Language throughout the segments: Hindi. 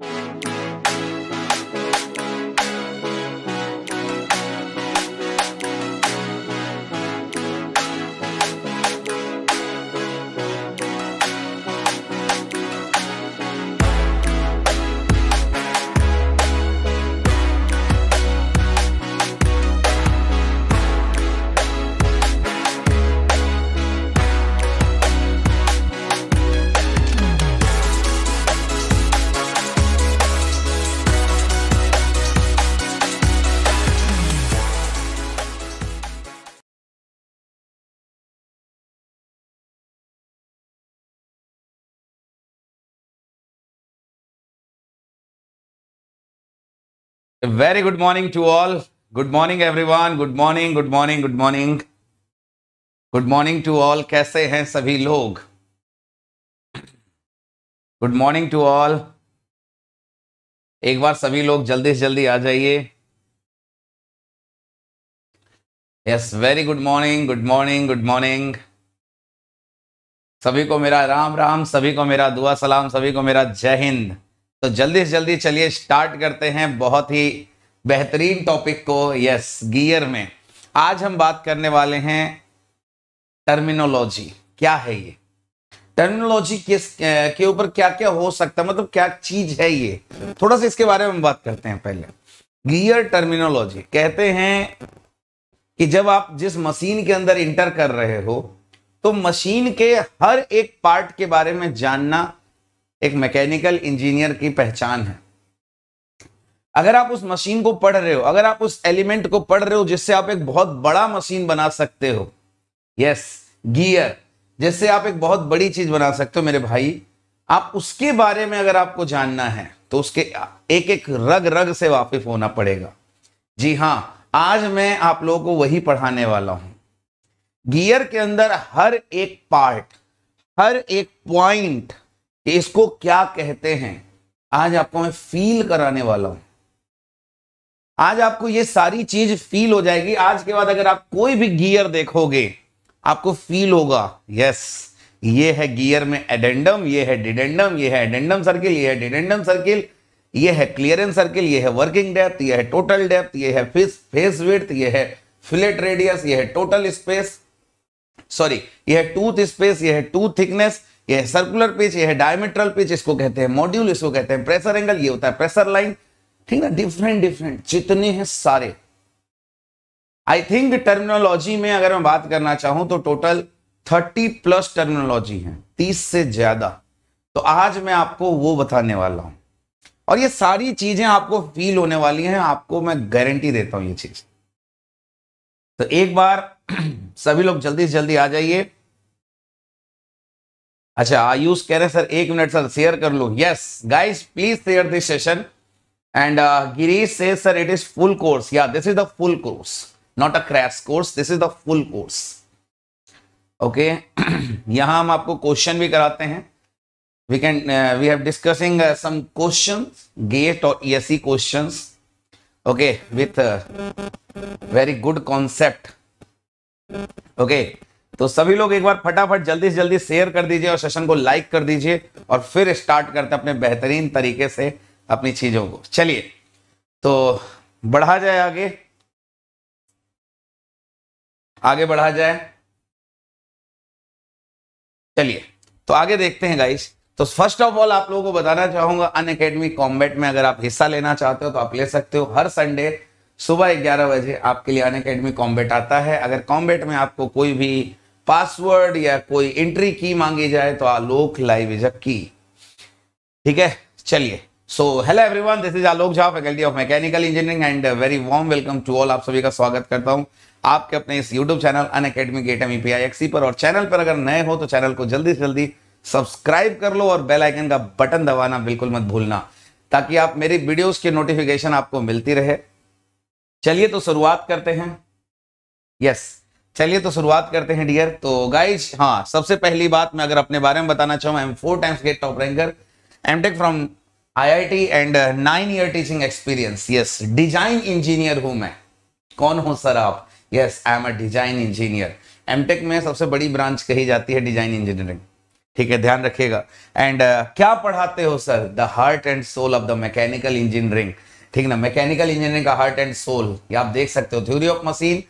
Thank you. Very good morning to all good morning everyone good morning good morning good morning good morning to all कैसे हैं सभी लोग गुड मॉर्निंग टू ऑल एक बार सभी लोग जल्दी से जल्दी आ जाइए yes very good morning good morning good morning सभी को मेरा राम राम सभी को मेरा दुआ सलाम सभी को मेरा जय हिंद तो जल्दी से जल्दी चलिए स्टार्ट करते हैं बहुत ही बेहतरीन टॉपिक को यस गियर में आज हम बात करने वाले हैं टर्मिनोलॉजी क्या है ये टर्मिनोलॉजी किस के ऊपर क्या क्या हो सकता है मतलब क्या चीज है ये थोड़ा सा इसके बारे में बात करते हैं पहले गियर टर्मिनोलॉजी कहते हैं कि जब आप जिस मशीन के अंदर इंटर कर रहे हो तो मशीन के हर एक पार्ट के बारे में जानना एक मैकेनिकल इंजीनियर की पहचान है अगर आप उस मशीन को पढ़ रहे हो अगर आप उस एलिमेंट को पढ़ रहे हो जिससे आप एक बहुत बड़ा मशीन बना सकते हो यस गियर जिससे आप एक बहुत बड़ी चीज बना सकते हो मेरे भाई आप उसके बारे में अगर आपको जानना है तो उसके एक एक रग रग से वाकिफ होना पड़ेगा जी हाँ आज मैं आप लोगों को वही पढ़ाने वाला हूं गियर के अंदर हर एक पार्ट हर एक पॉइंट इसको क्या कहते हैं आज आपको मैं फील कराने वाला हूं आज आपको ये सारी चीज फील हो जाएगी आज के बाद अगर आप कोई भी गियर देखोगे आपको फील होगा यस ये है गियर में एडेंडम ये है डिडेंडम ये है एडेंडम सर्किल ये है डिडेंडम सर्किल ये है क्लियरेंस सर्किल ये है वर्किंग डेप्थ ये है टोटल डेप्थ ये है फेस फेस विड्थ ये है फिलेट रेडियस ये है टोटल स्पेस सॉरी ये है टूथ स्पेस ये है टूथ थिकनेस ये सर्कुलर पिच ये है डायमेट्रल पिच इसको कहते हैं मॉड्यूल इसको कहते हैं प्रेशर एंगल ये होता है प्रेशर लाइन ठीक ना डिफरेंट डिफरेंट जितने हैं सारे आई थिंक टर्मिनोलॉजी में अगर मैं बात करना चाहूं तो टोटल थर्टी प्लस टर्मिनोलॉजी है तीस से ज्यादा तो आज मैं आपको वो बताने वाला हूं और ये सारी चीजें आपको फील होने वाली हैं आपको मैं गारंटी देता हूं ये चीज तो एक बार सभी लोग जल्दी से जल्दी आ जाइए अच्छा आयुष कह रहे सर एक मिनट सर शेयर कर लो yes guys please share this session and Girish से sir it is full course या this is the full course not a crash course this is the full course okay यहां हम आपको क्वेश्चन भी कराते हैं we can we have discussing some question GATE और ई or okay with very good concept okay okay uh, तो सभी लोग एक बार फटाफट जल्दी से जल्दी शेयर कर दीजिए और सेशन को लाइक कर दीजिए और फिर स्टार्ट करते हैं अपने बेहतरीन तरीके से अपनी चीजों को चलिए तो बढ़ा जाए आगे आगे बढ़ा जाए चलिए तो आगे देखते हैं गाइस तो फर्स्ट ऑफ ऑल आप लोगों को बताना चाहूंगा अन अकेडमी में अगर आप हिस्सा लेना चाहते हो तो आप ले सकते हो हर संडे सुबह ग्यारह बजे आपके लिए अन अकेडमी कॉम्बेट आता है अगर कॉम्बेट में आपको कोई भी पासवर्ड या कोई एंट्री की मांगी जाए तो आलोक लाइव इज अ की ठीक है चलिए so hello everyone this is Alok Jha faculty of mechanical engineering and very warm welcome to all आप सभी का स्वागत करता हूं आपके अपने इस YouTube channel Unacademy GATE M पर और चैनल पर अगर नए हो तो चैनल को जल्दी से जल्दी सब्सक्राइब कर लो और बेल आइकन का बटन दबाना बिल्कुल मत भूलना ताकि आप मेरी वीडियोस की नोटिफिकेशन आपको मिलती रहे चलिए तो शुरुआत करते हैं यस yes. चलिए तो शुरुआत करते हैं डियर तो गाइज हाँ सबसे पहली बात मैं अगर अपने बारे में बताना चाहूँ I am four times GATE top ranker M Tech from IIT and nine year teaching experience yes design engineer हूं मैं कौन हूं सर आप yes I am a design engineer M Tech में सबसे बड़ी ब्रांच कही जाती है डिजाइन इंजीनियरिंग ठीक है ध्यान रखिएगा एंड uh, क्या पढ़ाते हो sir the heart and soul of the mechanical engineering ठीक ना मैकेनिकल इंजीनियरिंग का हार्ट एंड सोल ये आप देख सकते हो theory of machine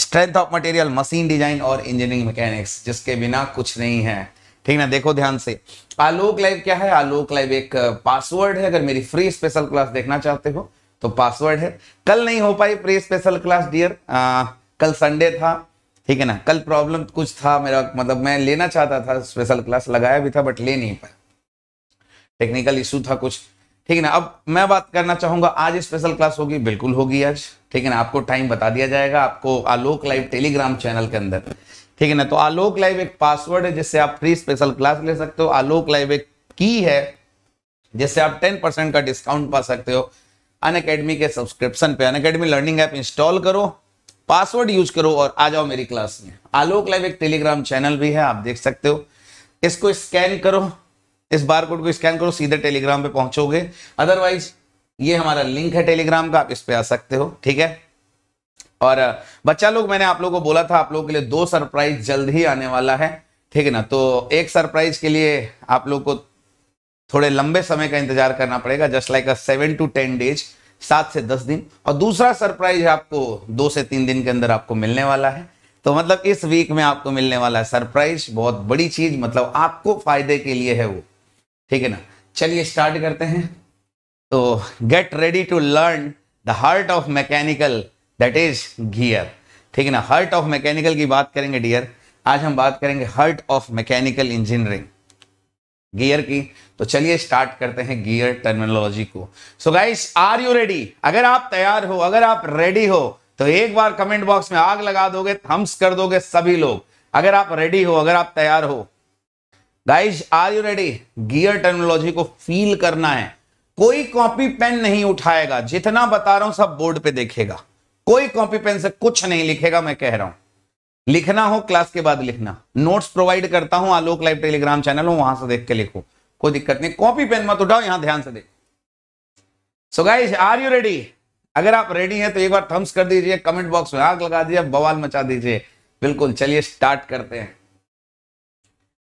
strength of material machine design और इंजीनियरिंग मैकेनिक्स जिसके बिना कुछ नहीं है ठीक ना देखो ध्यान से आलोक लाइव क्या है आलोक लाइव एक पासवर्ड है अगर मेरी फ्री स्पेशल क्लास देखना चाहते हो तो पासवर्ड है कल नहीं हो पाई प्री स्पेशल क्लास डियर कल संडे था ठीक है ना कल प्रॉब्लम कुछ था मेरा मतलब मैं लेना चाहता था स्पेशल क्लास लगाया भी था बट ले नहीं पाया टेक्निकल इशू था कुछ ठीक है ना अब मैं बात करना चाहूंगा आज स्पेशल क्लास होगी बिल्कुल होगी आज ठीक है ना आपको टाइम बता दिया जाएगा आपको आलोक लाइव टेलीग्राम चैनल के अंदर ठीक है ना तो आलोक लाइव एक पासवर्ड है जिससे आप फ्री स्पेशल क्लास ले सकते हो आलोक लाइव एक की है जिससे आप टेन परसेंट का डिस्काउंट पा सकते हो अन अकेडमी के सब्सक्रिप्शन पे Unacademy learning app install करो पासवर्ड यूज करो और आ जाओ मेरी क्लास में आलोक लाइव एक टेलीग्राम चैनल भी है आप देख सकते हो इसको स्कैन करो इस बार कोड को स्कैन करो सीधे टेलीग्राम पे पहुंचोगे अदरवाइज ये हमारा लिंक है टेलीग्राम का आप इस पे आ सकते हो ठीक है और बच्चा लोग मैंने आप लोगों को बोला था आप लोगों के लिए दो सरप्राइज जल्द ही आने वाला है ठीक है ना तो एक सरप्राइज के लिए आप लोग को थोड़े लंबे समय का इंतजार करना पड़ेगा just like a seven to ten days सात से दस दिन और दूसरा सरप्राइज आपको दो से तीन दिन के अंदर आपको मिलने वाला है तो मतलब इस वीक में आपको मिलने वाला है सरप्राइज बहुत बड़ी चीज मतलब आपको फायदे के लिए है वो ठीक है ना चलिए स्टार्ट करते हैं तो get ready to learn the heart of mechanical that is gear ठीक है ना हार्ट ऑफ मैकेनिकल की बात करेंगे डियर आज हम बात करेंगे heart of mechanical engineering gear की तो चलिए स्टार्ट करते हैं गियर टर्मिनोलॉजी को so guys are you ready अगर आप तैयार हो अगर आप रेडी हो तो एक बार कमेंट बॉक्स में आग लगा दोगे थम्स कर दोगे सभी लोग अगर आप रेडी हो अगर आप तैयार हो guys are you ready gear technology को फील करना है कोई कॉपी पेन नहीं उठाएगा जितना बता रहा हूं सब बोर्ड पे देखेगा कोई कॉपी पेन से कुछ नहीं लिखेगा मैं कह रहा हूं लिखना हो क्लास के बाद लिखना नोट्स प्रोवाइड करता हूं आलोक लाइव टेलीग्राम चैनल हो वहां से देख के लिखो कोई दिक्कत नहीं कॉपी पेन मत उठाओ यहां ध्यान से देखो so guys are you ready अगर आप रेडी हैं तो एक बार थम्स कर दीजिए कमेंट बॉक्स में आग लगा दीजिए बवाल मचा दीजिए बिल्कुल चलिए स्टार्ट करते हैं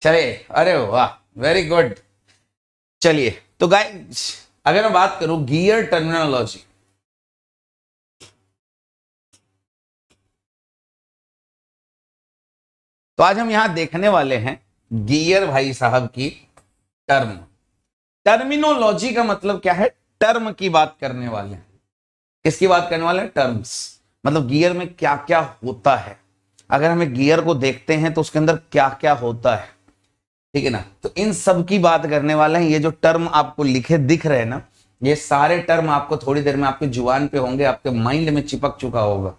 चले अरे वाह वेरी गुड चलिए तो गाय अगर मैं बात करूं गियर टर्मिनोलॉजी तो आज हम यहां देखने वाले हैं गियर भाई साहब की टर्म टर्मिनोलॉजी का मतलब क्या है टर्म की बात करने वाले हैं किसकी बात करने वाले हैं टर्म्स मतलब गियर में क्या क्या होता है अगर हमें गियर को देखते हैं तो उसके अंदर क्या क्या होता है ठीक है ना तो इन सब की बात करने वाला है ये जो टर्म आपको लिखे दिख रहे हैं ना ये सारे टर्म आपको थोड़ी देर में आपके जुबान पे होंगे आपके माइंड में चिपक चुका होगा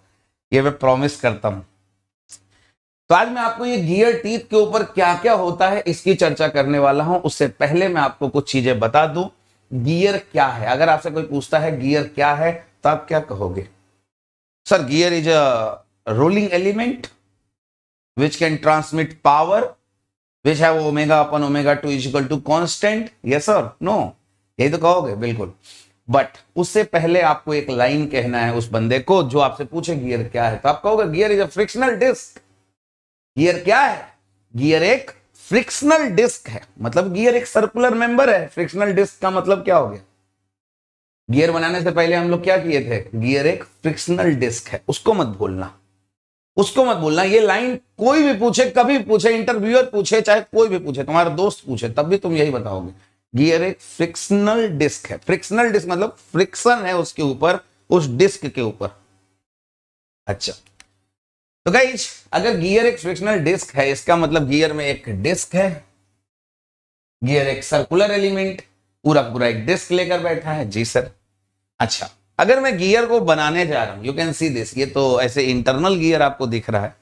ये मैं प्रॉमिस करता हूं तो आज मैं आपको ये गियर टीथ के ऊपर क्या क्या होता है इसकी चर्चा करने वाला हूं उससे पहले मैं आपको कुछ चीजें बता दू गियर क्या है अगर आपसे कोई पूछता है गियर क्या है तो आप क्या कहोगे sir gear is a rolling element which can transmit power which have omega upon omega two equal to constant yes और नो ये तो कहोगे बिल्कुल बट उससे पहले आपको एक लाइन कहना है उस बंदे को जो आपसे पूछे गियर क्या है तो आप कहोगे gear is a frictional disc gear क्या है गियर एक फ्रिक्शनल डिस्क है मतलब गियर एक सर्कुलर मेंबर है फ्रिक्शनल डिस्क का मतलब क्या हो गया गियर बनाने से पहले हम लोग क्या किए थे गियर एक फ्रिक्शनल डिस्क है उसको मत भूलना उसको मत बोलना ये लाइन कोई भी पूछे कभी पूछे इंटरव्यूअर पूछे चाहे कोई भी पूछे तुम्हारा दोस्त पूछे तब भी तुम यही बताओगे गियर एक फ्रिक्शनल डिस्क है फ्रिक्शनल डिस्क मतलब फ्रिक्शन है उसके ऊपर उस डिस्क के ऊपर अच्छा तो गाइज अगर गियर एक फ्रिक्शनल डिस्क है इसका मतलब गियर में एक डिस्क है गियर एक सर्कुलर एलिमेंट पूरा पूरा एक डिस्क लेकर बैठा है जी सर अच्छा अगर मैं गियर को बनाने जा रहा हूं यू कैन सी दिस ये तो ऐसे इंटरनल गियर आपको दिख रहा है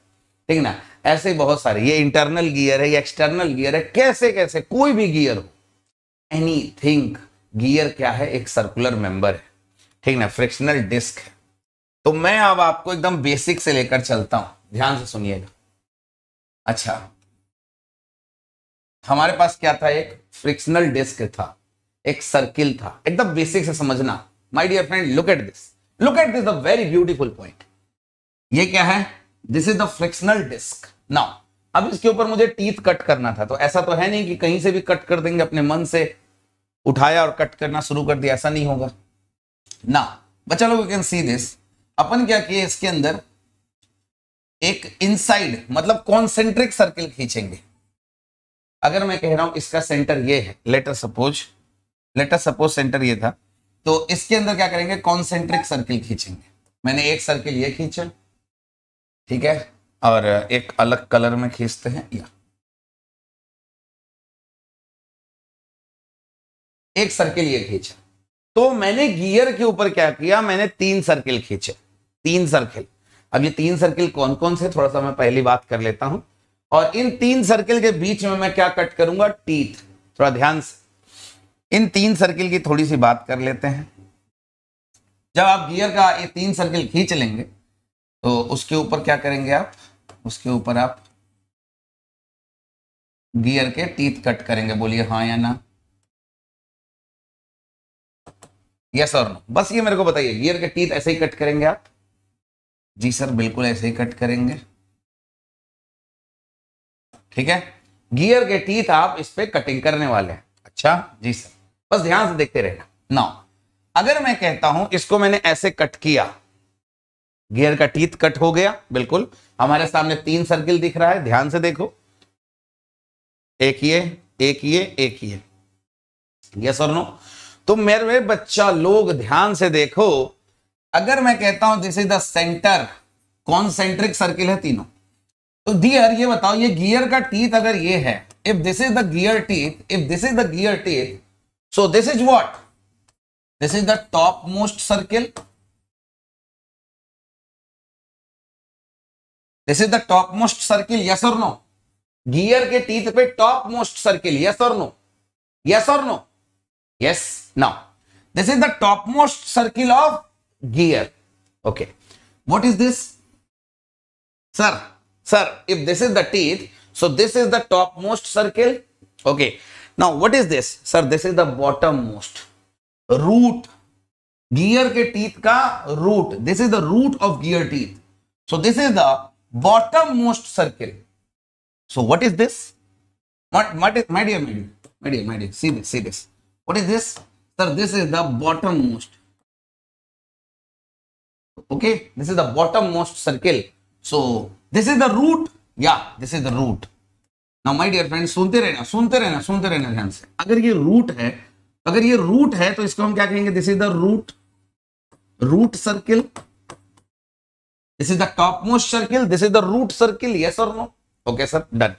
ठीक ना ऐसे बहुत सारे ये इंटरनल गियर है ये एक्सटर्नल गियर है कैसे कैसे कोई भी गियर हो एनी थिंग गियर क्या है एक सर्कुलर मेंबर है ठीक ना फ्रिक्शनल डिस्क है तो मैं अब आपको एकदम बेसिक से लेकर चलता हूं ध्यान से सुनिएगा अच्छा हमारे पास क्या था एक फ्रिक्शनल डिस्क था एक सर्किल था एकदम बेसिक से समझना my dear friend look at this look at this the very beautiful point ये क्या है this is the frictional disc now अब इसके ऊपर मुझे टीथ कट करना था तो ऐसा तो है नहीं कि कहीं से भी कट कर देंगे अपने मन से उठाया और कट करना शुरू कर दिया ऐसा नहीं होगा ना बच्चा लोग कैन सी दिस अपन क्या किए इसके अंदर एक इनसाइड मतलब कॉन्सेंट्रिक सर्किल खींचेंगे अगर मैं कह रहा हूं इसका सेंटर ये है later suppose later suppose centre ये था तो इसके अंदर क्या करेंगे कॉन्सेंट्रिक सर्किल खींचेंगे मैंने एक सर्किल ये खींचा ठीक है और एक अलग कलर में खींचते हैं या एक सर्किल ये खींचा तो मैंने गियर के ऊपर क्या किया मैंने तीन सर्किल खींचे तीन सर्किल अब ये तीन सर्किल कौन कौन से थोड़ा सा मैं पहली बात कर लेता हूं और इन तीन सर्किल के बीच में मैं क्या कट करूंगा टीथ थोड़ा ध्यान से इन तीन सर्किल की थोड़ी सी बात कर लेते हैं जब आप गियर का ये तीन सर्किल खींच लेंगे तो उसके ऊपर क्या करेंगे आप उसके ऊपर आप गियर के टीथ कट करेंगे बोलिए हाँ या ना यस और नो बस ये मेरे को बताइए गियर के टीथ ऐसे ही कट करेंगे आप जी सर बिल्कुल ऐसे ही कट करेंगे ठीक है गियर के टीथ आप इस पर कटिंग करने वाले हैं अच्छा जी सर बस ध्यान से देखते रहना नाउ अगर मैं कहता हूं इसको मैंने ऐसे कट किया गियर का टीथ कट हो गया बिल्कुल हमारे सामने तीन सर्किल दिख रहा है ध्यान से देखो एक ये एक ये एक ये यस और नो तो मेरे बच्चा लोग ध्यान से देखो अगर मैं कहता हूं this is the centre concentric circle है तीनों तो डियर ये बताओ ये गियर का टीथ अगर ये है if this is the gear teeth if this is the gear teeth So this is what? This is the topmost circle. This is the topmost circle, yes or no? Gear के teeth पे topmost circle, yes or no? Yes or no? Yes. Now, this is the topmost circle of gear. Okay. What is this? Sir, sir, if this is the teeth, so this is the topmost circle. Okay now what is this sir this is the bottom most root gear ke teeth ka root this is the root of gear teeth so this is the bottom most circle so what is this what what is my dear my dear my dear my dear see this see this what is this sir this is the bottom most okay this is the bottom most circle so this is the root yeah this is the root now my dear friend सुनते रहना सुनते रहना सुनते रहना ध्यान से अगर ये रूट है अगर ये रूट है तो इसको हम क्या कहेंगे this is the root root circle this is the top most circle this is the root circle yes और नो ओके सर डन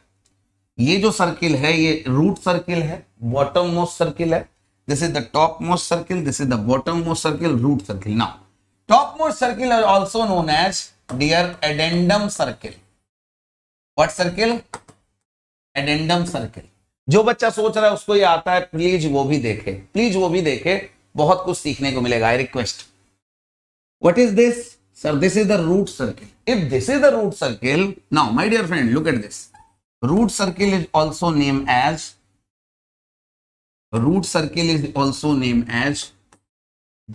ये जो सर्किल है ये रूट सर्किल है बॉटम मोस्ट सर्किल है this is the top most circle this is the bottom most circle root circle now top most circle are also known as dear addendum circle what circle addendum circle जो बच्चा सोच रहा है उसको ये आता है प्लीज वो भी देखे प्लीज वो भी देखे बहुत कुछ सीखने को मिलेगा I request what is this sir this is the root circle if this is the root circle now my dear friend look at this root circle is also name as root circle is also name as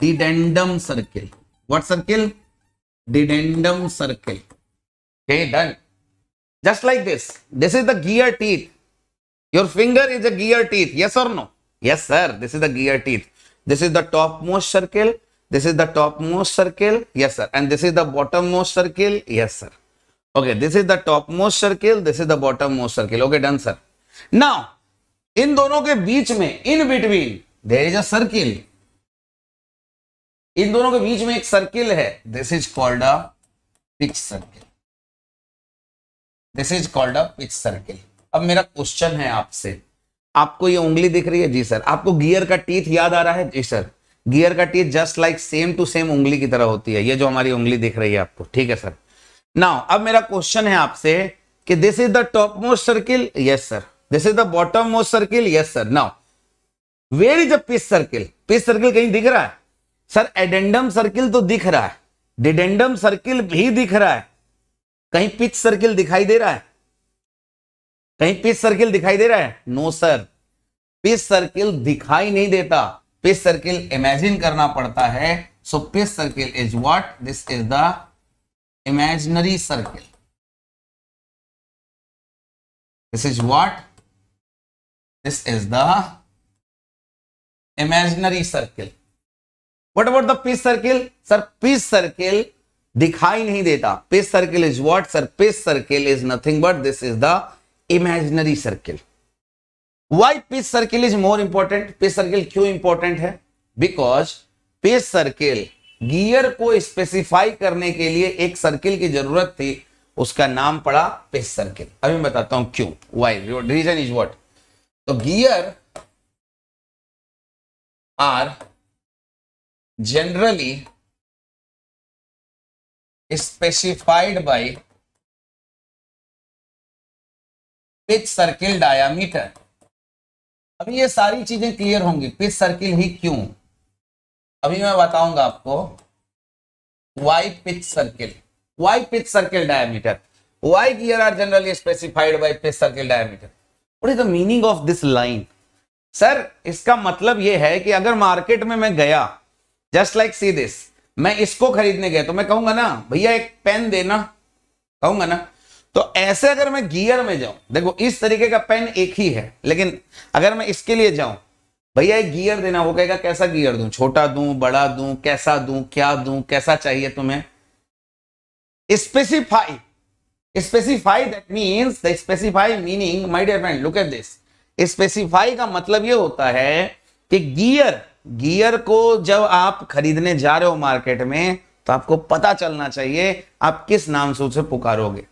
dedendum circle what circle dedendum circle done Just like this. This is the gear teeth. Your finger is a gear teeth. Yes or no? Yes, sir. This is the gear teeth. This is the topmost circle. This is the topmost circle. Yes, sir. And this is the bottommost circle. Yes, sir. Okay, this is the topmost circle. This is the bottommost circle. Okay, done, sir. Now, इन दोनों के बीच में in between there is a circle इन दोनों के बीच में एक सर्किल है this is called a pitch circle this is called a pitch circle अब मेरा क्वेश्चन है आपसे आपको ये उंगली दिख रही है जी सर आपको गियर का टीथ याद आ रहा है जी सर गियर का teeth just like same to same उंगली की तरह होती है ये जो हमारी उंगली दिख रही है आपको ठीक है सर नाउ अब मेरा क्वेश्चन है आपसे कि this is the top most circle yes sir this is the bottom most circle yes sir now where is a pitch circle pitch circle कहीं दिख रहा है सर एडेंडम सर्किल तो दिख रहा है डिडेंडम सर्किल भी दिख रहा है कहीं पिच सर्किल दिखाई दे रहा है कहीं पिच सर्किल दिखाई दे रहा है नो सर पिच सर्किल दिखाई नहीं देता पिच सर्किल इमेजिन करना पड़ता है so pitch circle is what this is the imaginary circle this is what this is the imaginary circle what about the pitch circle sir pitch circle दिखाई नहीं देता pitch circle is what sir pitch circle is nothing but this is the imaginary circle why pitch circle is more important pitch circle क्यों इंपॉर्टेंट है बिकॉज पिस सर्किल गियर को स्पेसिफाई करने के लिए एक सर्किल की जरूरत थी उसका नाम पड़ा पिस सर्किल अभी मैं बताता हूं क्यों वाई रीजन इज वॉट तो gear are generally specified by pitch circle diameter अभी ये सारी चीजें क्लियर होंगी पिच सर्किल ही क्यों अभी मैं बताऊंगा आपको why pitch circle why pitch circle diameter why gear are generally specified by pitch circle diameter what is the meaning of this line sir इसका मतलब यह है कि अगर मार्केट में मैं गया जस्ट लाइक सी दिस मैं इसको खरीदने गया तो मैं कहूंगा ना भैया एक पेन देना कहूंगा ना तो ऐसे अगर मैं गियर में जाऊं देखो इस तरीके का पेन एक ही है लेकिन अगर मैं इसके लिए जाऊं भैया एक गियर देना वो कहेगा कैसा गियर दू छोटा दू बड़ा दू कैसा दू क्या दू कैसा चाहिए तुम्हें specify specify that means the specify meaning my dear friend look at this specify का मतलब ये होता है कि गियर गियर को जब आप खरीदने जा रहे हो मार्केट में तो आपको पता चलना चाहिए आप किस नाम से उसे पुकारोगे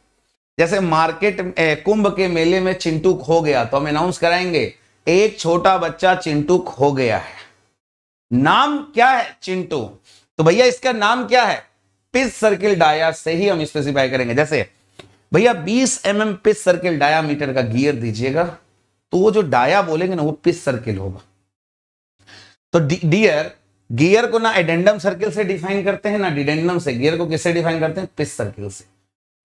जैसे मार्केट कुंभ के मेले में चिंटू खो गया तो हम अनाउंस कराएंगे एक छोटा बच्चा चिंटू खो गया है नाम क्या है चिंटू तो भैया इसका नाम क्या है पिस सर्किल डाया से ही हम स्पेसिफाई करेंगे जैसे भैया 20 M M pitch circle diameter का गियर दीजिएगा तो वो जो डाया बोलेंगे ना वो पिस सर्किल होगा तो डियर गियर को ना एडेंडम सर्किल से डिफाइन करते हैं ना डिडेंडम से गियर को किससे डिफाइन करते हैं पिच सर्किल से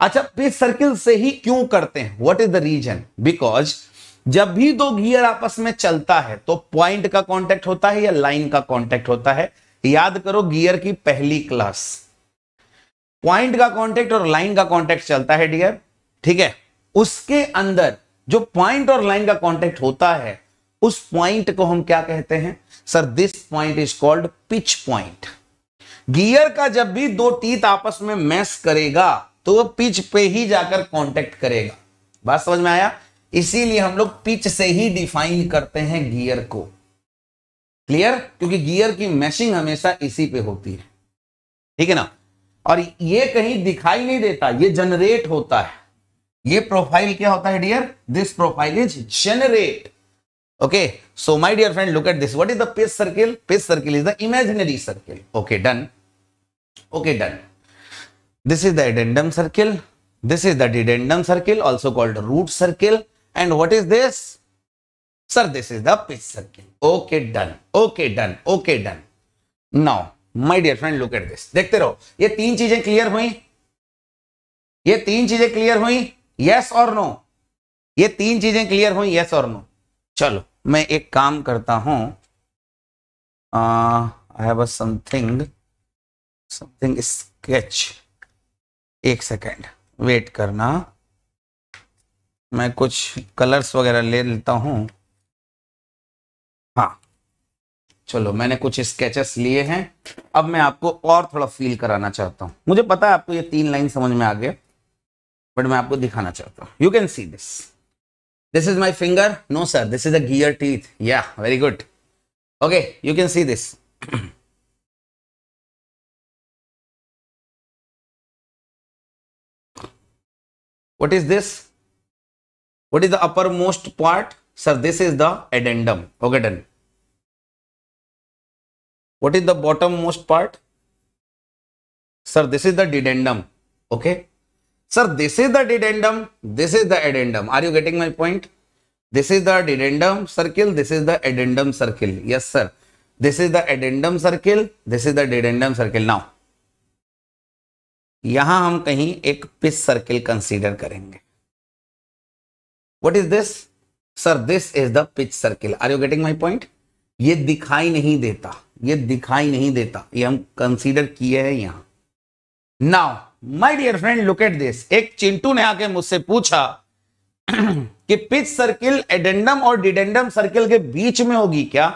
अच्छा पिच सर्किल से ही क्यों करते हैं what is the reason because जब भी दो गियर आपस में चलता है तो पॉइंट का कांटेक्ट होता है या लाइन का कांटेक्ट होता है याद करो गियर की पहली क्लास पॉइंट का कॉन्टेक्ट और लाइन का कॉन्टेक्ट चलता है डियर ठीक है उसके अंदर जो पॉइंट और लाइन का कॉन्टेक्ट होता है उस पॉइंट को हम क्या कहते हैं sir this point is called pitch point gear का जब भी दो टीथ आपस में मैस करेगा तो वह पिच पे ही जाकर कॉन्टेक्ट करेगा बात समझ में आया इसीलिए हम लोग पिच से ही डिफाइन करते हैं गियर को क्लियर क्योंकि गियर की मैशिंग हमेशा इसी पे होती है ठीक है ना और ये कहीं दिखाई नहीं देता ये जनरेट होता है ये प्रोफाइल क्या होता है dear this profile is generate Okay, so my dear friend, look at this. What is the pitch circle? Pitch circle is the imaginary circle. Okay, done. Okay, done. This is the addendum circle. This is the dedendum circle, also called root circle. And what is this? Sir, this is the pitch circle. Okay, done. Okay, done. Okay, done. Now, my dear friend look at this dekhte raho ye teen cheeze clear hui ye teen cheeze clear hui yes or no ये तीन चीजें क्लियर हुई यस और नो चलो मैं एक काम करता हूं I have something something sketch एक सेकेंड वेट करना मैं कुछ कलर्स वगैरह ले लेता हूं हाँ चलो मैंने कुछ स्केचेस लिए हैं अब मैं आपको और थोड़ा फील कराना चाहता हूं मुझे पता है आपको ये तीन लाइन समझ में आ गए बट मैं आपको दिखाना चाहता हूं you can see this This is my finger. No, sir. This is a gear teeth. Yeah, very good. Okay, you can see this. what is this? What is the uppermost part? Sir, this is the addendum. Okay, done. What is the bottommost part? Sir, this is the dedendum. Okay. Sir, this is the dedendum, this is the addendum. Are you getting my point? This is the dedendum circle, this is the addendum circle. Yes, sir. This is the addendum circle, this is the dedendum circle. Now, यहां हम कहीं एक पिस सर्किल कंसीडर करेंगे what is this sir this is the pitch circle are you getting my point ये दिखाई नहीं देता ये दिखाई नहीं देता ये हम कंसीडर किए हैं यहां now my dear friend look at this एक चिंटू ने आके मुझसे पूछा कि पिच सर्किल एडेंडम और डिडेंडम सर्किल के बीच में होगी क्या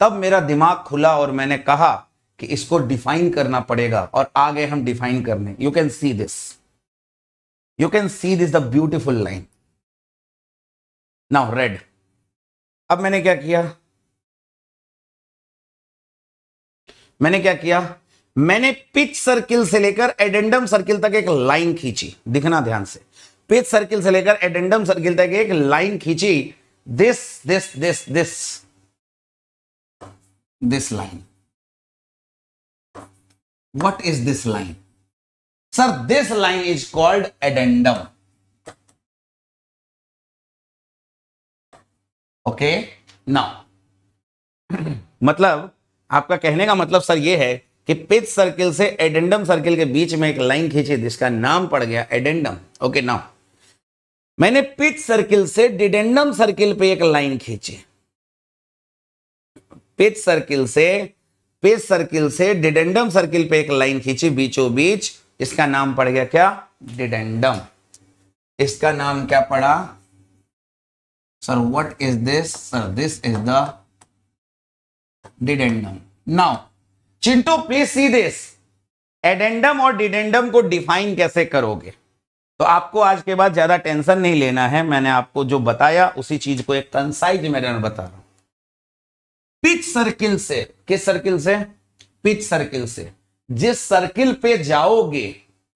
तब मेरा दिमाग खुला और मैंने कहा कि इसको डिफाइन करना पड़ेगा और आगे हम डिफाइन करने you can see this you can see this the beautiful line now red अब मैंने क्या किया मैंने क्या किया मैंने पिच सर्किल से लेकर एडेंडम सर्किल तक एक लाइन खींची दिखना ध्यान से पिच सर्किल से लेकर एडेंडम सर्किल तक एक लाइन खींची this this this this this line what is this line sir this line is called addendum okay now मतलब आपका कहने का मतलब सर ये है कि पिच सर्किल से एडेंडम सर्किल के बीच में एक लाइन खींची जिसका नाम पड़ गया एडेंडम ओके नाउ मैंने पिच सर्किल से डिडेंडम सर्किल पे एक लाइन खींची पिच सर्किल से पिच सर्किल से डिडेंडम सर्किल पे एक लाइन खींची बीचों बीच इसका नाम पड़ गया क्या डिडेंडम इसका नाम क्या पड़ा sir what is this sir this is the dedendum now Chintu please see this addendum और डिडेंडम को डिफाइन कैसे करोगे तो आपको आज के बाद ज्यादा टेंशन नहीं लेना है मैंने आपको जो बताया उसी चीज को एक कंसाइज मैनर बता रहा हूं पिच सर्किल से किस सर्किल से पिच सर्किल से जिस सर्किल पे जाओगे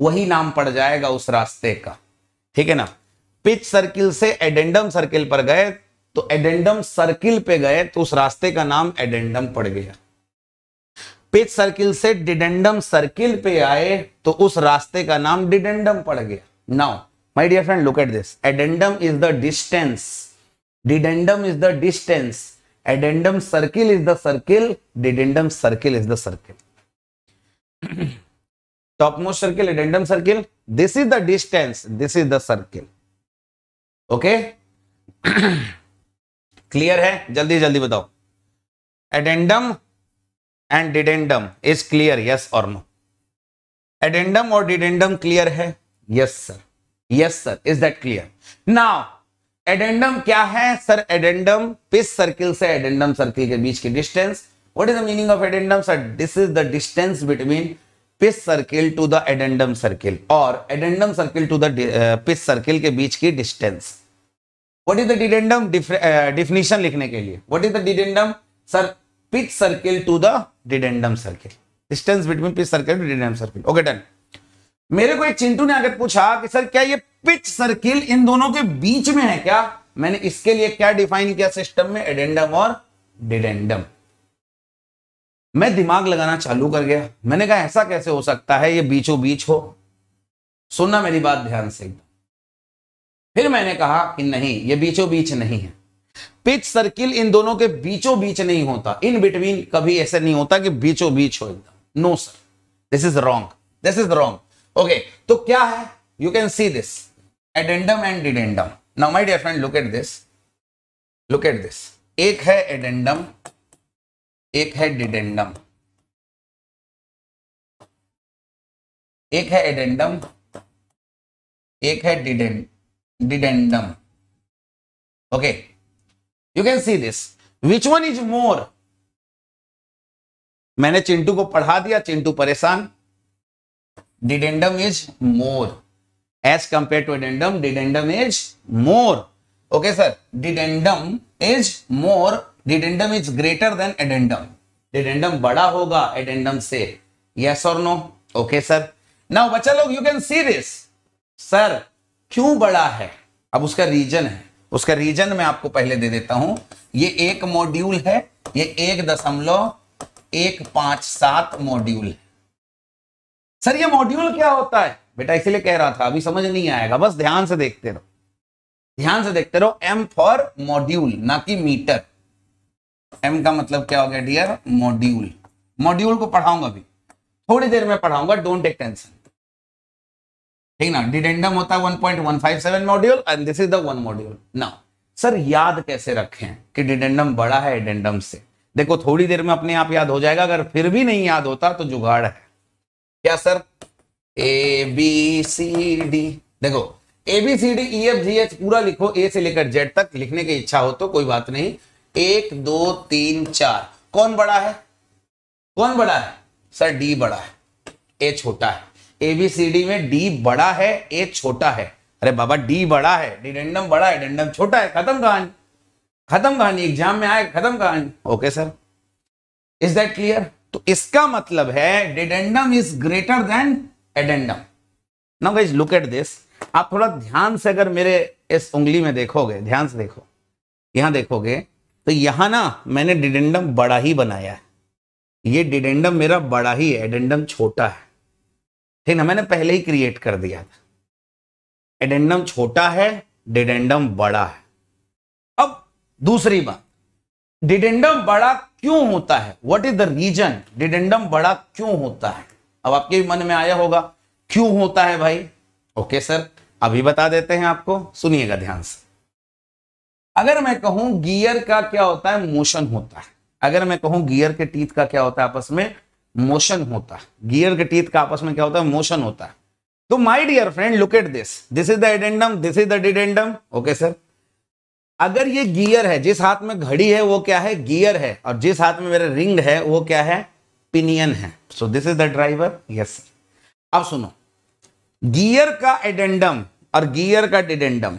वही नाम पड़ जाएगा उस रास्ते का ठीक है ना पिच सर्किल से एडेंडम सर्किल पर गए तो एडेंडम सर्किल पे गए तो उस रास्ते का नाम एडेंडम पड़ गया पिच सर्किल से डिडेंडम सर्किल पे आए तो उस रास्ते का नाम डिडेंडम पड़ गया now my dear friend look at this addendum is the distance dedendum is the distance addendum circle is the circle dedendum circle is the circle top most circle addendum circle this is the distance this is the circle okay clear है जल्दी जल्दी बताओ addendum and dedendum is clear yes और नो एडेंडम और डिडेंडम क्लियर है yes sir yes sir is that clear now addendum क्या है सर एडेंडम पिस सर्किल से एडेंडम सर्किल के बीच की distance what is the meaning of addendum sir this is the distance between pitch circle to the addendum circle और addendum circle to the pitch circle के बीच की distance what is the dedendum definition लिखने के लिए what is the dedendum sir pitch circle to the dedendum circle distance between pitch circle dedendum circle okay done मेरे को एक चिंटू ने आकर पूछा कि सर क्या ये पिच सर्किल इन दोनों के बीच में है क्या मैंने इसके लिए क्या डिफाइन किया सिस्टम में एडेंडम और डिडेंडम मैं दिमाग लगाना चालू कर गया मैंने कहा ऐसा कैसे हो सकता है ये बीचों बीच हो सुनना मेरी बात ध्यान से फिर मैंने कहा कि नहीं ये बीचों बीच नहीं है पिच सर्किल इन दोनों के बीचों बीच नहीं होता इन बिटवीन कभी ऐसा नहीं होता कि बीचों बीच हो एकदम no sir this is wrong this is wrong okay तो क्या है you can see this addendum and dedendum now my dear friend look at this look at this एक है एडेंडम एक है डिडेंडम एक है एडेंडम एक है dedendum okay okay. You can see this which one is more मैंने चिंटू को पढ़ा दिया चिंटू परेशान dedendum is more as compare to addendum dedendum is more okay sir dedendum is more dedendum is greater than addendum dedendum बड़ा होगा एडेंडम से यस और नो ओके सर नाउ बच्चा लोग you can see this sir क्यों बड़ा है अब उसका रीजन है उसका रीजन मैं आपको पहले दे देता हूं ये एक मॉड्यूल है ये एक दशमलव एक पांच सात मॉड्यूल है सर ये मॉड्यूल क्या होता है बेटा इसीलिए कह रहा था अभी समझ नहीं आएगा बस ध्यान से देखते रहो ध्यान से देखते रहो एम फॉर मॉड्यूल ना कि मीटर एम का मतलब क्या हो गया डियर मॉड्यूल मॉड्यूल को पढ़ाऊंगा अभी थोड़ी देर में पढ़ाऊंगा डोंट टेक टेंशन ठीक ना डिडेंडम होता है 1.157 module and this is the one module now sir याद कैसे रखें कि डिडेंडम बड़ा है एडेंडम से देखो थोड़ी देर में अपने आप याद हो जाएगा अगर फिर भी नहीं याद होता तो जुगाड़ है क्या sir A B C D देखो A B C D E F G H पूरा लिखो ए से लेकर जेड तक लिखने की इच्छा हो तो कोई बात नहीं एक दो तीन चार कौन बड़ा है कौन बड़ा है सर डी बड़ा है ए छोटा है एबीसीडी में डी बड़ा है ए छोटा है अरे बाबा डी बड़ा है डिडेंडम बड़ा है डेंडम छोटा है खत्म कहानी खत्म कहानी एग्जाम में आए खत्म कहानी okay sir is that clear तो इसका मतलब है dedendum is greater than addendum now guys look at this आप थोड़ा ध्यान से अगर मेरे इस उंगली में देखोगे ध्यान से देखो यहां देखोगे तो यहां ना मैंने डिडेंडम बड़ा ही बनाया है ये डिडेंडम मेरा बड़ा ही है एडेंडम छोटा है ठीक ना मैंने पहले ही क्रिएट कर दिया था एडेंडम छोटा है डिडेंडम बड़ा है अब दूसरी बात डिडेंडम बड़ा क्यों होता है what is the reason dedendum बड़ा क्यों होता है अब आपके मन में आया होगा क्यों होता है भाई ओके सर अभी बता देते हैं आपको सुनिएगा ध्यान से अगर मैं कहूं गियर का क्या होता है मोशन होता है अगर मैं कहूं गियर के टीथ का क्या होता है आपस में मोशन होता है गियर के टीथ का आपस में क्या होता है मोशन होता है तो my dear friend look at this this is the addendum this is the dedendum okay sir अगर ये गियर है जिस हाथ में घड़ी है वो क्या है गियर है और जिस हाथ में मेरा रिंग है वो क्या है पिनियन है so this is the driver yes अब सुनो गियर का एडेंडम और गियर का डिडेंडम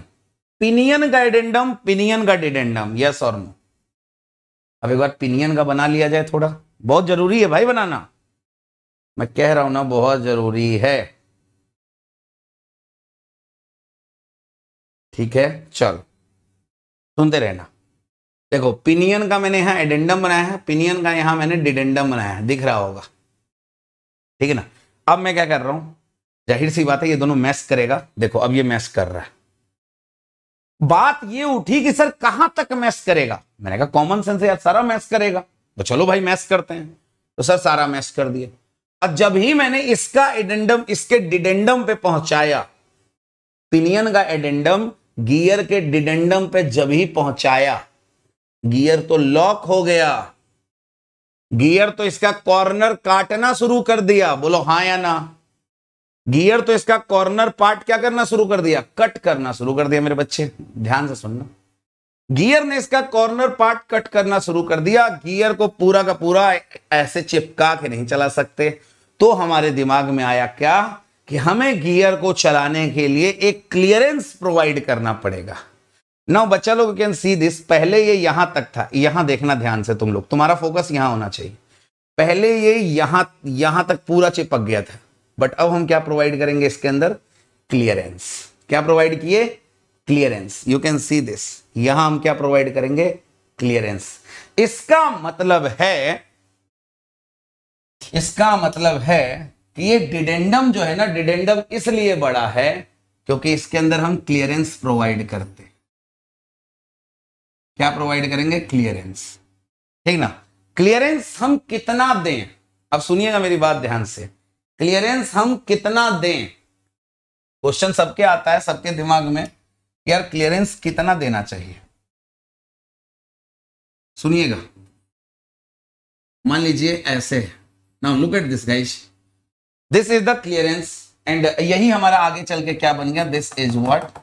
पिनियन का एडेंडम पिनियन का डिडेंडम यस और नो अब एक बार पिनियन का बना लिया जाए थोड़ा बहुत ज़रूरी है भाई बनाना मैं कह रहा हूं ना बहुत ज़रूरी है ठीक है चल सुनते रहना देखो पिनियन का मैंने यहां एडेंडम बनाया है पिनियन का यहां मैंने डिडेंडम बनाया है दिख रहा होगा ठीक है ना अब मैं क्या कर रहा हूं जाहिर सी बात है ये दोनों मैस करेगा देखो अब ये मैस कर रहा है बात ये उठी कि सर कहां तक मैस करेगा मैंने कहा कॉमन सेंस यार सारा मैस करेगा तो चलो भाई मैस करते हैं तो सर सारा मैस कर दिए अब जब ही मैंने इसका एडेंडम इसके डिडेंडम पे पहुंचाया पिनियन का एडेंडम गियर के डिडेंडम पे जब ही पहुंचाया गियर तो लॉक हो गया गियर तो इसका कॉर्नर काटना शुरू कर दिया बोलो हा या ना गियर तो इसका कॉर्नर पार्ट क्या करना शुरू कर दिया कट करना शुरू कर दिया मेरे बच्चे ध्यान से सुनना गियर ने इसका कॉर्नर पार्ट कट करना शुरू कर दिया गियर को पूरा का पूरा ऐसे चिपका के नहीं चला सकते तो हमारे दिमाग में आया क्या कि हमें गियर को चलाने के लिए एक क्लियरेंस प्रोवाइड करना पड़ेगा नाउ बच्चा लोग कैन सी दिस पहले ये यहां तक था यहां देखना ध्यान से तुम लोग तुम्हारा फोकस यहां होना चाहिए पहले ये यहां यहां तक पूरा चिपक गया था बट अब हम क्या प्रोवाइड करेंगे इसके अंदर क्लियरेंस क्या प्रोवाइड किए clearance you can see this यहां हम क्या प्रोवाइड करेंगे क्लियरेंस इसका मतलब है इसका मतलब है कि ये डिडेंडम जो है ना डिडेंडम इसलिए बड़ा है क्योंकि इसके अंदर हम क्लियरेंस प्रोवाइड करते क्या प्रोवाइड करेंगे क्लियरेंस ठीक ना क्लियरेंस हम कितना दें अब सुनिएगा मेरी बात ध्यान से क्लियरेंस हम कितना दें क्वेश्चन सबके आता है सबके दिमाग में यार क्लियरेंस कितना देना चाहिए सुनिएगा मान लीजिए ऐसे now look at this guys this is the clearance and यही हमारा आगे चल के क्या बन गया this is what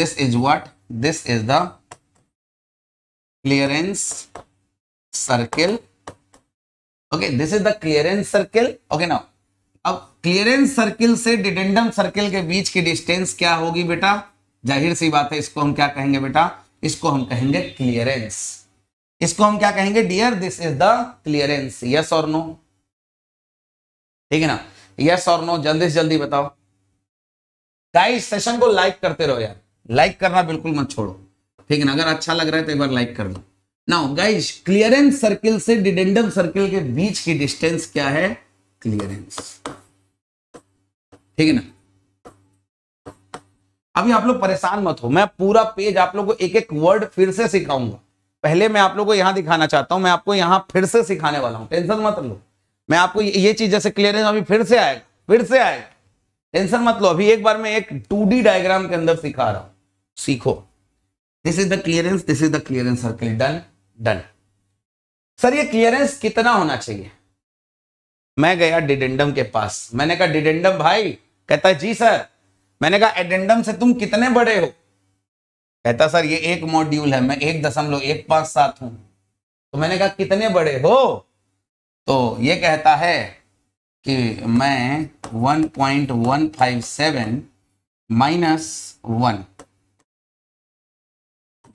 this is what this is the clearance circle okay this is the clearance circle okay now अब क्लियरेंस सर्किल से डिडेंडम सर्किल के बीच की डिस्टेंस क्या होगी बेटा जाहिर सी बात है इसको हम क्या कहेंगे बेटा इसको हम कहेंगे क्लियरेंस इसको हम क्या कहेंगे dear this is the clearance yes और नो ठीक है ना यस और नो जल्दी से जल्दी बताओ गाइस सेशन को लाइक करते रहो यार लाइक करना बिल्कुल मत छोड़ो ठीक है ना अगर अच्छा लग रहा है तो एक बार लाइक कर दो ना गाइस क्लियरेंस सर्किल से डिडेंडम सर्किल के बीच की डिस्टेंस क्या है क्लियरेंस ठीक है ना अभी आप लोग परेशान मत हो मैं पूरा पेज आप लोग को एक एक वर्ड फिर से सिखाऊंगा पहले मैं आप लोग को यहां दिखाना चाहता हूं मैं आपको यहां फिर से सिखाने वाला हूं टेंशन मत लो मैं आपको ये चीज जैसे क्लियर है अभी फिर से आएगा फिर से आएगा टेंशन मत लो अभी एक बार मैं एक टू डायग्राम के अंदर सिखा रहा हूं सीखो this is the clearance this is the clearance circle done done sir ये क्लियरेंस कितना होना चाहिए मैं गया डिडेंडम के पास मैंने कहा डिडेंडम भाई कहता है जी सर मैंने कहा एडेंडम से तुम कितने बड़े हो कहता सर ये एक मॉड्यूल है मैं एक दशमलव एक पांच सात हूं तो मैंने कहा कितने बड़े हो तो ये कहता है कि मैं 1.157 minus one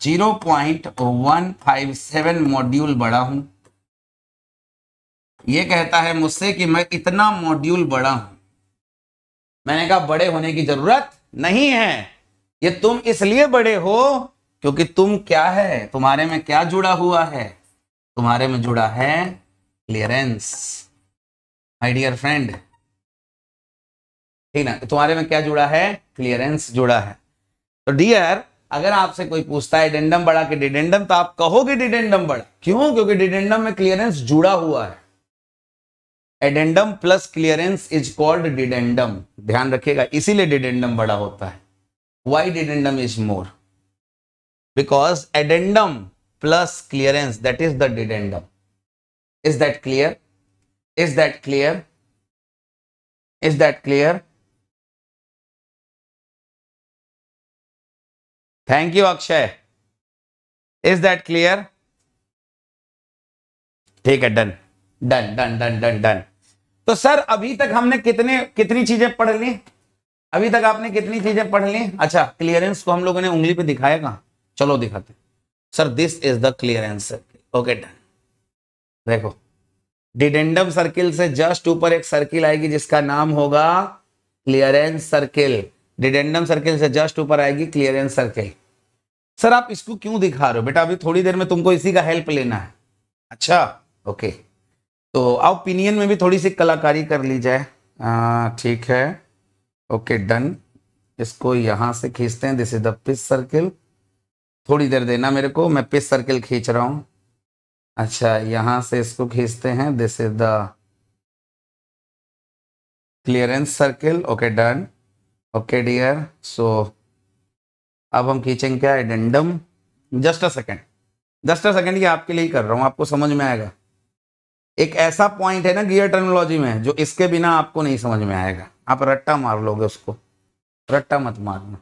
zero point one five seven module बड़ा हूं ये कहता है मुझसे कि मैं इतना मॉड्यूल बड़ा हूं मैंने कहा बड़े होने की जरूरत नहीं है ये तुम इसलिए बड़े हो क्योंकि तुम क्या है तुम्हारे में क्या जुड़ा हुआ है तुम्हारे में जुड़ा है क्लियरेंस माय डियर फ्रेंड ठीक ना तुम्हारे में क्या जुड़ा है क्लियरेंस जुड़ा है तो डियर अगर आपसे कोई पूछता है डिडेंडम बड़ा कि डिडेंडम तो आप कहोगे डिडेंडम बड़ा क्यों क्योंकि डिडेंडम में क्लियरेंस जुड़ा हुआ है addendum plus clearance is called dedendum ध्यान रखिएगा इसीलिए डिडेंडम बड़ा होता है why dedendum is more because addendum plus clearance that is the dedendum is that clear is that clear is that clear thank you Akshay is that clear ठीक है done done done done done done तो सर अभी तक हमने कितने कितनी चीजें पढ़ ली अभी तक आपने कितनी चीजें पढ़ ली अच्छा क्लियरेंस को हम लोगों ने उंगली पे दिखाया कहा चलो दिखाते sir this is the clearance okay done देखो डिडेंडम सर्किल से जस्ट ऊपर एक सर्किल आएगी जिसका नाम होगा क्लियरेंस सर्किल डिडेंडम सर्किल से जस्ट ऊपर आएगी क्लियरेंस सर्किल सर आप इसको क्यों दिखा रहे हो बेटा अभी थोड़ी देर में तुमको इसी का हेल्प लेना है अच्छा ओके okay. तो ओपिनियन में भी थोड़ी सी कलाकारी कर ली जाए ठीक है ओके डन इसको यहाँ से खींचते हैं this is the pitch circle थोड़ी देर देना मेरे को मैं पिस सर्किल खींच रहा हूँ अच्छा यहाँ से इसको खींचते हैं this is the clearance circle okay done okay dear so अब हम खींचेंगे क्या addendum just a second just a second ये आपके लिए ही कर रहा हूँ आपको समझ में आएगा एक ऐसा पॉइंट है ना गियर टर्मिनोलॉजी में जो इसके बिना आपको नहीं समझ में आएगा आप रट्टा मार लोगे उसको रट्टा मत मारना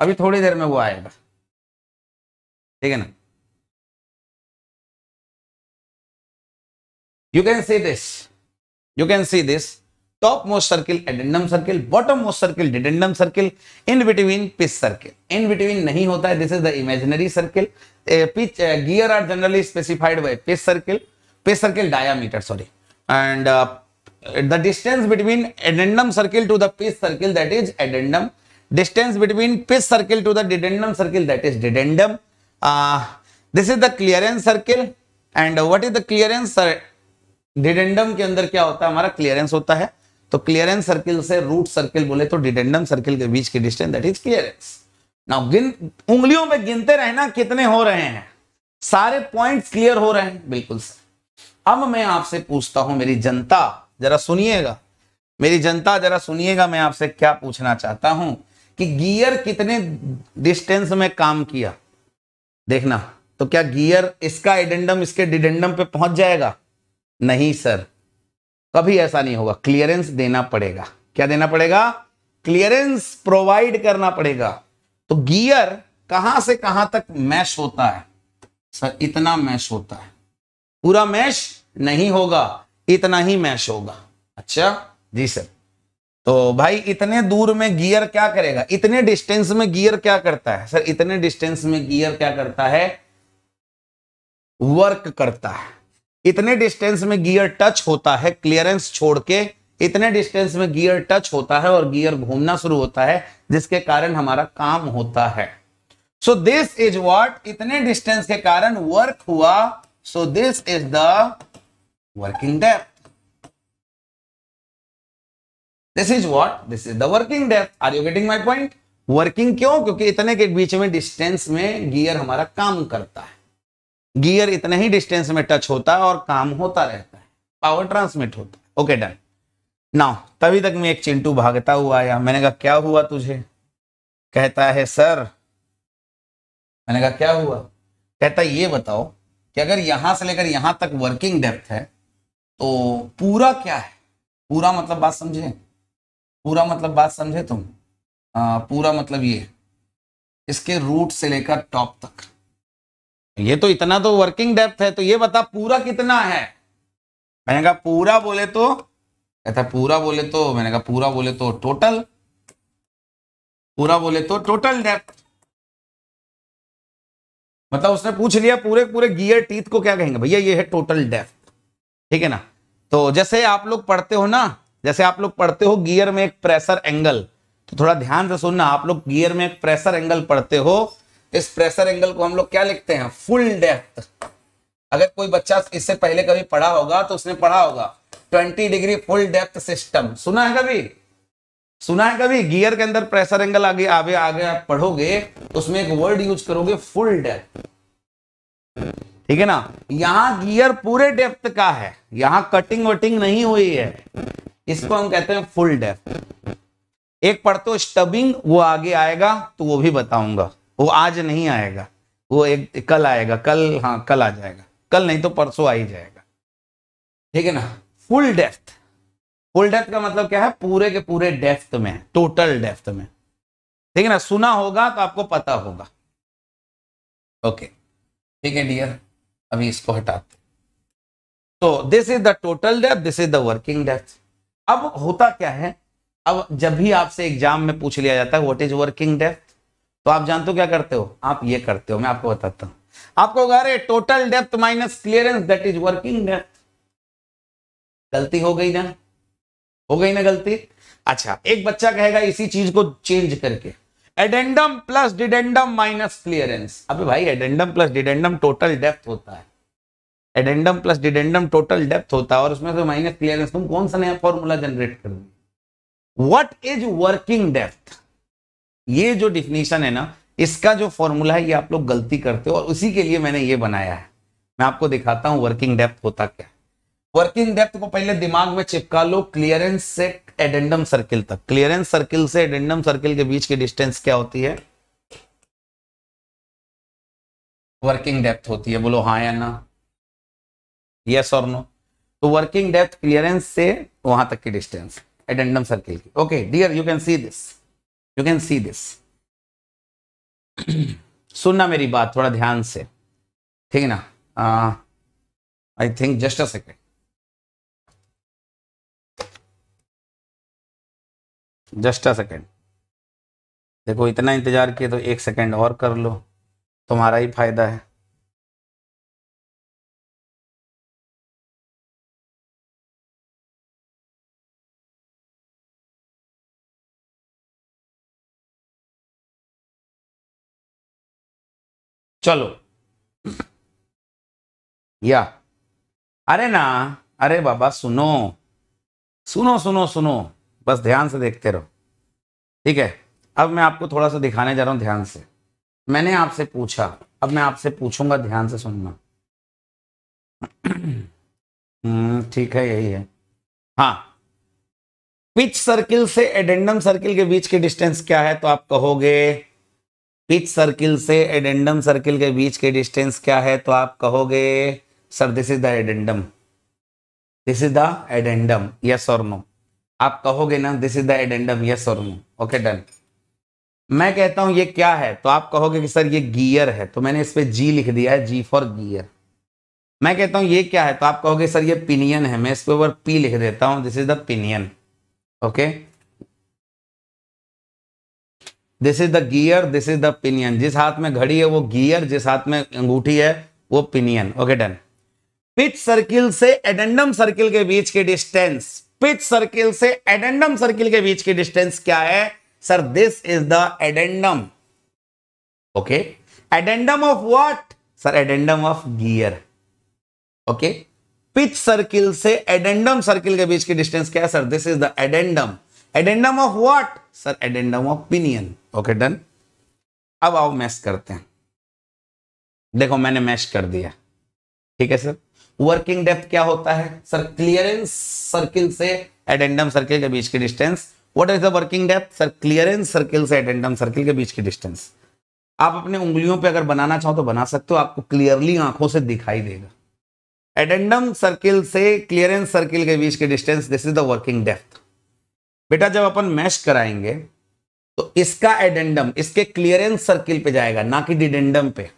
अभी थोड़ी देर में वो आएगा ठीक है ना you can see this you can see this top most circle addendum circle bottom most circle dedendum circle in between pitch circle in between नहीं होता है this is the imaginary circle pitch gear are generally specified by pitch circle page circle diameter sorry and uh, the distance between addendum circle to the page circle that is addendum distance between page circle to the dedendum circle that is dedendum uh, this is the clearance circle and what is the clearance dedendum के अंदर क्या होता है हमारा क्लियरेंस होता है तो क्लियरेंस सर्किल से रूट सर्किल बोले तो डिडेंडम सर्किल के बीच की डिस्टेंस दैट इज क्लियरेंस ना गिन उंगलियों में गिनते रहना कितने हो रहे हैं सारे पॉइंट्स क्लियर हो रहे हैं बिल्कुल सर अब मैं आपसे पूछता हूं मेरी जनता जरा सुनिएगा मेरी जनता जरा सुनिएगा मैं आपसे क्या पूछना चाहता हूं कि गियर कितने डिस्टेंस में काम किया देखना तो क्या गियर इसका एडेंडम इसके डिडेंडम पे पहुंच जाएगा नहीं सर कभी ऐसा नहीं होगा क्लियरेंस देना पड़ेगा क्या देना पड़ेगा क्लियरेंस प्रोवाइड करना पड़ेगा तो गियर कहां से कहां तक मैश होता है सर इतना मैश होता है पूरा मैश नहीं होगा इतना ही मैश होगा अच्छा जी सर तो भाई इतने दूर में गियर क्या करेगा इतने डिस्टेंस में गियर क्या करता है सर इतने डिस्टेंस में गियर क्या करता है वर्क करता है इतने डिस्टेंस में गियर टच होता है क्लियरेंस छोड़ के इतने डिस्टेंस में गियर टच होता है और गियर घूमना शुरू होता है जिसके कारण हमारा काम होता है सो दिस इज वॉट इतने डिस्टेंस के कारण वर्क हुआ So this is the working depth. This is what? This is the working depth. Are you getting my point? Working क्यों क्योंकि इतने के बीच में डिस्टेंस में गियर हमारा काम करता है गियर इतने ही डिस्टेंस में टच होता है और काम होता रहता है पावर ट्रांसमिट होता है ओके डन नाउ तभी तक मैं एक चिंटू भागता हुआ आया मैंने कहा क्या हुआ तुझे कहता है सर मैंने कहा क्या हुआ कहता ये बताओ कि अगर यहां से लेकर यहां तक वर्किंग डेप्थ है तो पूरा क्या है पूरा मतलब बात समझे पूरा मतलब बात समझे तुम आ, पूरा मतलब ये इसके रूट से लेकर टॉप तक ये तो इतना तो वर्किंग डेप्थ है तो ये बता पूरा कितना है मैंने कहा पूरा बोले तो कहता पूरा बोले तो मैंने कहा पूरा बोले तो टोटल पूरा बोले तो टोटल डेप्थ मतलब उसने पूछ लिया पूरे पूरे गियर टीथ को क्या कहेंगे भैया ये है टोटल डेफ ठीक है ना तो जैसे आप लोग पढ़ते हो ना जैसे आप लोग पढ़ते हो गियर में एक प्रेशर एंगल तो थोड़ा ध्यान से सुनना आप लोग गियर में एक प्रेशर एंगल पढ़ते हो इस प्रेशर एंगल को हम लोग क्या लिखते हैं फुल डेप्थ अगर कोई बच्चा इससे पहले कभी पढ़ा होगा तो उसने पढ़ा होगा 20 डिग्री फुल डेप्थ सिस्टम सुना है कभी सुना है कभी गियर के अंदर प्रेशर एंगल आगे आगे आगे आप पढ़ोगे उसमें एक वर्ड यूज करोगे फुल डेप्थ ठीक है ना यहां गियर पूरे डेप्थ का है यहां कटिंग वटिंग नहीं हुई है इसको हम कहते हैं फुल डेप्थ एक पढ़ते हो स्टबिंग वो आगे आएगा तो वो भी बताऊंगा वो आज नहीं आएगा वो एक कल आएगा कल हाँ कल आ जाएगा कल नहीं तो परसों आ ही जाएगा ठीक है ना फुल डेप्थ फुल डेप्थ का मतलब क्या है पूरे के पूरे डेप्थ में टोटल डेप्थ में ठीक है ना सुना होगा तो आपको पता होगा ओके ठीक है डियर अभी इसको हटाते तो this is the total depth this is the working depth अब होता क्या है अब जब भी आपसे एग्जाम में पूछ लिया जाता है व्हाट इज वर्किंग डेप्थ तो आप जानते हो क्या करते हो आप ये करते हो मैं आपको बताता हूं आपको रहे total depth minus clearance that is working depth गलती हो गई ना हो गई ना गलती अच्छा एक बच्चा कहेगा इसी चीज को चेंज करके addendum plus dedendum minus clearance अबे भाई addendum plus dedendum total depth होता है addendum plus dedendum total depth होता है और उसमें से माइनस क्लियरेंस तुम कौन सा नया फॉर्मूला जनरेट कर दो वट इज वर्किंग डेप्थ ये जो डिफिनीशन है ना इसका जो फॉर्मूला है ये आप लोग गलती करते हो और उसी के लिए मैंने ये बनाया है मैं आपको दिखाता हूं वर्किंग डेप्थ होता क्या वर्किंग डेप्थ को पहले दिमाग में चिपका लो क्लियरेंस से एडेंडम सर्किल तक क्लियरेंस सर्किल से एडेंडम सर्किल के बीच की डिस्टेंस क्या होती है वर्किंग डेप्थ होती है बोलो हाँ या ना यस और नो तो वर्किंग डेप्थ क्लियरेंस से वहां तक की डिस्टेंस एडेंडम सर्किल की okay dear you can see this you can see this सुनना मेरी बात थोड़ा ध्यान से ठीक है ना I think just a second just a second देखो इतना इंतज़ार किए तो एक सेकेंड और कर लो तुम्हारा ही फायदा है चलो या अरे ना अरे बाबा सुनो सुनो सुनो सुनो बस ध्यान से देखते रहो ठीक है अब मैं आपको थोड़ा सा दिखाने जा रहा हूं ध्यान से मैंने आपसे पूछा अब मैं आपसे पूछूंगा ध्यान से सुनना हम्म, ठीक है यही है हाँ पिच सर्किल से एडेंडम सर्किल के बीच की डिस्टेंस क्या है तो आप कहोगे पिच सर्किल से एडेंडम सर्किल के बीच के डिस्टेंस क्या है तो आप कहोगे sir this is the addendum this is the addendum yes और नो आप कहोगे ना this is the addendum yes और नो ओके डन मैं कहता हूं ये क्या है तो आप कहोगे कि सर ये गियर है तो मैंने इस पर जी लिख दिया है जी फॉर गियर मैं कहता हूं ये क्या है तो आप कहोगे सर ये पिनियन है मैं इस पर पी लिख देता हूं this is the pinion okay this is the gear this is the pinion जिस हाथ में घड़ी है वो गियर जिस हाथ में अंगूठी है वो pinion okay done pitch circle से एडेंडम सर्किल के बीच के डिस्टेंस पिच सर्किल से एडेंडम सर्किल के बीच की डिस्टेंस क्या है sir this is the addendum okay addendum of what sir addendum of gear okay pitch circle से एडेंडम सर्किल के बीच की डिस्टेंस क्या है sir this is the addendum addendum of what sir addendum of pinion okay done अब आओ मैश करते हैं देखो मैंने मैश कर दिया ठीक है सर वर्किंग डेप्थ क्या होता है सर क्लियरेंस सर्किल से एडेंडम सर्किल के बीच की distance what is the working depth sir clearance circle से एडेंडम सर्किल के बीच की डिस्टेंस आप अपने उंगलियों पे अगर बनाना चाहो तो बना सकते हो आपको क्लियरली आंखों से दिखाई देगा एडेंडम सर्किल से क्लियरेंस सर्किल के बीच की distance this is the working depth बेटा जब अपन मैश कराएंगे तो इसका एडेंडम इसके क्लियरेंस सर्किल पे जाएगा ना कि डिडेंडम पे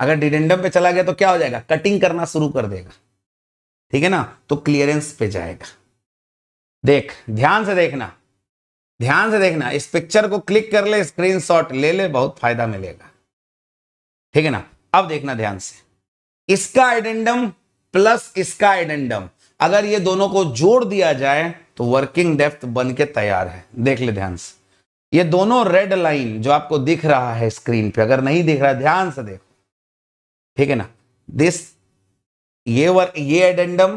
अगर डिडेंडम पे चला गया तो क्या हो जाएगा कटिंग करना शुरू कर देगा ठीक है ना तो क्लियरेंस पे जाएगा देख ध्यान से देखना ध्यान से देखना इस पिक्चर को क्लिक कर ले शॉट ले ले बहुत फायदा मिलेगा ठीक है ना अब देखना ध्यान से इसका एडेंडम प्लस इसका एडेंडम अगर ये दोनों को जोड़ दिया जाए तो वर्किंग डेप्थ बन के तैयार है देख ले ध्यान से ये दोनों रेड लाइन जो आपको दिख रहा है स्क्रीन पे अगर नहीं दिख रहा ध्यान से देख ठीक है ना दिस ये वर ये एडेंडम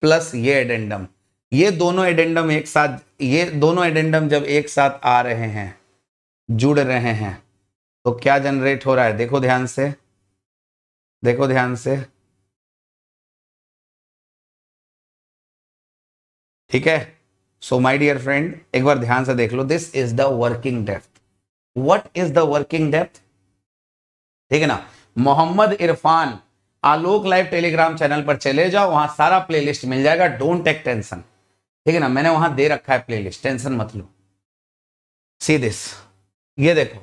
प्लस ये एडेंडम ये दोनों एडेंडम एक साथ ये दोनों एडेंडम जब एक साथ आ रहे हैं जुड़ रहे हैं तो क्या जनरेट हो रहा है देखो ध्यान से देखो ध्यान से ठीक है सो माई डियर फ्रेंड एक बार ध्यान से देख लो this is the working depth what is the working depth ठीक है ना Mohammad Irfan Alok live Telegram channel पर चले जाओ वहां सारा प्लेलिस्ट मिल जाएगा डोंट टेक टेंशन ठीक है ना मैंने वहां दे रखा है प्लेलिस्ट टेंशन मत लो सी दिस ये देखो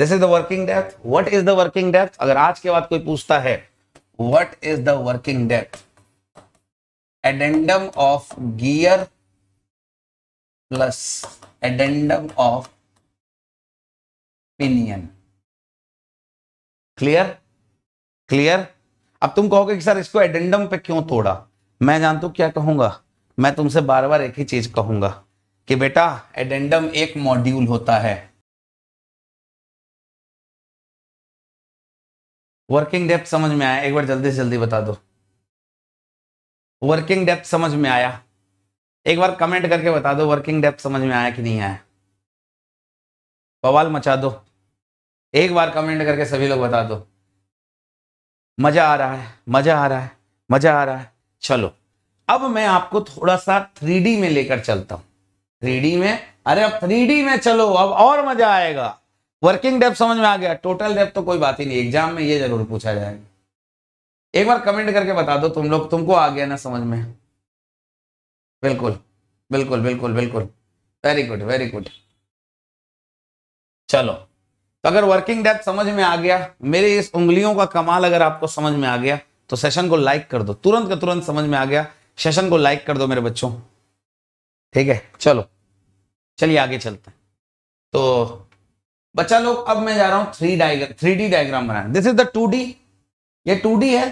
this is the working depth what is the working depth अगर आज के बाद कोई पूछता है what is the working depth addendum of gear plus addendum of pinion clear clear अब तुम कहोगे कि सर इसको एडेंडम पे क्यों तोड़ा मैं जानता हूं क्या कहूंगा मैं तुमसे बार बार एक ही चीज कहूंगा कि बेटा एडेंडम एक मॉड्यूल होता है वर्किंग डेप्थ समझ में आया एक बार जल्दी से जल्दी बता दो वर्किंग डेप्थ समझ में आया एक बार कमेंट करके बता दो वर्किंग डेप्थ समझ में आया कि नहीं आया बवाल मचा दो एक बार कमेंट करके सभी लोग बता दो मजा आ रहा है मजा आ रहा है मजा आ रहा है चलो अब मैं आपको थोड़ा सा थ्री में लेकर चलता हूं थ्री में अरे अब थ्री में चलो अब और मजा आएगा वर्किंग डेप समझ में आ गया टोटल डेप तो कोई बात ही नहीं एग्जाम में ये जरूर पूछा जाएगा एक बार कमेंट करके बता दो तुम लोग तुमको आ गया ना समझ में बिल्कुल बिल्कुल बिल्कुल बिल्कुल वेरी गुड वेरी गुड चलो तो अगर वर्किंग डेप्थ समझ में आ गया मेरे इस उंगलियों का कमाल अगर आपको समझ में आ गया तो सेशन को लाइक कर दो तुरंत का तुरंत समझ में आ गया सेशन को लाइक कर दो मेरे बच्चों ठीक है चलो चलिए आगे चलते हैं तो बच्चा लोग अब मैं जा रहा हूं three diagram three D diagram बनाना this is the two D ये टू डी है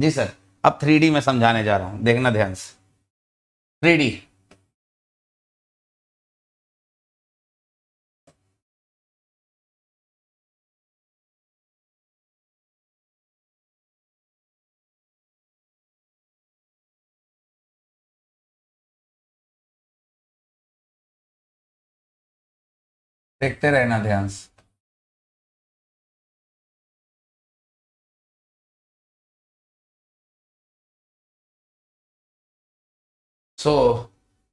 जी सर अब थ्री डी में समझाने जा रहा हूं देखना ध्यान से थ्री डी देखते रहना ध्यान से so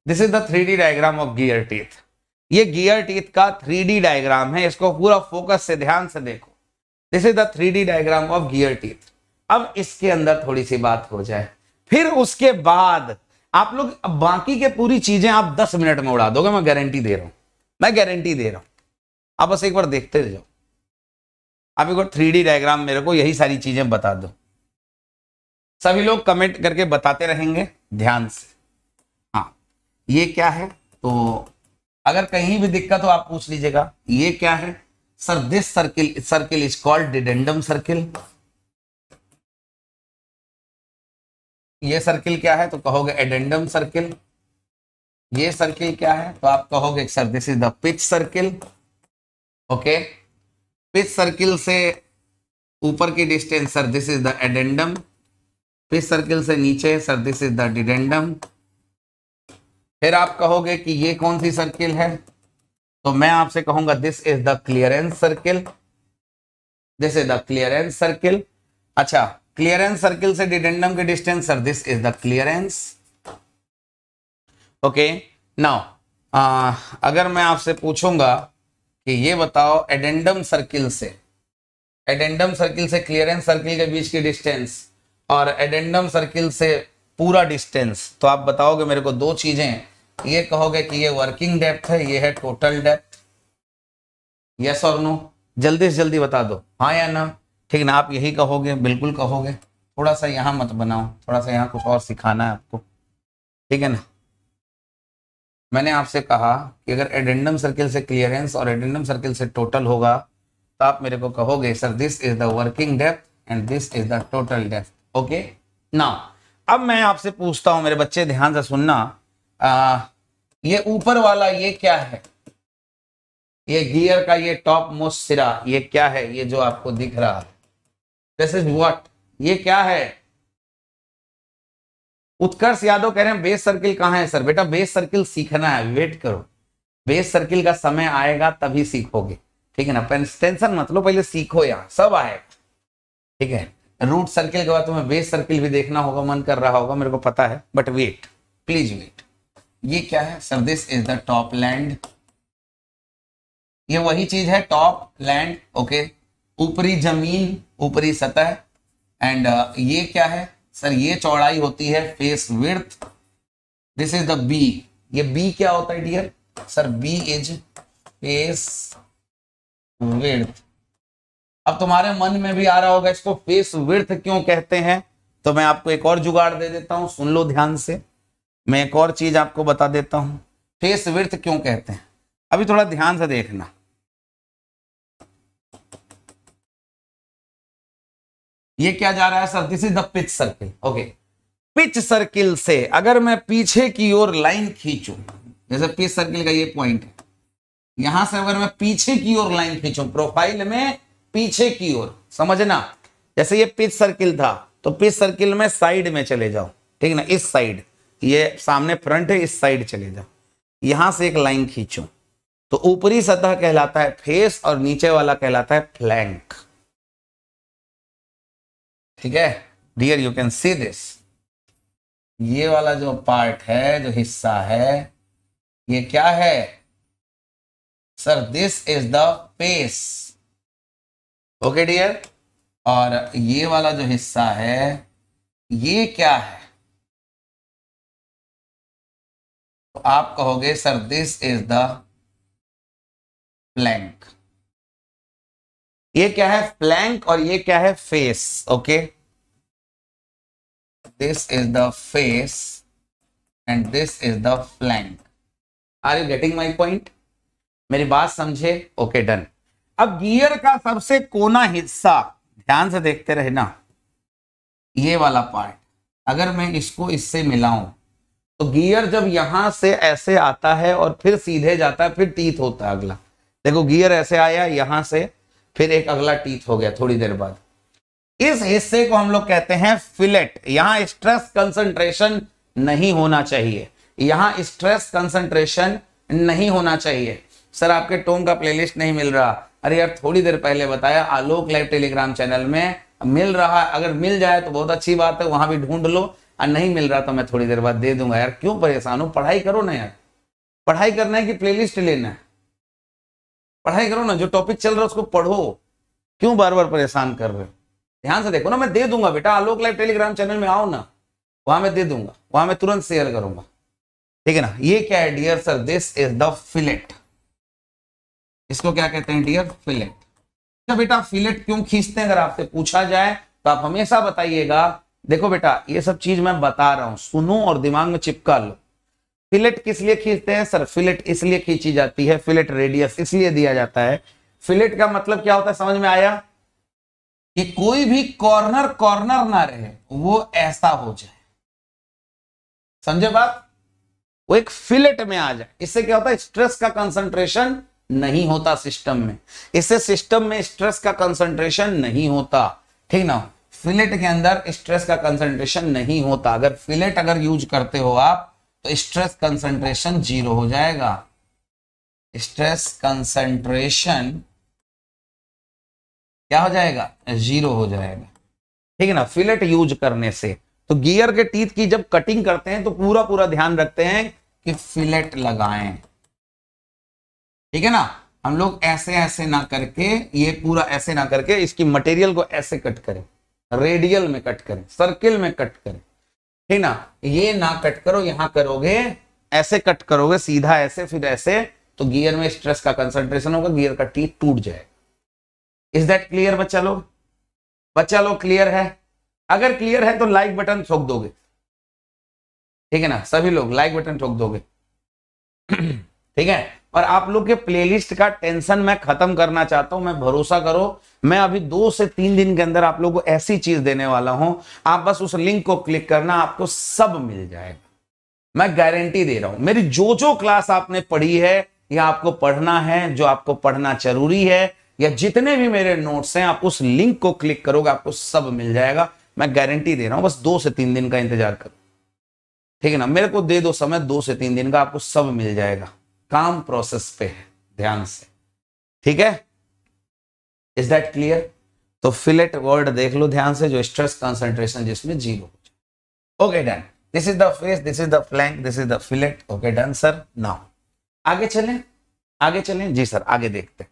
this is the three D diagram of gear teeth ये गियर टीथ का थ्री डी डायग्राम है इसको पूरा फोकस से ध्यान से देखो this is the three D diagram of gear teeth अब इसके अंदर थोड़ी सी बात हो जाए फिर उसके बाद आप लोग बाकी के पूरी चीजें आप 10 मिनट में उड़ा दोगे मैं गारंटी दे रहा हूं मैं गारंटी दे रहा हूं आप बस एक बार देखते जाओ आप एक बार थ्री डायग्राम मेरे को यही सारी चीजें बता दो सभी लोग कमेंट करके बताते रहेंगे ध्यान से हाँ ये क्या है तो अगर कहीं भी दिक्कत हो आप पूछ लीजिएगा ये क्या है sir this circle circle is called dedendum circle ये सर्किल क्या है तो कहोगे एडेंडम सर्किल ये सर्किल क्या है तो आप कहोगे sir this is the pitch circle okay pitch circle से ऊपर की distance sir this is the addendum pitch circle से नीचे sir this is the dedendum फिर आप कहोगे कि ये कौन सी सर्किल है तो मैं आपसे कहूंगा this is the clearance circle this is the clearance circle अच्छा क्लियरेंस सर्किल से डिडेंडम की distance sir this is the clearance okay now अगर मैं आपसे पूछूंगा कि ये बताओ एडेंडम सर्किल से एडेंडम सर्किल से क्लियरेंस सर्किल के बीच की डिस्टेंस और एडेंडम सर्किल से पूरा डिस्टेंस तो आप बताओगे मेरे को दो चीजें ये कहोगे कि ये वर्किंग डेप्थ है ये है टोटल डेप्थ यस और नो जल्दी से जल्दी बता दो हाँ या ना ठीक ना आप यही कहोगे बिल्कुल कहोगे थोड़ा सा यहाँ मत बनाओ थोड़ा सा यहाँ कुछ और सिखाना है आपको ठीक है ना मैंने आपसे कहा कि अगर एडेंडम सर्किल से क्लियरेंस और एडेंडम सर्किल से टोटल होगा तो आप मेरे को कहोगे sir this is the working depth and this is the total depth okay ना अब मैं आपसे पूछता हूं मेरे बच्चे ध्यान से सुनना आ, ये ऊपर वाला ये क्या है ये गियर का ये टॉप मोस्ट सिरा ये क्या है ये जो आपको दिख रहा है दिस इज व्हाट ये क्या है उत्कर्ष यादव कह रहे हैं बेस सर्किल कहाँ है सर बेटा बेस सर्किल सीखना है वेट करो बेस सर्किल का समय आएगा तभी सीखोगे ठीक है ना टेंशन मत लो पहले सीखो यहाँ सब आएगा ठीक है रूट सर्किल के बाद तुम्हें बेस सर्किल भी देखना होगा मन कर रहा होगा मेरे को पता है बट वेट प्लीज वेट ये क्या है sir this is the top land ये वही चीज है टॉप लैंड ओके ऊपरी जमीन ऊपरी सतह एंड uh, ये क्या है सर ये चौड़ाई होती है face width this is the B ये बी क्या होता है dear sir B is face width अब तुम्हारे मन में भी आ रहा होगा इसको फेस विर्थ क्यों कहते हैं तो मैं आपको एक और जुगाड़ दे देता हूं सुन लो ध्यान से मैं एक और चीज आपको बता देता हूं फेस विर्थ क्यों कहते हैं अभी थोड़ा ध्यान से देखना ये क्या जा रहा है sir this is the pitch circle okay pitch circle से अगर मैं पीछे की ओर लाइन खींचू जैसे पिच सर्किल का ये पॉइंट है यहां से अगर मैं पीछे की ओर लाइन खींचू प्रोफाइल में पीछे की ओर समझना जैसे ये पिच सर्किल था तो पिच सर्किल में साइड में चले जाओ ठीक ना इस साइड ये सामने फ्रंट है इस साइड चले जाओ यहां से एक लाइन खींचू तो ऊपरी सतह कहलाता है फेस और नीचे वाला कहलाता है फ्लैंक ठीक है dear you can see this ये वाला जो पार्ट है जो हिस्सा है ये क्या है sir this is the face okay dear और ये वाला जो हिस्सा है ये क्या है तो आप कहोगे sir this is the flank ये क्या है फ्लैंक और ये क्या है face okay this is the face and this is the flank are you getting my point मेरी बात समझे ओके डन अब गियर का सबसे कोना हिस्सा ध्यान से देखते रहे ना ये वाला पार्ट अगर मैं इसको इससे मिलाऊं तो गियर जब यहां से ऐसे आता है और फिर सीधे जाता है फिर टीथ होता है अगला देखो गियर ऐसे आया यहां से फिर एक अगला टीथ हो गया थोड़ी देर बाद इस हिस्से को हम लोग कहते हैं फिलेट यहां स्ट्रेस कंसंट्रेशन नहीं होना चाहिए यहां स्ट्रेस कंसंट्रेशन नहीं होना चाहिए सर आपके टोन का प्लेलिस्ट नहीं मिल रहा अरे यार थोड़ी देर पहले बताया आलोक लाइव टेलीग्राम चैनल में मिल रहा है अगर मिल जाए तो बहुत अच्छी बात है वहां भी ढूंढ लो और नहीं मिल रहा तो मैं थोड़ी देर बाद दे दूंगा यार क्यों परेशान हो पढ़ाई करो ना यार पढ़ाई करना है कि प्लेलिस्ट लेना है पढ़ाई करो ना जो टॉपिक चल रहा है उसको पढ़ो क्यों बार बार परेशान कर रहे हो ध्यान से देखो ना मैं दे दूंगा बेटा आलोक लाइव टेलीग्राम चैनल में आओ ना वहां मैं दे दूंगा वहां मैं तुरंत शेयर करूंगा ठीक है ना ये क्या है dear sir this is the fillet इसको क्या कहते हैं डियर फिलेट अच्छा बेटा फिलेट क्यों खींचते हैं अगर आपसे पूछा जाए तो आप हमेशा बताइएगा देखो बेटा ये सब चीज मैं बता रहा हूं सुनो और दिमाग में चिपका लो फिलेट किस लिए खींचते हैं सर फिलेट इसलिए खींची जाती है फिलेट रेडियस इसलिए दिया जाता है फिलेट का मतलब क्या होता है समझ में आया कि कोई भी कॉर्नर कॉर्नर ना रहे वो ऐसा हो जाए समझे बात वो एक फिलेट में आ जाए इससे क्या होता है स्ट्रेस का कंसंट्रेशन नहीं होता सिस्टम में इससे सिस्टम में स्ट्रेस का कंसंट्रेशन नहीं होता ठीक ना फिलेट के अंदर स्ट्रेस का कंसंट्रेशन नहीं होता अगर फिलेट अगर यूज करते हो आप तो स्ट्रेस कंसंट्रेशन जीरो हो जाएगा स्ट्रेस कंसंट्रेशन क्या हो जाएगा जीरो हो जाएगा ठीक है ना फिलेट यूज करने से तो गियर के टीथ की जब कटिंग करते हैं तो पूरा पूरा ध्यान रखते हैं कि फिलेट लगाएं ठीक है ना हम लोग ऐसे ऐसे ना करके ये पूरा ऐसे ना करके इसकी मटेरियल को ऐसे कट करें रेडियल में कट करें सर्किल में कट करें ठीक ना ये ना कट करो यहां करोगे ऐसे कट करोगे सीधा ऐसे फिर ऐसे तो गियर में स्ट्रेस का कंसंट्रेशन होगा गियर का टी टूट जाएगा इज दैट क्लियर बच्चा लोग बच्चा लोग क्लियर है अगर क्लियर है तो लाइक बटन ठोक दोगे ठीक है ना सभी लोग लाइक बटन ठोक दोगे ठीक है और आप लोग के प्लेलिस्ट का टेंशन मैं खत्म करना चाहता हूं मैं भरोसा करो मैं अभी दो से तीन दिन के अंदर आप लोगों को ऐसी चीज देने वाला हूं आप बस उस लिंक को क्लिक करना आपको सब मिल जाएगा मैं गारंटी दे रहा हूं मेरी जो जो क्लास आपने पढ़ी है या आपको पढ़ना है जो आपको पढ़ना जरूरी है या जितने भी मेरे नोट्स हैं आप उस लिंक को क्लिक करोगे आपको सब मिल जाएगा मैं गारंटी दे रहा हूं बस दो से तीन दिन का इंतजार करो ठीक है ना मेरे को दे दो समय दो से तीन दिन का आपको सब मिल जाएगा काम प्रोसेस पे है ध्यान से ठीक है इज दैट क्लियर तो फिलेट वर्ड देख लो ध्यान से जो स्ट्रेस कंसंट्रेशन जिसमें जीरो हो जाए okay done this is the face this is the flank this is the fillet okay done sir now आगे चलें आगे चलें जी सर आगे देखते हैं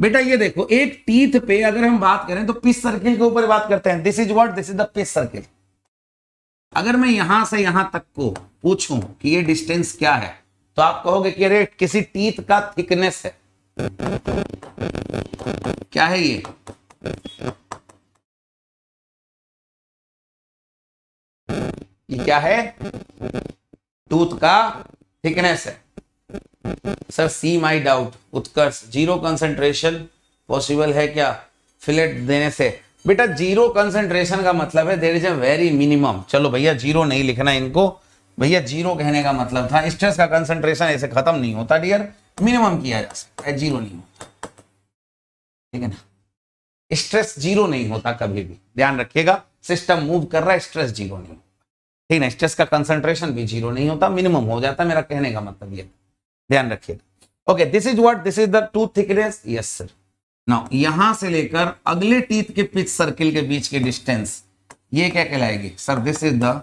बेटा ये देखो एक टीथ पे अगर हम बात करें तो पिस सर्किल के ऊपर बात करते हैं this is what this is the pitch circle अगर मैं यहां से यहां तक को पूछूं कि ये डिस्टेंस क्या है तो आप कहोगे कि अरे किसी टीथ का थिकनेस है क्या है ये ये क्या है टूथ का थिकनेस है sir see my doubt Utkarsh zero concentration possible है क्या फिलेट देने से बेटा जीरो कंसेंट्रेशन का मतलब है there is a very minimum चलो भैया जीरो नहीं लिखना इनको भैया जीरो कहने का मतलब था स्ट्रेस का कंसंट्रेशन ऐसे खत्म नहीं होता डियर मिनिमम किया जा सकता है जीरो नहीं होता ठीक है ना स्ट्रेस जीरो नहीं होता कभी भी ध्यान रखिएगा सिस्टम मूव कर रहा है स्ट्रेस जीरो नहीं होता ठीक ना स्ट्रेस का कंसंट्रेशन भी जीरो नहीं होता मिनिमम हो जाता मेरा कहने का मतलब ये ध्यान रखिएगा okay this is what this is the tooth thickness yes sir now यहां से लेकर अगले टीथ के पिच सर्किल के बीच के डिस्टेंस ये क्या कहलाएगी sir this is the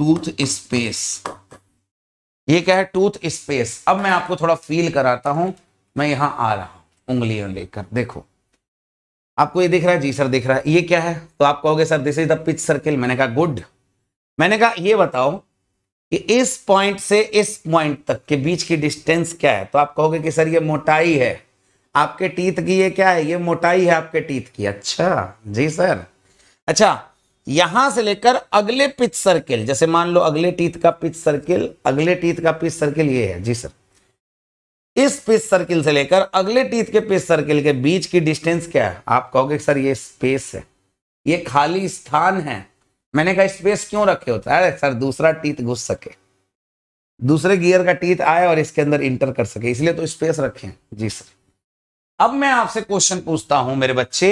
tooth space ये क्या है टूथ स्पेस अब मैं आपको थोड़ा फील कराता हूं मैं यहां आ रहा हूं उंगलियों लेकर देखो आपको ये दिख रहा है जी सर दिख रहा है ये क्या है तो आप कहोगे sir this is the pitch circle मैंने कहा गुड मैंने कहा ये बताओ कि इस पॉइंट से इस पॉइंट तक के बीच की डिस्टेंस क्या है तो आप कहोगे कि सर ये मोटाई है आपके टीथ की ये क्या है ये मोटाई है आपके टीथ की अच्छा जी सर अच्छा यहां से लेकर अगले पिच सर्किल जैसे मान लो अगले टीथ का पिच सर्किल अगले टीथ का पिच सर्किल ये है जी सर इस पिच सर्किल से लेकर अगले टीथ के पिच सर्किल के बीच की डिस्टेंस क्या है आप कहोगे सर ये स्पेस है ये खाली स्थान है मैंने कहा स्पेस क्यों रखे होता है सर दूसरा टीथ घुस सके दूसरे गियर का टीथ आए और इसके अंदर इंटर कर सके इसलिए तो स्पेस रखे जी सर अब मैं आपसे क्वेश्चन पूछता हूं मेरे बच्चे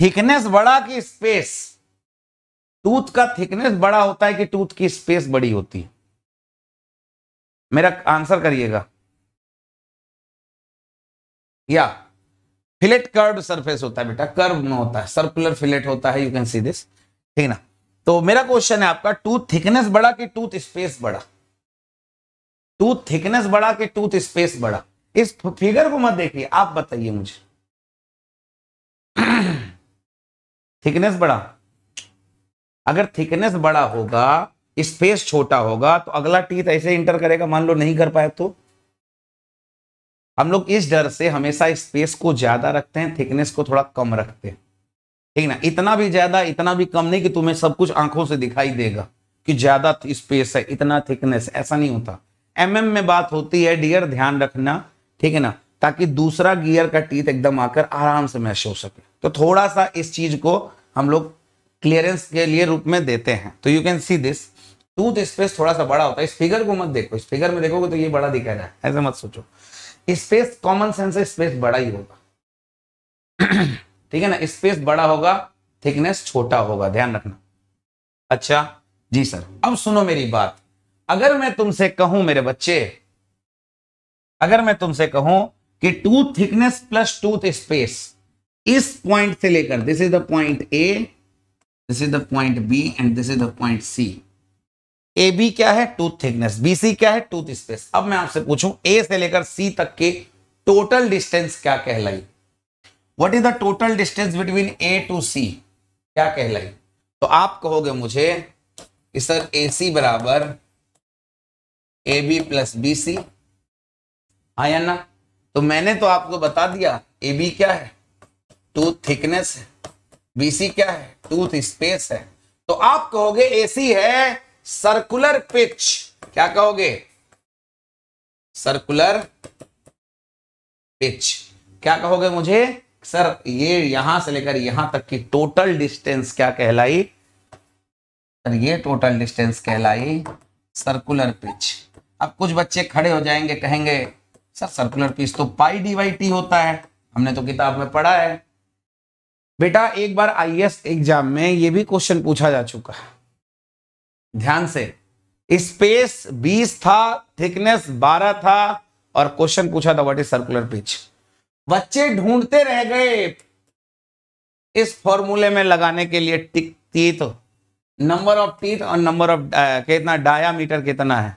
थिकनेस बड़ा कि स्पेस टूथ का थिकनेस बड़ा होता है कि टूथ की स्पेस बड़ी होती है मेरा आंसर करिएगा या फिलेट कर्व सरफेस होता है बेटा कर्व में होता है सर्कुलर फिलेट होता है यू कैन सी दिस ठीक ना तो मेरा क्वेश्चन है आपका टूथ थिकनेस बड़ा कि टूथ स्पेस बड़ा टूथ थिकनेस बड़ा कि टूथ स्पेस बड़ा इस फिगर को मत देखिए आप बताइए मुझे थिकनेस बड़ा अगर थिकनेस बड़ा होगा स्पेस छोटा होगा तो अगला टीथ ऐसे इंटर करेगा मान लो नहीं कर पाए तो हम लोग इस डर से हमेशा स्पेस को ज्यादा रखते हैं थिकनेस को थोड़ा कम रखते हैं ठीक ना इतना भी ज्यादा इतना भी कम नहीं कि तुम्हें सब कुछ आंखों से दिखाई देगा कि ज्यादा स्पेस है इतना थिकनेस ऐसा नहीं होता एम mm में बात होती है डियर ध्यान रखना ठीक है ना ताकि दूसरा गियर का टीथ एकदम आकर आराम से महसूस हो सके तो थोड़ा सा इस चीज को हम लोग क्लियरेंस के लिए रूप में देते हैं तो you can see this tooth space थोड़ा सा बड़ा होता है इस फिगर को मत देखो इस फिगर में देखोगे तो ये बड़ा दिखा रहा है ऐसे मत सोचो स्पेस कॉमन सेंस से स्पेस बड़ा ही होगा ठीक है ना स्पेस बड़ा होगा थिकनेस छोटा होगा ध्यान रखना अच्छा जी सर अब सुनो मेरी बात अगर मैं तुमसे कहूं मेरे बच्चे अगर मैं तुमसे कहूं कि tooth thickness plus tooth space इस पॉइंट से लेकर this is the point A this is the point B and this is the point C A B क्या है टूथ थिकनेस बी सी क्या है टूथ स्पेस अब मैं आपसे पूछूं ए से लेकर सी तक के टोटल डिस्टेंस क्या कहलाई what is the total distance between A to C क्या कहलाई तो आप कहोगे मुझे कि सर ए सी बराबर A B plus B C हाँ या ना तो मैंने तो आपको बता दिया ए बी क्या है टूथ थिकनेस बी सी क्या है टूथ स्पेस है तो आप कहोगे एसी है सर्कुलर पिच क्या कहोगे सर्कुलर पिच क्या कहोगे मुझे सर ये यहां से लेकर यहां तक की टोटल डिस्टेंस क्या कहलाई सर ये टोटल डिस्टेंस कहलाई सर्कुलर पिच अब कुछ बच्चे खड़े हो जाएंगे कहेंगे सर सर्कुलर पिच तो पाई डी वाई टी होता है हमने तो किताब में पढ़ा है बेटा एक बार आईएएस एग्जाम में ये भी क्वेश्चन पूछा जा चुका है ध्यान से स्पेस 20 था थिकनेस 12 था और क्वेश्चन पूछा था वट इज सर्कुलर पिच बच्चे ढूंढते रह गए इस फॉर्मूले में लगाने के लिए tick teeth number of teeth और नंबर ऑफ कितना डायामीटर कितना है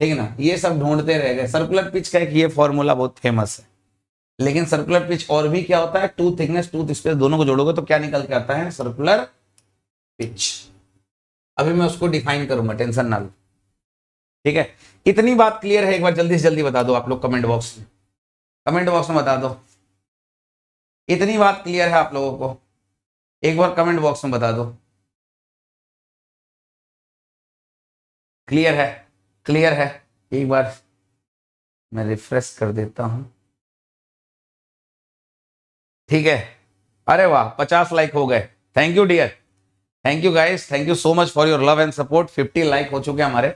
ठीक है ना ये सब ढूंढते रह गए सर्कुलर पिच का एक ये फॉर्मूला बहुत फेमस है लेकिन सर्कुलर पिच और भी क्या होता है टू थिकनेस टू स्पेस दोनों को जोड़ोगे तो क्या निकल के आता है सर्कुलर पिच अभी मैं उसको डिफाइन करूंगा टेंशन ना लो ठीक है इतनी बात क्लियर है एक बार जल्दी से जल्दी बता दो आप लोग कमेंट बॉक्स में कमेंट बॉक्स में बता दो इतनी बात क्लियर है आप लोगों को एक बार कमेंट बॉक्स में बता दो क्लियर है क्लियर है एक बार मैं रिफ्रेश कर देता हूं ठीक है अरे वाह पचास लाइक हो गए thank you dear thank you guys thank you so much for your love and support fifty like हो चुके हमारे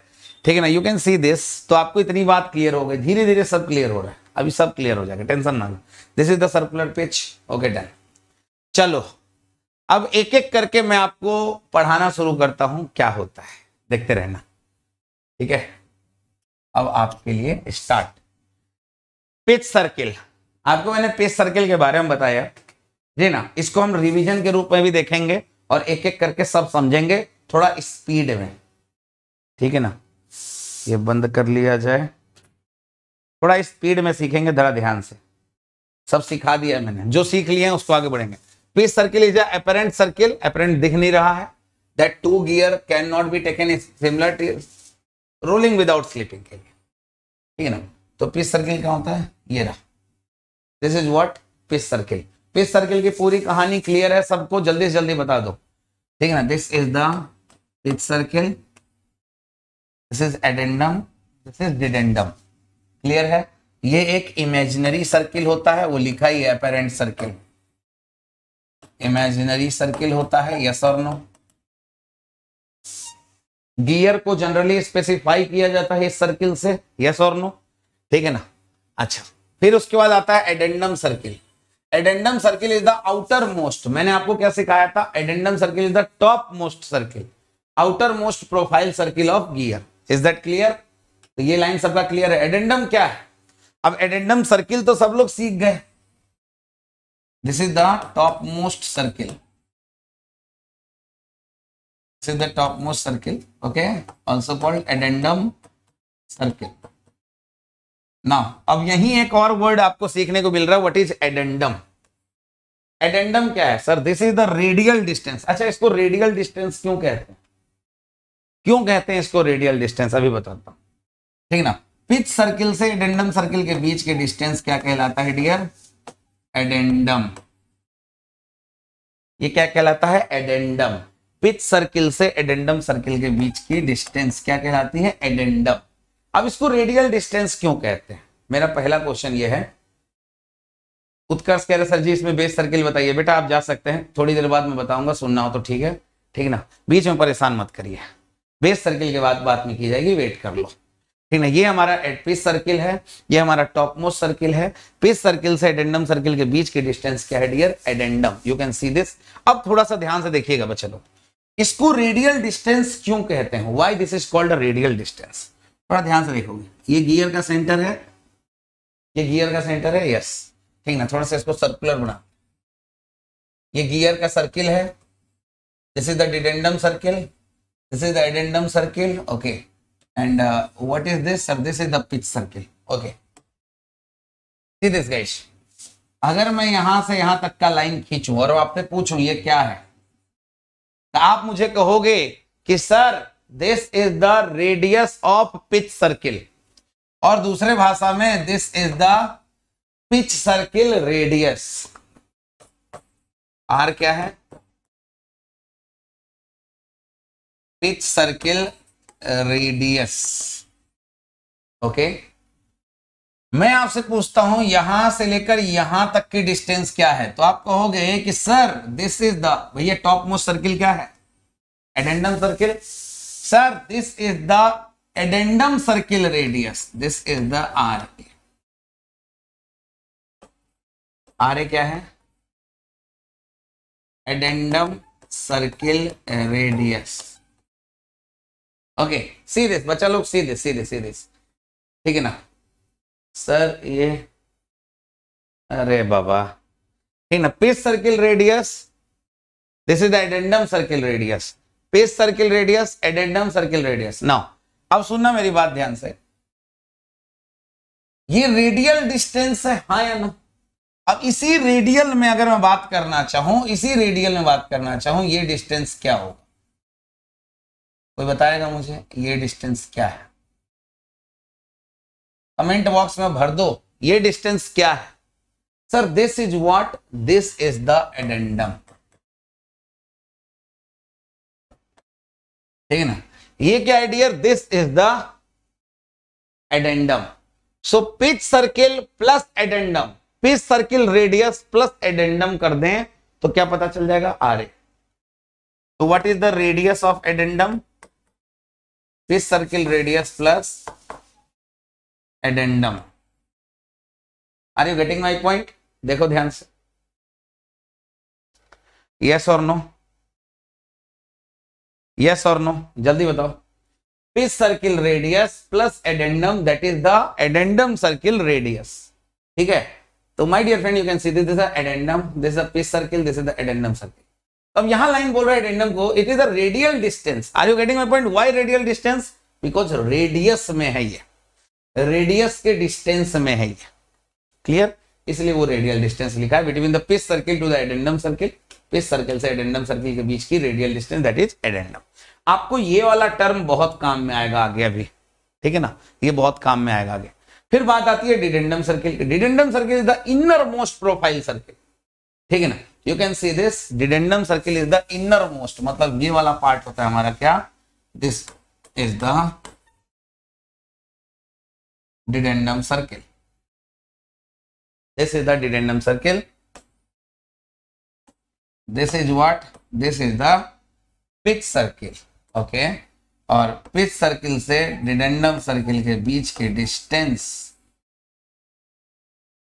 ठीक है ना यू कैन सी दिस तो आपको इतनी बात क्लियर हो गई धीरे धीरे सब क्लियर हो रहा है अभी सब क्लियर हो जाएगा टेंशन ना लो this is the circular pitch okay done चलो अब एक एक करके मैं आपको पढ़ाना शुरू करता हूं क्या होता है देखते रहना ठीक है अब आपके लिए स्टार्ट पिच सर्किल आपको मैंने पेस सर्किल के बारे में बताया जी ना इसको हम रिवीजन के रूप में भी देखेंगे और एक एक करके सब समझेंगे थोड़ा स्पीड में ठीक है ना ये बंद कर लिया जाए थोड़ा स्पीड में सीखेंगे धरा ध्यान से सब सिखा दिया मैंने जो सीख लिए हैं उसको आगे बढ़ेंगे pitch circle is apparent circle apparent दिख नहीं रहा है that two gear can not be taken similar rolling without sleeping के लिए ठीक है ना तो पेज सर्किल क्या होता है ये रहा this is what pitch circle pitch circle की पूरी कहानी क्लियर है सबको जल्दी से जल्दी बता दो ठीक है ना this is the circle this is addendum this is dedendum clear है ये एक इमेजिनरी सर्किल होता है वो लिखा ही है अपेरेंट सर्किल इमेजिनरी सर्किल होता है यस और नो गियर को जनरली स्पेसिफाई किया जाता है इस सर्किल से यस और नो ठीक है ना अच्छा फिर उसके बाद आता है addendum circle addendum circle is the outer most मैंने आपको क्या सिखाया था addendum circle is the top most circle outer most profile circle of gear is that clear तो ये लाइन सबका क्लियर है एडेंडम क्या है अब एडेंडम सर्किल तो सब लोग सीख गए this is the top most circle this is the top most circle okay also called addendum circle ना अब यही एक और वर्ड आपको सीखने को मिल रहा है व्हाट इज एडेंडम एडेंडम क्या है sir this is the radial distance अच्छा इसको रेडियल डिस्टेंस क्यों कहते हैं क्यों कहते हैं इसको रेडियल डिस्टेंस अभी बताता हूं ठीक ना पिच सर्किल से एडेंडम सर्किल के बीच के डिस्टेंस क्या कहलाता है डियर एडेंडम ये क्या कहलाता है एडेंडम पिच सर्किल से एडेंडम सर्किल के बीच की डिस्टेंस क्या कहलाती है एडेंडम अब इसको रेडियल डिस्टेंस क्यों कहते हैं मेरा पहला क्वेश्चन ये है उत्कर्ष कह रहे सर जी इसमें बेस सर्किल बताइए बेटा आप जा सकते हैं थोड़ी देर बाद मैं बताऊंगा सुनना हो तो ठीक है ठीक ना बीच में परेशान मत करिए बेस सर्किल के बाद बात में की जाएगी वेट कर लो ठीक ना ये हमारा एडपिस सर्किल है ये हमारा टॉप मोस्ट सर्किल है पिस सर्किल से एडेंडम सर्किल के बीच की डिस्टेंस क्या है dear addendum you can see this अब थोड़ा सा ध्यान से देखिएगा लोग इसको रेडियल डिस्टेंस क्यों कहते हैं why this is called radial distance बड़ा ध्यान से देखोगे ये गियर का सेंटर है ये गियर का सेंटर है यस ठीक ना थोड़ा सा इसको सर्कुलर बना ये गियर का सर्किल है this is the dedendum circle this is the addendum circle okay and what is this sir this is the pitch circle okay see this guys अगर मैं यहां से यहां तक का लाइन खींचूं और आपसे पूछूं ये क्या है तो आप मुझे कहोगे कि sir this is the radius of pitch circle और दूसरे भाषा में this is the pitch circle radius R क्या है पिच सर्किल रेडियस ओके मैं आपसे पूछता हूं यहां से लेकर यहां तक की डिस्टेंस क्या है तो आप कहोगे कि सर दिस इज द भैया टॉप मोस्ट सर्किल क्या है addendum circle sir this is the addendum circle radius this is the R A R A क्या है addendum circle radius okay see this बच्चा लोग see this see this see this ठीक है ना सर ये अरे बाबा ठीक ना pitch circle radius this is the addendum circle radius pitch circle radius addendum circle radius now अब सुनना मेरी बात ध्यान से ये रेडियल डिस्टेंस है हाँ या ना अब इसी रेडियल में अगर मैं बात करना चाहूं इसी रेडियल में बात करना चाहूं ये डिस्टेंस क्या होगा कोई बताएगा मुझे ये डिस्टेंस क्या है कमेंट बॉक्स में भर दो ये डिस्टेंस क्या है sir this is what this is the addendum ठीक है ना ये क्या है dear this is the addendum so pitch circle plus addendum pitch circle radius plus addendum कर दें तो क्या पता चल जाएगा आर ए तो what is the radius of addendum pitch circle radius plus addendum are you getting my point देखो ध्यान से यस और नो यस और नो जल्दी बताओ pitch circle radius plus addendum that is the addendum circle radius ठीक है तो my dear friend you can see this addendum this is the pitch circle this is the addendum circle अब यहां लाइन बोल रहा है एडेंडम को it is a radial distance are you getting my point why radial distance because radius में है ये रेडियस के डिस्टेंस में है ये क्लियर इसलिए वो रेडियल डिस्टेंस लिखा है between the pitch circle to the addendum circle pitch circle से एडेंडम सर्किल के बीच की radial distance that is addendum आपको ये वाला टर्म बहुत काम में आएगा आगे अभी ठीक है ना ये बहुत काम में आएगा आगे फिर बात आती है डिडेंडम सर्किल की dedendum circle is the inner most profile circle ठीक है ना you can see this dedendum circle is the inner most मतलब ये वाला पार्ट होता है हमारा क्या this is the dedendum circle this is the dedendum circle this is what this is the pitch circle okay और पिच सर्किल से डिडेंडम सर्किल के बीच की डिस्टेंस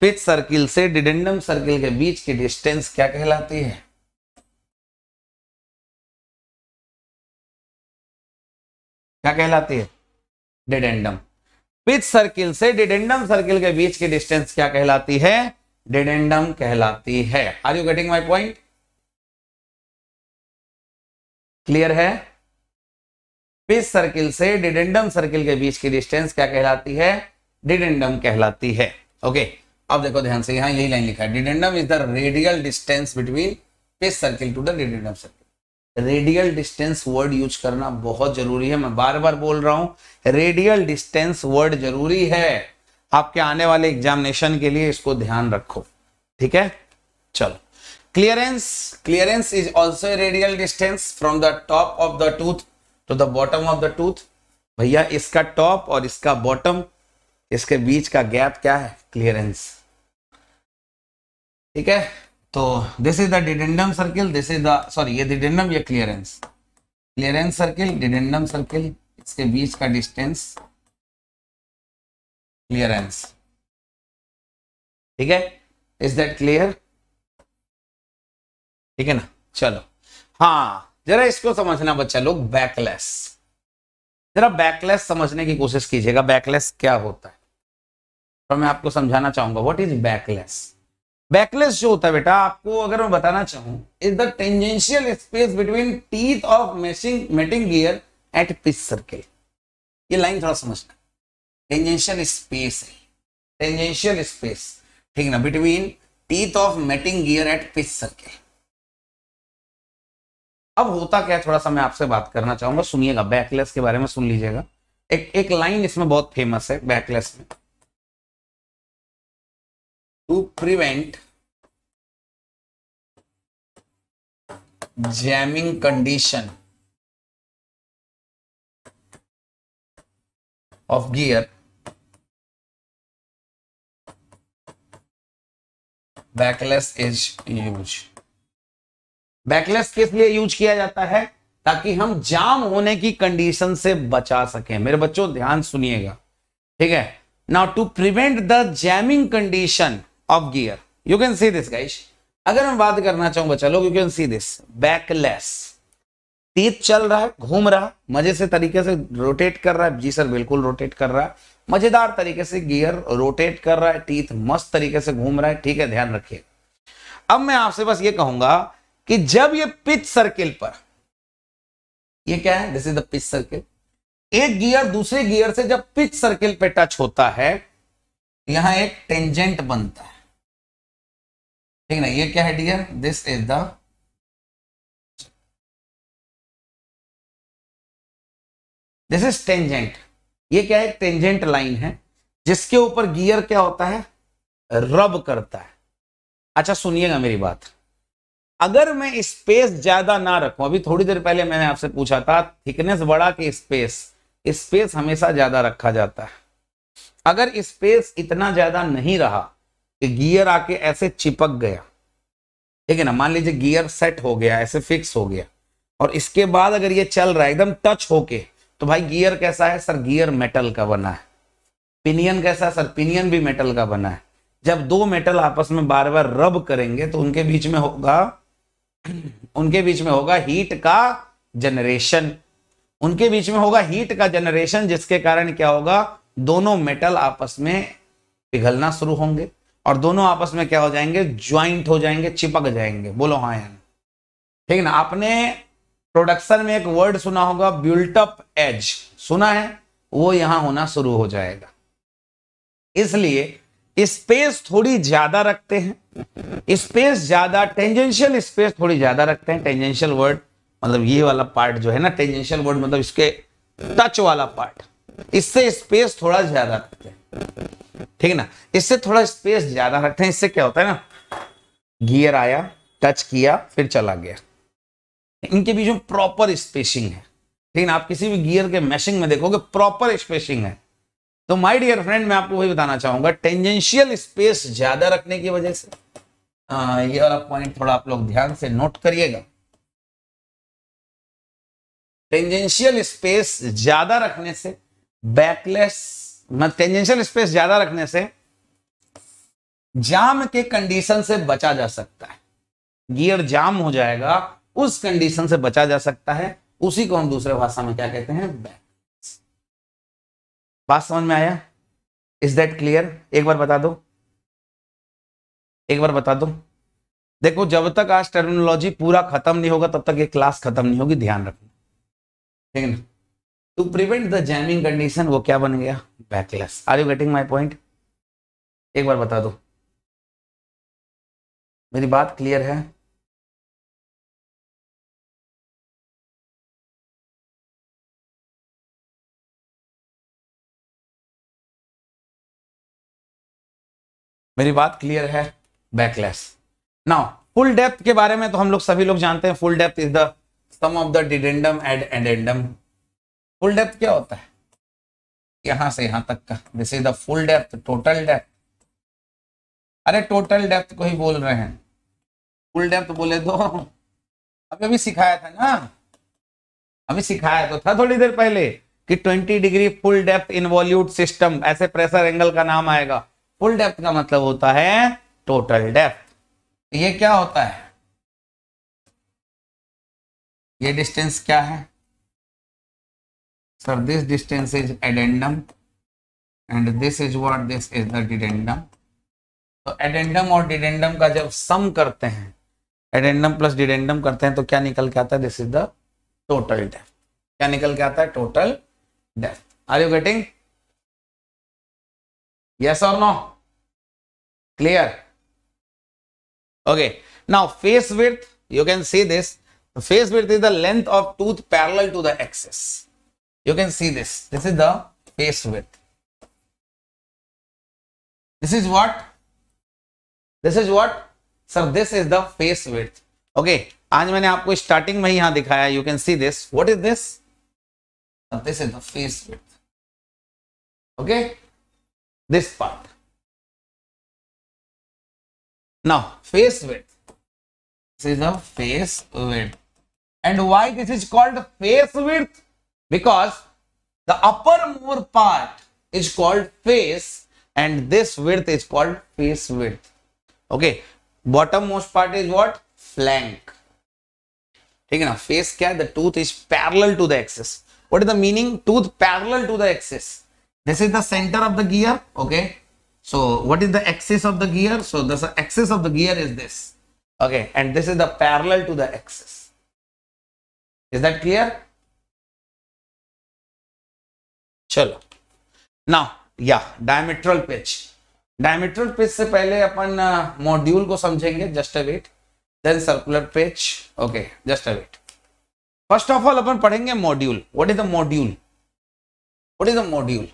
पिच सर्किल से डिडेंडम सर्किल के बीच की डिस्टेंस क्या कहलाती है क्या कहलाती है डिडेंडम पिच सर्किल से डिडेंडम सर्किल के बीच की डिस्टेंस क्या कहलाती है डिडेंडम कहलाती है are you getting my point clear है पिच सर्किल से डिडेंडम सर्किल के बीच की डिस्टेंस क्या कहलाती है डिडेंडम कहलाती है ओके अब देखो ध्यान से यहां यही लाइन लिखा है dedendum is the radial distance between pitch circle to the dedendum circle radial distance word use करना बहुत जरूरी है मैं बार बार बोल रहा हूं रेडियल डिस्टेंस वर्ड जरूरी है आपके आने वाले एग्जामिनेशन के लिए इसको ध्यान रखो ठीक है चलो clearance clearance is also radial distance from the top of the tooth to the bottom of the tooth भैया इसका टॉप और इसका बॉटम इसके बीच का गैप क्या है क्लियरेंस ठीक है तो this is the dedendum circle this is the sorry ये डिडेंडम ये clearance clearance circle dedendum circle इसके बीच का डिस्टेंस क्लियरेंस ठीक है इज दैट क्लियर ठीक है ना चलो हाँ जरा इसको समझना बच्चा लोग बैकलेस जरा बैकलेस समझने की कोशिश कीजिएगा बैकलेस क्या होता है तो मैं आपको समझाना चाहूंगा व्हाट इज बैकलेस बैकलेस जो होता है बेटा आपको अगर मैं बताना चाहूं is the tangential space between teeth of meshing mating gear at pitch circle ये लाइन थोड़ा समझना टेंजेंशियल स्पेस है टेंजेंशियल स्पेस ठीक ना between teeth of mating gear at pitch circle अब होता क्या है थोड़ा सा मैं आपसे बात करना चाहूंगा सुनिएगा बैकलेस के बारे में सुन लीजिएगा एक एक लाइन इसमें बहुत फेमस है बैकलेस में to prevent jamming condition of gear backlash is use backlash किस लिए यूज किया जाता है ताकि हम जाम होने की कंडीशन से बचा सके मेरे बच्चों ध्यान सुनिएगा ठीक है now to prevent the jamming condition of gear you can see this guys अगर मैं बात करना चाहूंगा चलो you can see this backlash teeth चल रहा है घूम रहा मजे से तरीके से रोटेट कर रहा है जी सर बिल्कुल रोटेट कर रहा है मजेदार तरीके से गियर रोटेट कर रहा है टीथ मस्त तरीके से घूम रहा है ठीक है ध्यान रखिए अब मैं आपसे बस ये कहूंगा कि जब ये पिच सर्किल पर ये क्या है this is the pitch circle एक गियर दूसरे गियर से जब पिच सर्किल पे टच होता है यहां एक टेंजेंट बनता है ठीक ना ये क्या है dear this is the this is tangent ये क्या है टेंजेंट लाइन है जिसके ऊपर गियर क्या होता है रब करता है अच्छा सुनिएगा मेरी बात अगर मैं स्पेस ज्यादा ना रखूं अभी थोड़ी देर पहले मैंने आपसे पूछा था थिकनेस बड़ा कि स्पेस स्पेस हमेशा ज्यादा रखा जाता है अगर स्पेस इतना ज्यादा नहीं रहा कि गियर आके ऐसे चिपक गया ठीक है ना मान लीजिए गियर सेट हो गया ऐसे फिक्स हो गया और इसके बाद अगर ये चल रहा है एकदम टच होके तो भाई गियर कैसा है सर गियर मेटल का बना है पिनियन कैसा है सर पिनियन भी मेटल का बना है जब दो मेटल आपस में बार बार रब करेंगे तो उनके बीच में होगा उनके बीच में होगा हीट का जनरेशन उनके बीच में होगा हीट का जनरेशन जिसके कारण क्या होगा दोनों मेटल आपस में पिघलना शुरू होंगे और दोनों आपस में क्या हो जाएंगे ज्वाइंट हो जाएंगे चिपक जाएंगे बोलो हाँ यार ठीक ना आपने प्रोडक्शन में एक वर्ड सुना होगा ब्यूल्टअप एज सुना है वो यहां होना शुरू हो जाएगा इसलिए स्पेस थोड़ी ज्यादा रखते हैं स्पेस ज्यादा टेंजेंशियल स्पेस थोड़ी ज्यादा रखते हैं टेंजेंशियल वर्ड मतलब ये वाला पार्ट जो है ना टेंजेंशियल वर्ड मतलब इसके टच वाला पार्ट इससे स्पेस थोड़ा ज्यादा रखते हैं ठीक है ना इससे थोड़ा स्पेस ज्यादा रखते हैं इससे क्या होता है ना गियर आया टच किया फिर चला गया इनके बीच में प्रॉपर स्पेसिंग है ना आप किसी भी गियर के मैशिंग में देखोगे प्रॉपर स्पेसिंग है तो माय डियर फ्रेंड मैं आपको वही बताना चाहूंगा टेंजेंशियल स्पेस ज्यादा रखने की वजह से यह वाला पॉइंट थोड़ा आप लोग ध्यान से नोट करिएगा टेंजेंशियल स्पेस ज्यादा रखने से बैकलेस मतलब टेंजेंशियल स्पेस ज्यादा रखने से जाम के कंडीशन से बचा जा सकता है गियर जाम हो जाएगा उस कंडीशन से बचा जा सकता है उसी को हम दूसरे भाषा में क्या कहते हैं बैक बात समझ में आया इज दैट क्लियर एक बार बता दो एक बार बता दो देखो जब तक आज टर्मिनोलॉजी पूरा खत्म नहीं होगा तब तक ये क्लास खत्म नहीं होगी ध्यान रखना ठीक है ना to prevent the jamming condition वो क्या बन गया backlash are you getting my point एक बार बता दो मेरी बात क्लियर है मेरी बात क्लियर है बैकलेस नाउ फुल डेप्थ के बारे में तो हम लोग सभी लोग जानते हैं full depth is the sum of the dedendum and addendum full depth क्या होता है यहां से यहां तक का this is the full depth total depth अरे टोटल डेप्थ को ही बोल रहे हैं फुल डेप्थ बोले दो तो अभी अभी सिखाया था ना अभी सिखाया तो था थोड़ी देर पहले कि 20 degree full depth involute system ऐसे प्रेशर एंगल का नाम आएगा फुल डेप्थ का मतलब होता है टोटल डेप्थ ये क्या होता है ये डिस्टेंस क्या है sir this distance is addendum and this is what this is the dedendum तो एडेंडम और डिडेंडम का जब सम करते हैं एडेंडम प्लस डिडेंडम करते हैं तो क्या निकल के आता है this is the total depth क्या निकल के आता है total depth are you getting Yes or no? Clear? Okay. Now, face width, you can see this. The face width is the length of tooth parallel to the axis. You can see this. This is the face width. This is what? This is what? Sir, this is the face width. Okay. आज मैंने आपको स्टार्टिंग में ही यहां दिखाया you can see this what is this this is the face with okay this part. Now, face width. This is a face width. And why this is called face width? Because the upper more part is called face and this width is called face width. Okay. Bottom most part is what? Flank. ठीक है face. care, The tooth is parallel to the axis. What is the meaning? Tooth parallel to the axis. This is the center of the gear, okay? So what is the axis of the gear? So the axis of the gear is this, okay? And this is the parallel to the axis. Is that clear? चलो ना या डायमेट्रल पिच डायमेट्रल पिच से पहले अपन मॉड्यूल को समझेंगे just a wait then circular pitch okay just a wait first of all अपन पढ़ेंगे module what is the module what is the module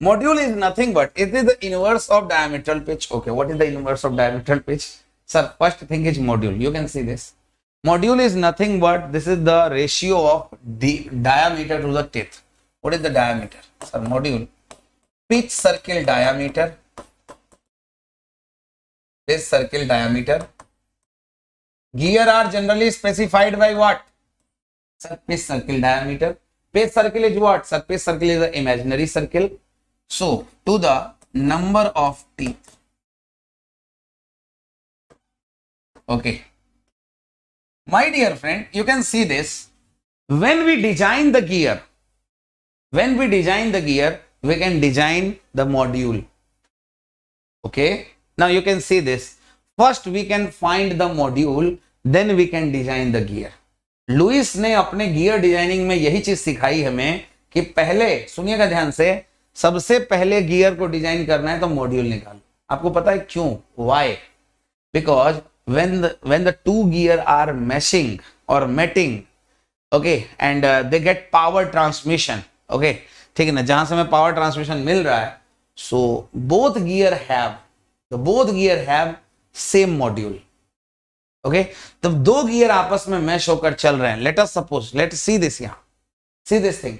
Module is nothing but it is the inverse of diametral pitch. Okay, what is the inverse of diametral pitch? Sir, first thing is module. You can see this. Module is nothing but this is the ratio of the diameter to the teeth. What is the diameter? Sir, module. Pitch circle diameter. This circle diameter. Gear are generally specified by what? Sir, pitch circle diameter. Pitch circle is what? Sir, pitch circle is the imaginary circle So, to the number of teeth. Okay. My dear friend, you can see this. When we design the gear, when we design the gear, we can design the module. Okay. Now you can see this. First we can find the module, then we can design the gear. Lewis ने अपने गियर डिजाइनिंग में यही चीज सिखाई हमें कि पहले सुनिएगा ध्यान से सबसे पहले गियर को डिजाइन करना है तो मॉड्यूल निकालो आपको पता है क्यों why because when when the two gear are meshing और mating okay and they get power transmission okay ठीक है ना जहां से हमें पावर ट्रांसमिशन मिल रहा है so both gear have the both gear have same module okay तब दो गियर आपस में मैश होकर चल रहे हैं let us suppose let see this यहां see this thing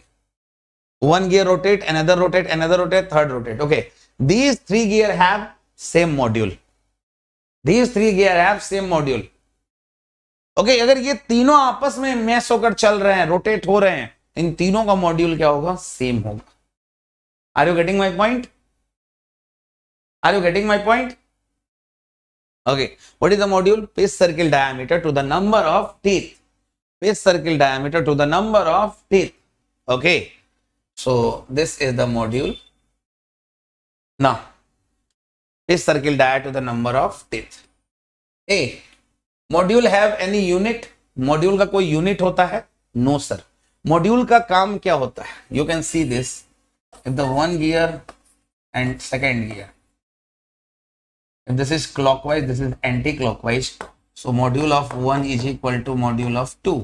one gear rotate another rotate another rotate third rotate okay these three gear have same module these three gear have same module okay okay, अगर ये तीनों आपस में मैस होकर चल रहे हैं रोटेट हो रहे हैं तो इन तीनों का मॉड्यूल क्या होगा सेम होगा are you getting my point are you getting my point okay what is the module pitch circle diameter to the number of teeth pitch circle diameter to the number of teeth okay okay. So this is the module. Now, this circle that to the number of teeth. A. module have any unit module ka koi unit hota hai no sir module ka kaam kya hota hai you can see this if the one gear and second gear if this is clockwise this is anti-clockwise so module of one is equal to module of two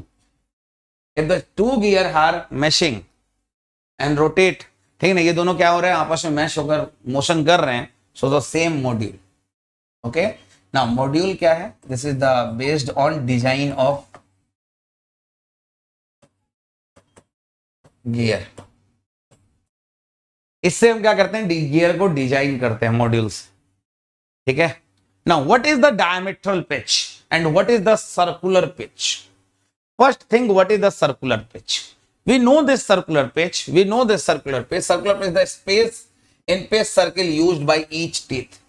if the two gear are meshing and rotate ठीक है ना ये दोनों क्या हो रहे हैं आपस में मैश होकर मोशन कर रहे हैं so the same module okay ना मॉड्यूल क्या है this is the based on design of gear इससे हम क्या करते हैं गियर को डिजाइन करते हैं मॉड्यूल से ठीक है ना what is the diametral pitch and what is the circular pitch first thing what is the circular pitch We know this circular page. We know this circular page. Circular page is the space in pitch circle used by each teeth.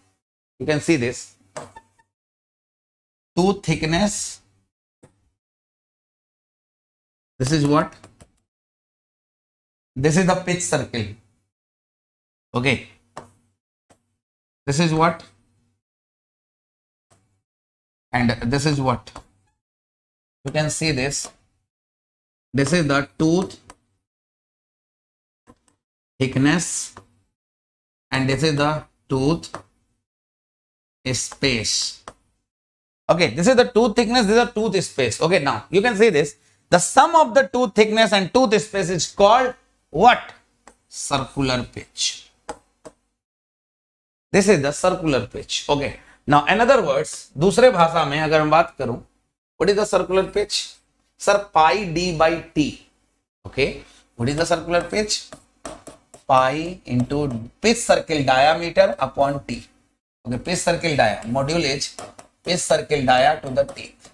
You can see this. Tooth thickness. This is what? This is the pitch circle. Okay. This is what? And this is what? You can see this. this is the tooth thickness and this is the tooth space okay this is the tooth thickness this is the tooth space okay now you can see this the sum of the tooth thickness and tooth space is called what circular pitch this is the circular pitch okay now in other words दूसरे भाषा में अगर मैं बात करूं what is the circular pitch Sir, pi d by t. Okay. What is the circular pitch? Pi into pitch circle diameter upon t. Okay, pitch circle dia. Module is pitch circle dia to the teeth.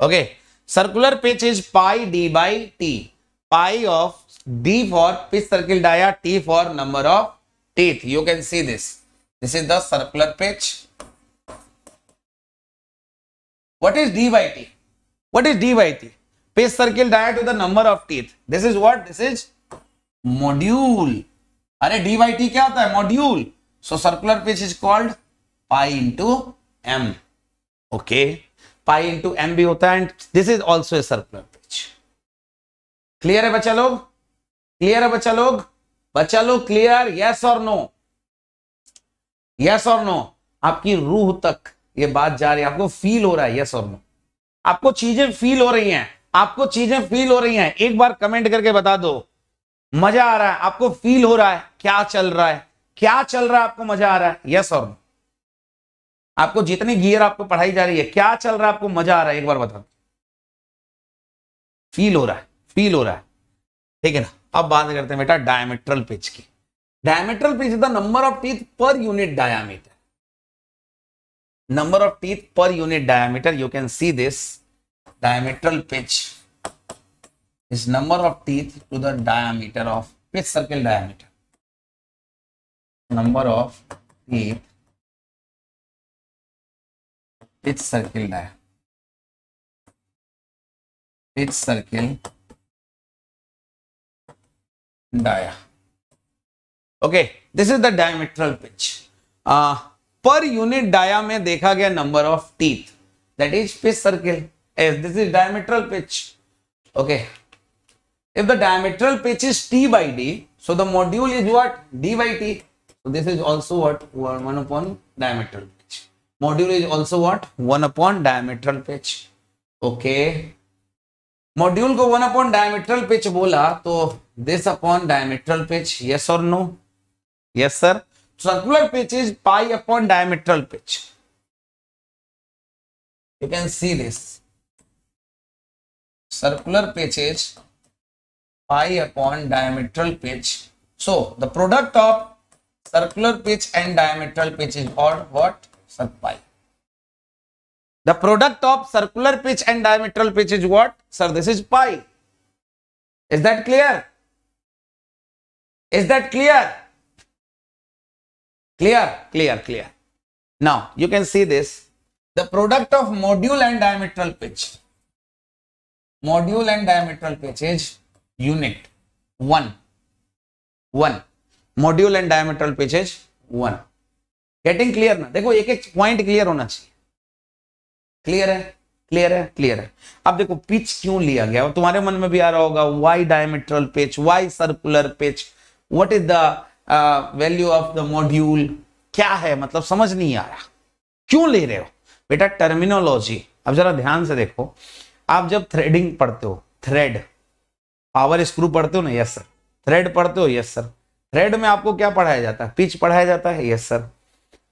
Okay. Circular pitch is pi d by t. Pi of d for pitch circle dia, t for number of teeth. You can see this. This is the circular pitch. What is d by t? What is d by t? Pace circle diagonal to the number of teeth. This is what? This is module. अरे डी बाई टी क्या होता है module so circular pitch is called pi into M okay pi into M भी होता है and this is also a circular pitch clear है बच्चा लोग क्लियर है बच्चा लोग बच्चा लोग क्लियर यस और नो यस और नो आपकी रूह तक ये बात जा रही है आपको फील हो रहा है यस और नो आपको चीजें फील हो रही हैं आपको चीजें फील हो रही हैं एक बार कमेंट करके बता दो मजा आ रहा है आपको फील हो रहा है क्या चल रहा है क्या चल रहा है आपको मजा आ रहा है यस और आपको जितनी गियर आपको पढ़ाई जा रही है क्या चल रहा है आपको मजा आ रहा है एक बार बता दो फील हो रहा है फील हो रहा है ठीक है ना अब बात करते हैं बेटा डायमेट्रल पिच की diametral pitch is the number of teeth per unit diameter number of teeth per unit diameter you can see this diametral pitch is number of teeth to the diameter of pitch circle diameter number of teeth pitch circle diameter pitch circle dia okay this is the diametral pitch uh, per unit dia में देखा गया number of teeth that is pitch circle S this is diametral pitch okay if the diametral pitch is T by D so the module is what D by T this is also what one upon diametral pitch module is also what one upon diametral pitch okay module को वन अपॉन डायमेट्रल पिच बोला तो this upon diametral pitch yes और no yes sir Circular pitch is pi upon diametral pitch. You can see this. Circular pitch is pi upon diametral pitch. So the product of circular pitch and diametral pitch is called what? Sir, pi. The product of circular pitch and diametral pitch is what? Sir, this is pi. Is that clear? Is that clear? Clear? Clear, clear. Now, you can see this. The product of module and diametral pitch. Module and diametral pitch is unit 1. 1. Module and diametral pitch is 1. Getting clear ना देखो एक एक पॉइंट क्लियर होना चाहिए क्लियर है क्लियर है क्लियर है अब देखो पिच क्यों लिया गया तुम्हारे मन में भी आ रहा होगा why diametral pitch why circular pitch what is the value of the module क्या है मतलब समझ नहीं आ रहा क्यों ले रहे हो बेटा टर्मिनोलॉजी अब जरा ध्यान से देखो आप जब थ्रेडिंग पढ़ते हो थ्रेड पावर स्क्रू पढ़ते हो ना यस सर थ्रेड पढ़ते हो यस सर थ्रेड में आपको क्या पढ़ाया जाता है पिच पढ़ाया जाता है यस सर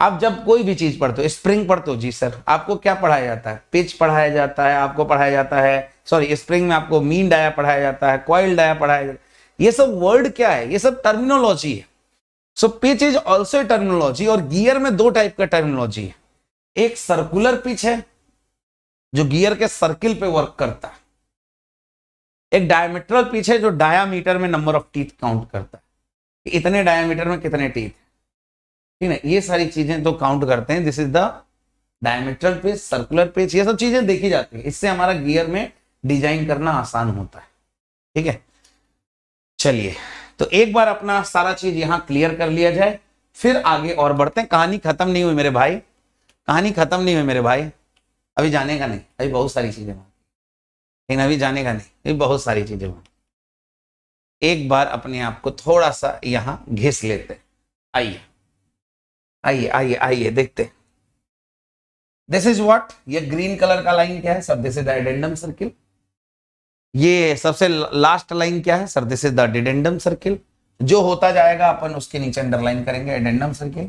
आप जब कोई भी चीज पढ़ते हो स्प्रिंग पढ़ते हो जी सर आपको क्या पढ़ाया जाता है पिच पढ़ाया जाता है आपको पढ़ाया जाता है सॉरी स्प्रिंग में आपको मीन डाया पढ़ाया जाता है क्वाइल डाया पढ़ाया जाता है ये सब वर्ड क्या है ये सब टर्मिनोलॉजी है so pitch is also a terminology और गियर में दो टाइप का टर्मिनोलॉजी है एक सर्कुलर पिच है जो गियर के सर्किल पे वर्क करता है एक डायमीटरल पिच है जो डायामीटर में नंबर ऑफ टीथ काउंट करता है इतने डायामीटर में कितने टीथ है ठीक है ये सारी चीजें तो काउंट करते हैं this is the diametral pitch circular pitch ये सब चीजें देखी जाती है इससे हमारा गियर में डिजाइन करना आसान होता है ठीक है चलिए तो एक बार अपना सारा चीज यहां क्लियर कर लिया जाए फिर आगे और बढ़ते हैं कहानी खत्म नहीं हुई मेरे भाई कहानी खत्म नहीं हुई मेरे भाई अभी जाने का नहीं अभी बहुत सारी चीजें बाकी लेकिन अभी जाने का नहीं अभी बहुत सारी चीजें बाकी एक बार अपने आप को थोड़ा सा यहां घिस लेते आइए आइए आइए आइए देखते दिस इज वॉट ये ग्रीन कलर का लाइन क्या है सब दिस इज आइडेंडम सर्किल ये सबसे लास्ट लाइन क्या है sir this is the dedendum circle जो होता जाएगा अपन उसके नीचे अंडरलाइन करेंगे addendum circle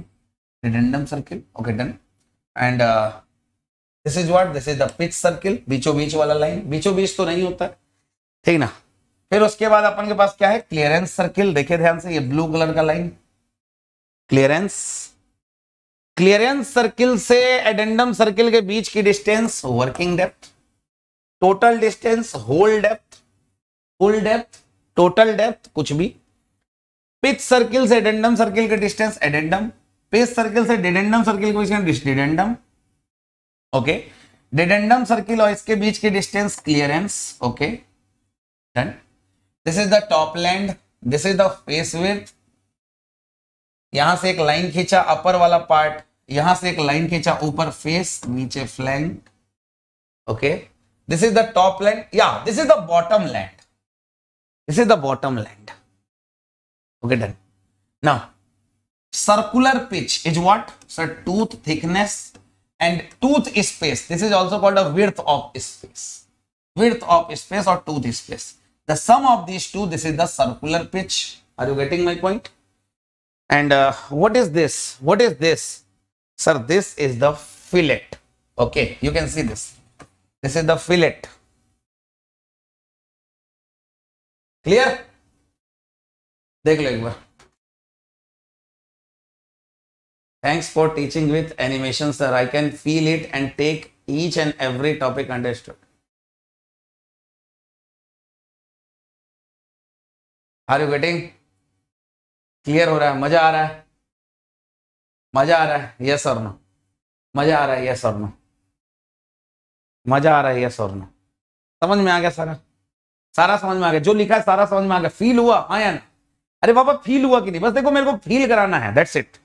dedendum circle okay done and this is what this is the pitch circle बीचों बीच वाला लाइन बीचों बीच तो नहीं होता है ठीक ना फिर उसके बाद अपन के पास क्या है क्लियरेंस सर्किल देखिए ध्यान से ये ब्लू कलर का लाइन क्लियरेंस क्लियरेंस सर्किल से एडेंडम सर्किल के बीच की distance working depth total distance whole depth full depth total depth कुछ भी पिच सर्किल से एडेंडम सर्किल का डिस्टेंस एडेंडम पिच सर्किल से डेडेंडम सर्किल को डिडेंडम ओके डेडेंडम सर्किल और इसके बीच की distance clearance okay done this is the top land this is the face with यहां से एक लाइन खींचा अपर वाला पार्ट यहां से एक लाइन खींचा ऊपर फेस नीचे flank okay okay? This is the top land. Yeah, this is the bottom land. This is the bottom land. Okay, done. Now, circular pitch is what? So, tooth thickness and tooth space. This is also called a width of space. Width of space or tooth space. The sum of these two, this is the circular pitch. Are you getting my point? And uh, what is this? What is this? Sir, this is the fillet. Okay, you can see this. This is the fillet. Clear देख लो एक बार thanks for teaching with animation sir I can feel it and take each and every topic understood are you getting clear हो रहा है मजा आ रहा है मजा आ रहा है यस और नो मजा आ रहा है यस और नो मजा आ रहा है यस और नो समझ में आ गया सारा सारा समझ में आ गया जो लिखा है सारा समझ में आ गया फील हुआ हाँ या ना अरे बाबा फील हुआ कि नहीं बस देखो मेरे को फील कराना है दैट्स इट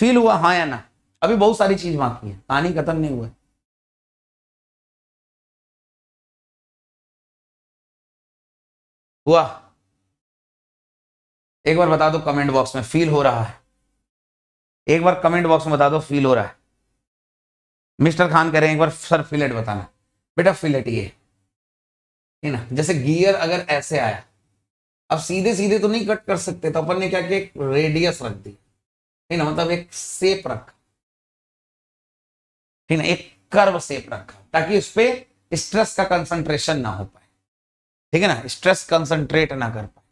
फील हुआ हाँ या ना अभी बहुत सारी चीज बाकी है कहानी खत्म नहीं हुआ हुआ एक बार बता दो कमेंट बॉक्स में फील हो रहा है एक बार कमेंट बॉक्स में बता दो फील हो रहा है मिस्टर खान कह रहे हैं एक बार सर फिलेट बताना बेटा फिलेट ये है ना जैसे गियर अगर ऐसे आया अब सीधे सीधे तो नहीं कट कर सकते तो अपन ने क्या किया एक रेडियस रख दी है ना मतलब एक सेप रखा है ना एक कर्व सेप रखा ताकि उस पर स्ट्रेस का कंसंट्रेशन ना हो पाए ठीक है ना स्ट्रेस कंसंट्रेट ना कर पाए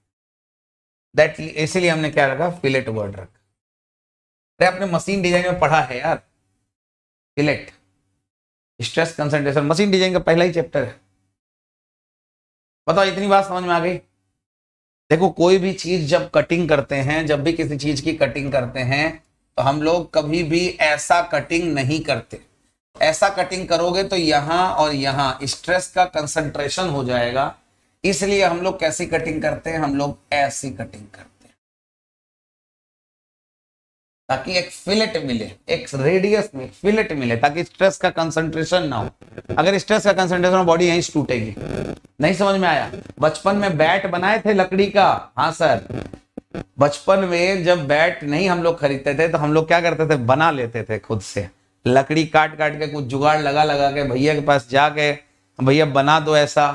दैट इसीलिए हमने क्या रखा फिलेट वर्ड रखा अरे आपने मशीन डिजाइन में पढ़ा है यार fillet stress concentration machine design का पहला ही चैप्टर है बताओ इतनी बात समझ में आ गई देखो कोई भी चीज जब कटिंग करते हैं जब भी किसी चीज की कटिंग करते हैं तो हम लोग कभी भी ऐसा कटिंग नहीं करते ऐसा कटिंग करोगे तो यहां और यहां स्ट्रेस का कंसंट्रेशन हो जाएगा इसलिए हम लोग कैसी कटिंग करते हैं हम लोग ऐसी कटिंग करते हैं ताकि एक फिलेट मिले एक रेडियस में फिलेट मिले ताकि स्ट्रेस का कंसंट्रेशन ना हो अगर स्ट्रेस का कंसंट्रेशन बॉडी यहीं टूटेगी नहीं समझ में आया बचपन में बैट बनाए थे लकड़ी का हाँ सर बचपन में जब बैट नहीं हम लोग खरीदते थे तो हम लोग क्या करते थे बना लेते थे खुद से लकड़ी काट काट के कुछ जुगाड़ लगा लगा के भैया के पास जाके भैया बना दो ऐसा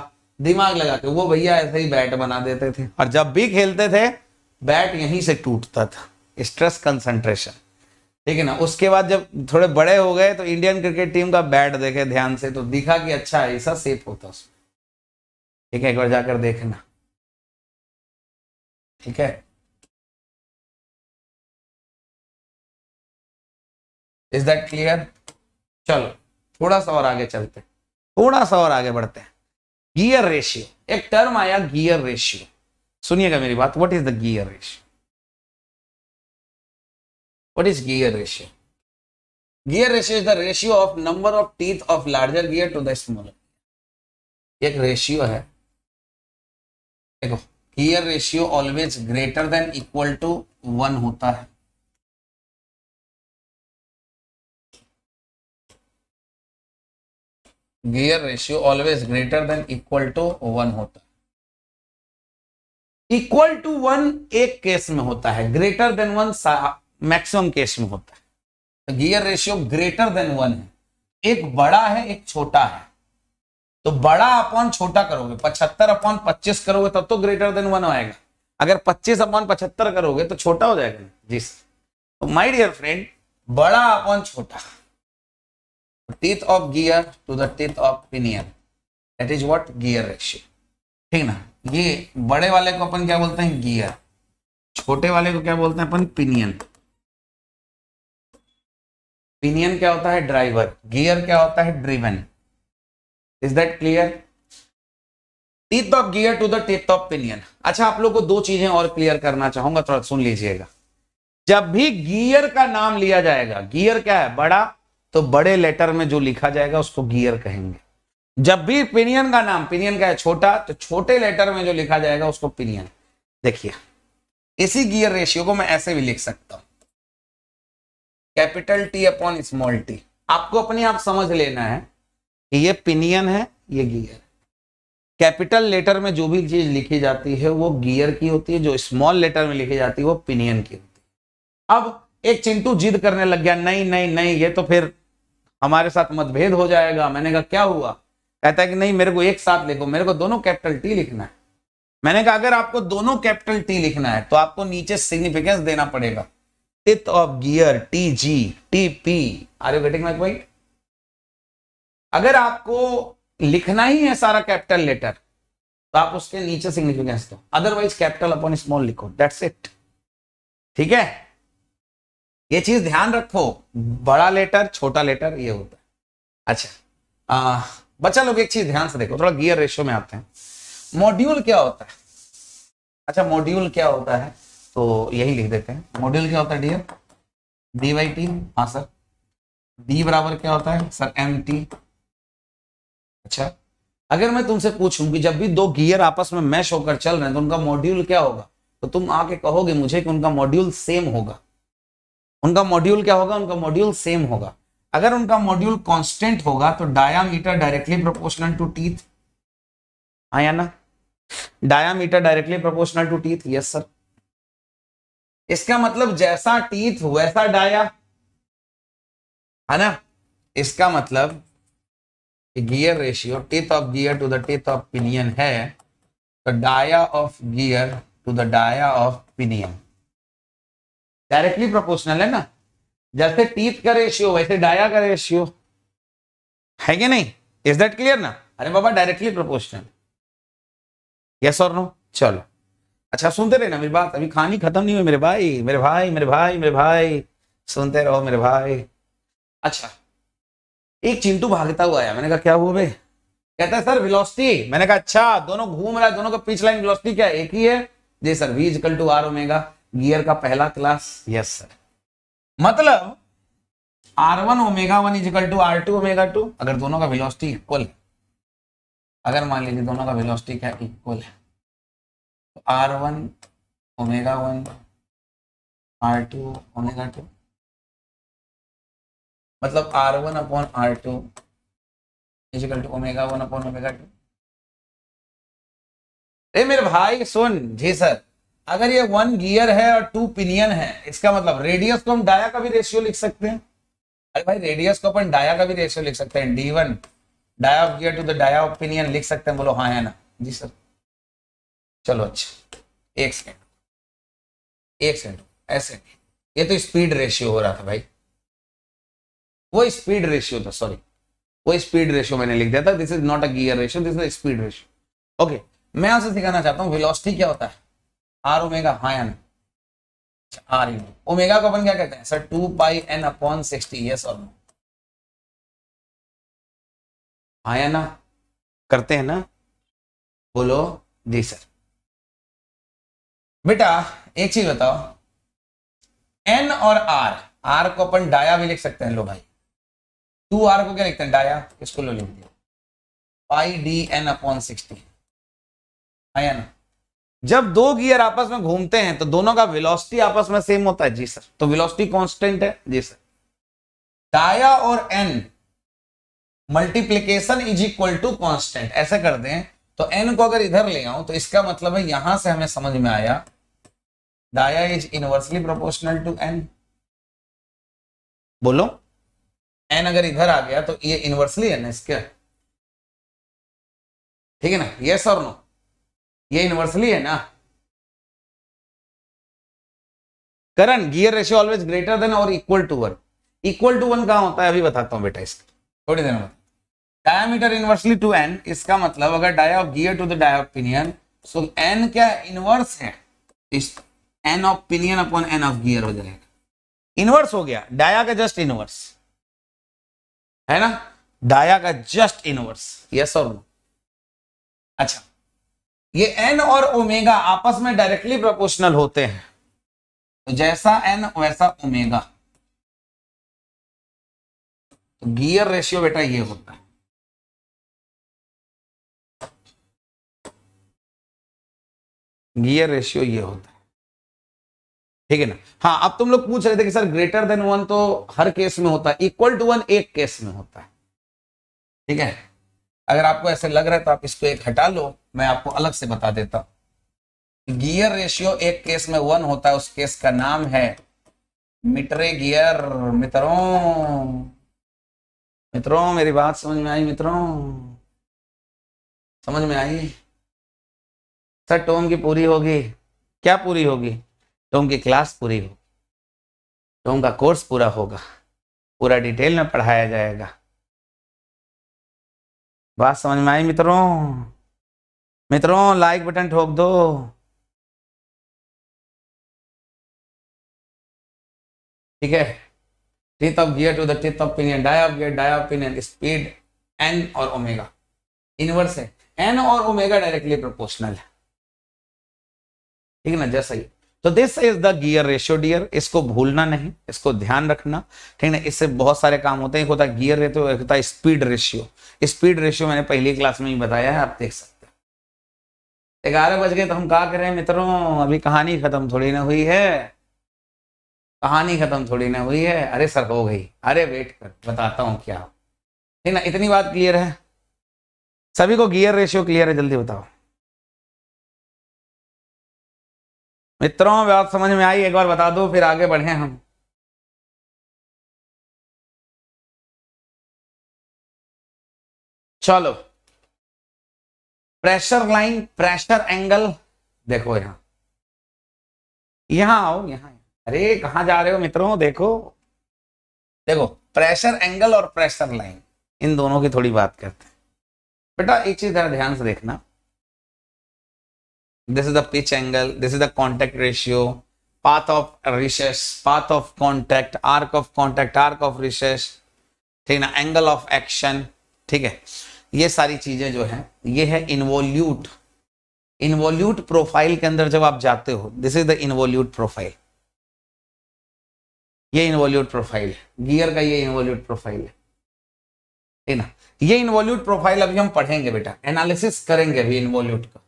दिमाग लगा के वो भैया ऐसे ही बैट बना देते थे और जब भी खेलते थे बैट यहीं से टूटता था स्ट्रेस कंसंट्रेशन ठीक है ना उसके बाद जब थोड़े बड़े हो गए तो इंडियन क्रिकेट टीम का बैट देखे ध्यान से तो दिखा कि अच्छा ऐसा सेफ होता उसमें ठीक है एक बार जाकर देखना ठीक है इज दैट क्लियर चलो थोड़ा सा और आगे चलते थोड़ा सा और आगे बढ़ते हैं गियर रेशियो एक टर्म आया गियर रेशियो सुनिएगा मेरी बात what is the gear ratio What is gear ratio? Gear ratio is the ratio of number of teeth of larger gear to the smaller. एक रेशियो है देखो gear ratio always greater than equal to one होता है gear ratio always greater than equal to one होता है इक्वल टू वन एक केस में होता है greater than one maximum case में होता है तो gear ratio greater than one है एक बड़ा है एक छोटा है तो बड़ा अपॉन छोटा करोगे पचहत्तर अपॉन पच्चीस करोगे तब तो ग्रेटर देन वन आएगा अगर पच्चीस अपॉन पचहत्तर करोगे तो छोटा हो जाएगा जी तो माई डियर फ्रेंड बड़ा अपॉन छोटा teeth of gear to the teeth of pinion that is what gear ratio ठीक ना ये बड़े वाले को अपन क्या बोलते हैं गियर छोटे वाले को क्या बोलते हैं अपन पिनियन पिनियन क्या होता है ड्राइवर गियर क्या होता है driven is that clear tip of gear to the tip of pinion अच्छा आप लोग को दो चीजें और क्लियर करना चाहूंगा थोड़ा सुन लीजिएगा जब भी गियर का नाम लिया जाएगा गियर क्या है बड़ा तो बड़े लेटर में जो लिखा जाएगा उसको गियर कहेंगे जब भी पिनियन का नाम पिनियन का है छोटा तो छोटे लेटर में जो लिखा जाएगा उसको पिनियन देखिए इसी गियर रेशियो को मैं ऐसे भी लिख सकता हूं capital T upon small T आपको अपने आप समझ लेना है कि ये पिनियन है ये गियर कैपिटल लेटर में जो भी चीज लिखी जाती है वो गियर की होती है जो स्मॉल लेटर में लिखी जाती है वो पिनियन की होती है अब एक चिंटू जिद करने लग गया नहीं नहीं नहीं ये तो फिर हमारे साथ मतभेद हो जाएगा मैंने कहा क्या हुआ कहता है कि नहीं मेरे को एक साथ लिखो मेरे को दोनों कैपिटल टी लिखना है मैंने कहा अगर आपको दोनों कैपिटल टी लिखना है तो आपको नीचे सिग्निफिकेंस देना पड़ेगा fifth of gear TG, TP. Are you getting my point? अगर आपको लिखना ही है सारा कैपिटल लेटर तो आप उसके नीचे सिग्निफिकेंस दो अदरवाइज कैपिटल अपॉन स्मॉल लिखो दैट्स इट ठीक है ये चीज ध्यान रखो बड़ा लेटर छोटा लेटर ये होता है अच्छा आ, बच्चा लोग एक चीज ध्यान से देखो थोड़ा गियर रेशियो में आते हैं मॉड्यूल क्या होता है अच्छा मॉड्यूल क्या होता है तो यही लिख देते हैं मॉड्यूल क्या होता है डियर डी वाई टी हाँ सर डी बराबर क्या होता है सर एम टी अच्छा अगर मैं तुमसे पूछूं कि जब भी दो गियर आपस में मैश होकर चल रहे हैं तो उनका मॉड्यूल क्या होगा तो तुम आके कहोगे मुझे कि उनका मॉड्यूल सेम होगा उनका मॉड्यूल क्या होगा उनका मॉड्यूल सेम होगा अगर उनका मॉड्यूल कांस्टेंट होगा तो diameter directly proportional to teeth हाँ या ना diameter directly proportional to teeth yes sir इसका मतलब जैसा टीथ वैसा डाया है ना इसका मतलब gear ratio teeth of gear to the teeth of pinion है तो dia of gear to the dia of pinion directly proportional है ना जैसे टीथ का रेशियो वैसे डाया का रेशियो है कि नहीं इज दैट क्लियर ना अरे बाबा डायरेक्टली प्रोपोर्शनल यस और नो चलो अच्छा सुनते रहे ना मेरी बात अभी कहानी खत्म नहीं हुई मेरे भाई मेरे भाई मेरे भाई मेरे भाई सुनते रहो मेरे भाई अच्छा एक चिंटू भागता हुआ आया मैंने कहा क्या हुआ भाई कहता है सर वेलोसिटी मैंने कहा अच्छा दोनों घूम रहा है दोनों का पिच लाइन वेलोसिटी क्या एक ही है जी sir V equal to R omega gear का पहला क्लास यस सर मतलब R one omega one equal to R two omega two अगर दोनों का वेलोसिटी इक्वल अगर मान लीजिए दोनों का वेलोसिटी क्या इक्वल है R one omega one R two omega two मतलब R one upon R two equal to omega one upon omega two ए मेरे भाई सुन जी सर अगर ये वन गियर है और टू पिनियन है इसका मतलब रेडियस को हम डाया का भी रेशियो लिख सकते हैं अरे भाई रेडियस को अपन डाया का भी रेशियो लिख सकते हैं D one dia of gear to the dia of pinion लिख सकते हैं बोलो हाँ है ना जी सर चलो अच्छा एक सेकेंड एक सेकेंड ऐसे ये तो स्पीड रेशियो हो रहा था भाई वो स्पीड रेशियो था सॉरी वो स्पीड रेशियो मैंने लिख दिया था this is not a gear ratio this is speed ratio okay मैं आपसे सिखाना चाहता हूँ वेलोसिटी क्या होता है आर ओमेगा हाँ या आर यू ओमेगा को अपन क्या कहते हैं sir two pi N upon sixty yes और नो हाँ या ना करते हैं ना बोलो जी सर बेटा एक चीज बताओ एन और आर आर को अपन डाया भी लिख सकते हैं लो भाई टू आर को क्या लिखते हैं डाया इसको लो लिख दिया pi D N upon sixty ना जब दो गियर आपस में घूमते हैं तो दोनों का वेलोसिटी आपस में सेम होता है जी सर तो वेलोसिटी कांस्टेंट है जी सर डाया और N multiplication is equal to constant ऐसा कर दें तो एन को अगर इधर ले आऊं तो इसका मतलब है यहां से हमें समझ में आया dia is inversely proportional to N बोलो एन अगर इधर आ गया तो ये इनवर्सली एन एस क्या ठीक है ना यस और नो ये इनवर्सली है ना करण gear ratio always greater than और equal to one equal to one कहा होता है अभी बताता हूं बेटा इसका थोड़ी देर में डायमीटर इनवर्सली टू एन इसका मतलब अगर dia of gear to the dia so N क्या इनवर्स है इस N of pinion upon N of gear हो जाएगा इनवर्स हो गया डाया का जस्ट इनवर्स है ना डाया का जस्ट इनवर्स यस और अच्छा ये एन और ओमेगा आपस में डायरेक्टली प्रोपोर्शनल होते हैं तो जैसा एन वैसा ओमेगा तो गियर रेशियो बेटा ये होता है गियर रेशियो ये होता है ठीक है ना हाँ अब तुम लोग पूछ रहे थे कि सर ग्रेटर देन वन तो हर केस में होता है इक्वल टू वन एक केस में होता है ठीक है अगर आपको ऐसे लग रहा है तो आप इसको एक हटा लो मैं आपको अलग से बता देता हूं गियर रेशियो एक केस में वन होता है उस केस का नाम है मिटरे गियर मित्रों मित्रों मेरी बात समझ में आई मित्रों समझ में आई सर टोम की पूरी होगी क्या पूरी होगी तो उनकी क्लास पूरी होगी तो उनका कोर्स पूरा होगा पूरा डिटेल में पढ़ाया जाएगा बात समझ में आई मित्रों मित्रों लाइक बटन ठोक दो ठीक है teeth of gear to the teeth of pinion dia of gear dia of pinion speed N और ओमेगा इनवर्स है एन और ओमेगा डायरेक्टली प्रोपोर्शनल है ठीक है ना जैसा ही तो this is the gear ratio dear इसको भूलना नहीं इसको ध्यान रखना ठीक है इससे बहुत सारे काम होते हैं एक होता है गियर रेतो एक होता है स्पीड रेशियो स्पीड रेशियो मैंने पहली क्लास में ही बताया है आप देख सकते हैं ग्यारह बज गए तो हम कहा करें मित्रों अभी कहानी खत्म थोड़ी ना हुई है कहानी खत्म थोड़ी ना हुई है अरे सर हो गई अरे वेट कर बताता हूँ क्या ठीक ना इतनी बात क्लियर है सभी को गियर रेशियो क्लियर है जल्दी बताओ मित्रों बात समझ में आई एक बार बता दो फिर आगे बढ़े हम चलो प्रेशर लाइन प्रेशर एंगल देखो यहां यहां आओ यहां अरे कहा जा रहे हो मित्रों देखो देखो प्रेशर एंगल और प्रेशर लाइन इन दोनों की थोड़ी बात करते हैं बेटा एक चीज जरा ध्यान से देखना this is the pitch angle this is the contact ratio path of recess path of contact arc of contact arc of recess ठीक ना एंगल ऑफ एक्शन ठीक है ये सारी चीजें जो है ये है इनवोल्यूट इनवोल्यूट प्रोफाइल के अंदर जब आप जाते हो this is the involute profile ये इनवोल्यूट प्रोफाइल है गियर का ये इनवोल्यूट प्रोफाइल है ठीक ना ये इनवोल्यूट प्रोफाइल अभी हम पढ़ेंगे बेटा एनालिसिस करेंगे अभी इनवोल्यूट का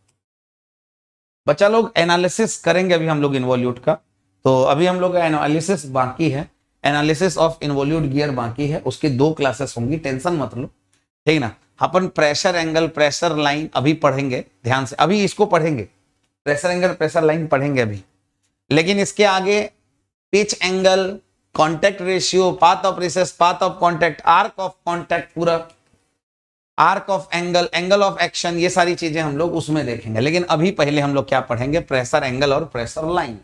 बच्चा लोग एनालिसिस करेंगे अभी हम लोग इन्वोल्यूट का तो अभी हम लोग का एनालिसिस बाकी है एनालिसिस ऑफ इन्वोल्यूट गियर बाकी है उसकी दो क्लासेस होंगी टेंशन मत लो ठीक ना अपन प्रेशर एंगल प्रेशर लाइन अभी पढ़ेंगे ध्यान से अभी इसको पढ़ेंगे प्रेशर एंगल प्रेशर लाइन पढ़ेंगे अभी लेकिन इसके आगे pitch angle contact ratio path of recess path of contact arc of contact पूरा arc of angle angle of action ये सारी चीजें हम लोग उसमें देखेंगे लेकिन अभी पहले हम लोग क्या पढ़ेंगे प्रेशर एंगल और प्रेशर लाइन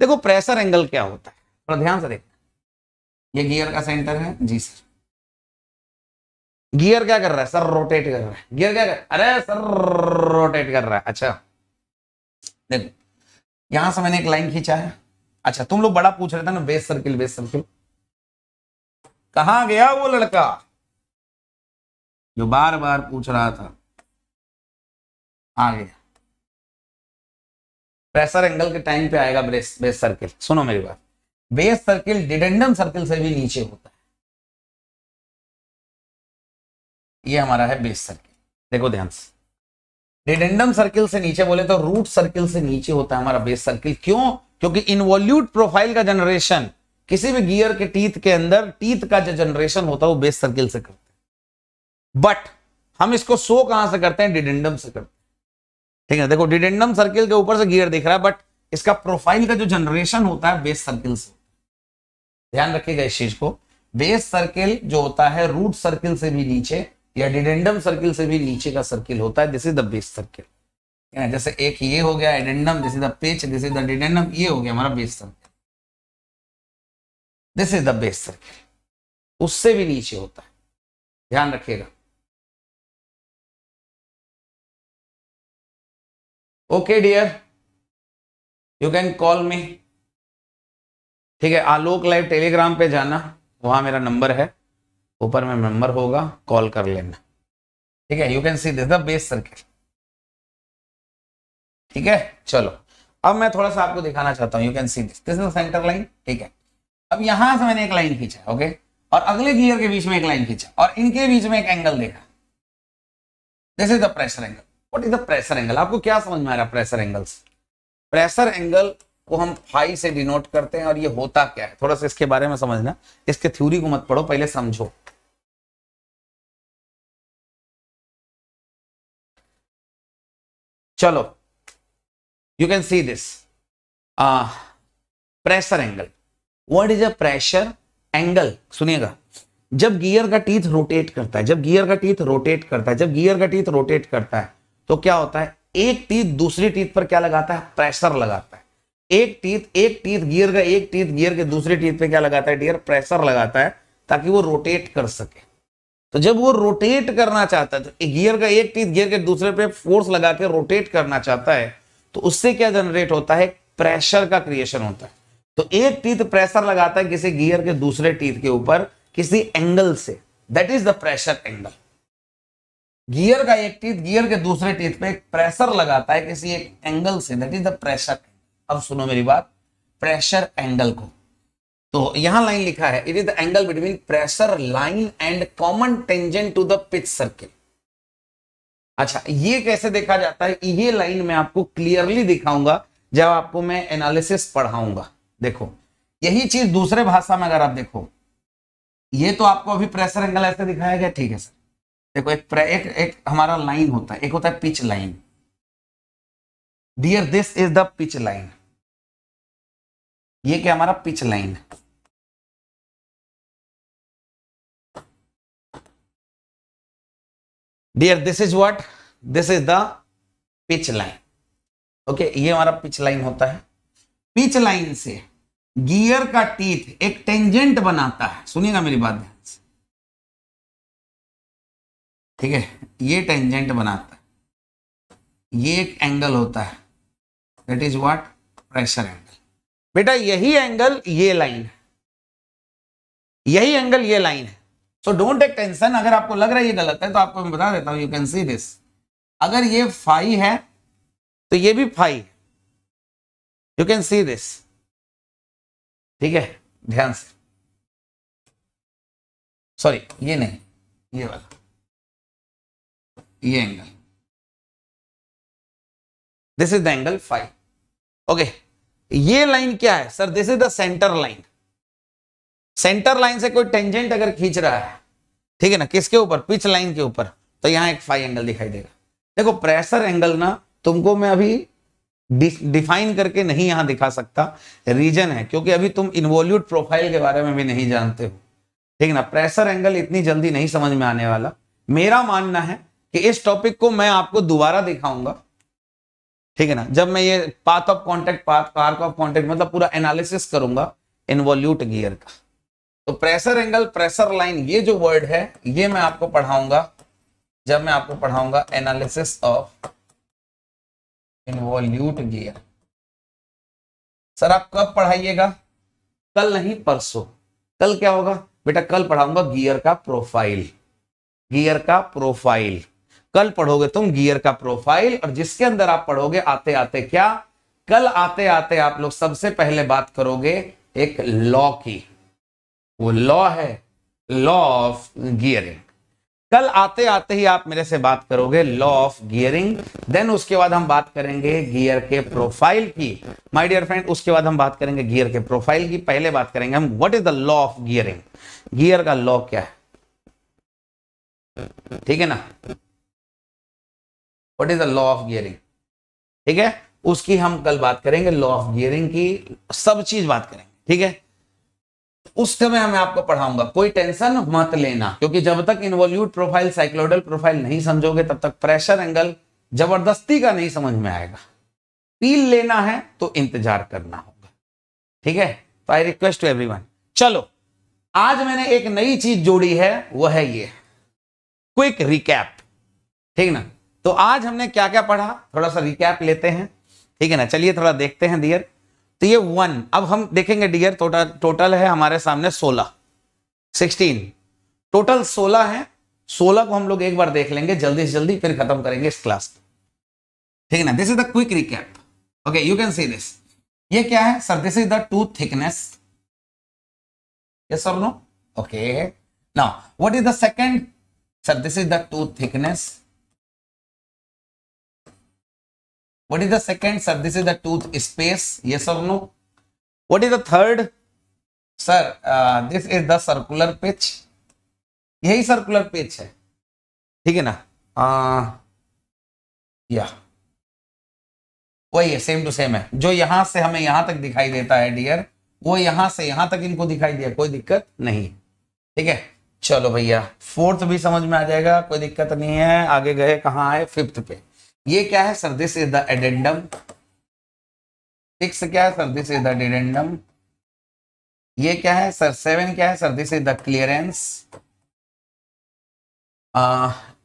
देखो प्रेशर एंगल क्या होता है ध्यान से देखना ये गियर का सेंटर है जी सर गियर क्या कर रहा है सर रोटेट कर रहा है गियर क्या कर अरे सर रोटेट कर रहा है अच्छा देखो यहां से मैंने एक लाइन खींचा है अच्छा तुम लोग बड़ा पूछ रहे थे ना बेस सर्किल बेस सर्किल कहा गया वो लड़का जो बार बार पूछ रहा था आ गया प्रेशर एंगल के टाइम पे आएगा बेस बेस सर्किल सुनो मेरी बात बेस सर्किल डिडेंडम सर्किल से भी नीचे होता है ये हमारा है बेस सर्किल देखो ध्यान से डिडेंडम सर्किल से नीचे बोले तो रूट सर्किल से नीचे होता है हमारा बेस सर्किल क्यों क्योंकि इनवॉल्यूट प्रोफाइल का जनरेशन किसी भी गियर के टीथ के अंदर टीथ का जो जनरेशन होता है वो बेस सर्किल से करते बट हम इसको शो कहां से करते हैं डिडेंडम से करते हैं ठीक है देखो डिडेंडम सर्किल के ऊपर से गियर दिख रहा है बट इसका प्रोफाइल का जो जनरेशन होता है बेस सर्किल से ध्यान रखिएगा इस चीज को बेस सर्किल जो होता है रूट सर्किल से भी नीचे या डिडेंडम सर्किल से भी नीचे का सर्किल होता है this is the base circle जैसे एक ये हो गया addendum this is the pitch this is the dedendum ये हो गया हमारा base circle this is the base circle उससे भी नीचे होता है ध्यान रखिएगा okay dear you can call me ठीक है आलोक लाइव टेलीग्राम पे जाना वहां मेरा नंबर है ऊपर में नंबर होगा कॉल कर लेना ठीक है you can see this the base circle ठीक है चलो अब मैं थोड़ा सा आपको दिखाना चाहता हूँ you can see this this is centre line ठीक है अब यहां से मैंने एक लाइन खींचा ओके और अगले गियर के बीच में एक लाइन खींचा और इनके बीच में एक एंगल देखा this is the pressure angle what is the pressure angle आपको क्या समझ में आ रहा है प्रेशर एंगल्स प्रेशर एंगल को हम फाइव से डिनोट करते हैं और ये होता क्या है थोड़ा सा इसके बारे में समझना इसके थ्योरी को मत पढ़ो पहले समझो चलो you can see this pressure angle what is a pressure angle सुनिएगा जब गियर का टीथ रोटेट करता है जब गियर का टीथ रोटेट करता है जब गियर का टीथ रोटेट करता है तो क्या होता है एक टीथ दूसरी टीथ पर क्या लगाता है प्रेशर लगाता है एक टीथ एक टीथ गियर का एक टीथ गियर के दूसरी टीथ पर क्या लगाता है डियर प्रेशर लगाता है ताकि वो रोटेट कर सके तो जब वो रोटेट करना चाहता है तो गियर का एक टीथ गियर के दूसरे पे फोर्स लगा के रोटेट करना चाहता है तो उससे क्या जनरेट होता है प्रेशर का क्रिएशन होता है तो एक टीथ प्रेशर लगाता है किसी गियर के दूसरे टीथ के ऊपर किसी एंगल से that is the pressure angle gear का एक टीथ गियर के दूसरे टीथ पे एक प्रेशर लगाता है किसी एक एंगल से दैट इज द प्रेशर अब सुनो मेरी बात प्रेशर एंगल को तो यहां लाइन लिखा है it is the angle between pressure line and common tangent to the pitch circle अच्छा ये कैसे देखा जाता है ये लाइन मैं आपको क्लियरली दिखाऊंगा जब आपको मैं एनालिसिस पढ़ाऊंगा देखो यही चीज दूसरे भाषा में अगर आप देखो ये तो आपको अभी प्रेशर एंगल ऐसे दिखाया गया ठीक है सर देखो एक एक एक हमारा लाइन होता है एक होता है pitch line dear this is the pitch line ये क्या हमारा pitch line dear this is what this is the pitch line okay ये हमारा पिच लाइन होता है पिच लाइन से गियर का टीथ एक टेंजेंट बनाता है सुनिएगा मेरी बात ठीक है ये टेंजेंट बनाता है ये एक एंगल होता है that is what pressure angle बेटा यही एंगल ये लाइन है यही एंगल ये लाइन है सो डोंट टेक टेंशन अगर आपको लग रहा है ये गलत है तो आपको मैं बता देता हूं यू कैन सी दिस अगर ये फाई है तो ये भी phi you can see this ठीक है ध्यान से सॉरी ये नहीं ये वाला ये angle this is the angle five okay ये लाइन क्या है sir this is the centre line centre line से कोई टेंजेंट अगर खींच रहा है ठीक है ना किसके ऊपर पिच लाइन के ऊपर तो यहां एक फाइव एंगल दिखाई देगा देखो प्रेशर एंगल ना तुमको मैं अभी डिफाइन करके नहीं यहां दिखा सकता रीजन है क्योंकि अभी तुम इन्वोल्यूट प्रोफाइल के बारे में भी नहीं जानते हो ठीक ना प्रेशर एंगल इतनी जल्दी नहीं समझ में आने वाला मेरा मानना है कि इस टॉपिक को मैं आपको दोबारा दिखाऊंगा ठीक है ना जब मैं ये path of contact path arc of contact मतलब पूरा एनालिसिस करूंगा इनवॉल्यूट गियर का तो प्रेशर एंगल प्रेशर लाइन ये जो वर्ड है ये मैं आपको पढ़ाऊंगा जब मैं आपको पढ़ाऊंगा analysis of involute gear sir आप कब पढ़ाइएगा कल नहीं परसों कल क्या होगा बेटा कल पढ़ाऊंगा गियर का प्रोफाइल गियर का प्रोफाइल कल पढ़ोगे तुम गियर का प्रोफाइल और जिसके अंदर आप पढ़ोगे आते आते क्या कल आते आते आप लोग सबसे पहले बात करोगे एक लॉ की वो लॉ है लॉ ऑफ गियरिंग कल आते आते ही आप मेरे से बात करोगे लॉ ऑफ गियरिंग देन उसके बाद हम बात करेंगे गियर के प्रोफाइल की माय डियर फ्रेंड उसके बाद हम बात करेंगे गियर के प्रोफाइल की पहले बात करेंगे हम what is the law of gearing gear का लॉ क्या है ठीक है ना what is the law of gearing ठीक है उसकी हम कल बात करेंगे लॉ ऑफ गियरिंग की सब चीज बात करेंगे ठीक है उस समय मैं आपको पढ़ाऊंगा कोई टेंशन मत लेना क्योंकि जब तक इन्वोल्यूट प्रोफाइल साइक्लोडल प्रोफाइल नहीं समझोगे तब तक प्रेशर एंगल जबरदस्ती का नहीं समझ में आएगा पील लेना है तो इंतजार करना होगा ठीक है तो आई रिक्वेस्ट टू वन चलो आज मैंने एक नई चीज जोड़ी है वह है ये क्विक रिकैप ठीक ना तो आज हमने क्या क्या पढ़ा थोड़ा सा रिकैप लेते हैं ठीक है ना चलिए थोड़ा देखते हैं डियर तो ये वन अब हम देखेंगे डियर टोटल टोटल है हमारे सामने सोलह सिक्सटीन टोटल सोलह है सोलह को हम लोग एक बार देख लेंगे जल्दी से जल्दी फिर खत्म करेंगे इस क्लास को ठीक है ना this is the quick recap okay you can see this ये क्या है sir this is the tooth thickness yes sir no okay now what is the second sir this is the tooth thickness What is the second, sir? This is the tooth space. Yes or no? What is the third? Sir, uh, this is the circular pitch. यही सर्कुलर पिच है ठीक है ना आ, uh, या वही है सेम टू सेम है जो यहां से हमें यहां तक दिखाई देता है डियर वो यहां से यहां तक इनको दिखाई दिया कोई दिक्कत नहीं ठीक है चलो भैया फोर्थ भी समझ में आ जाएगा कोई दिक्कत नहीं है आगे गए कहाँ आए फिफ्थ पे ये क्या है sir this is the addendum six क्या है sir this is the dedendum ये क्या है सर सेवन क्या है sir this is the clearance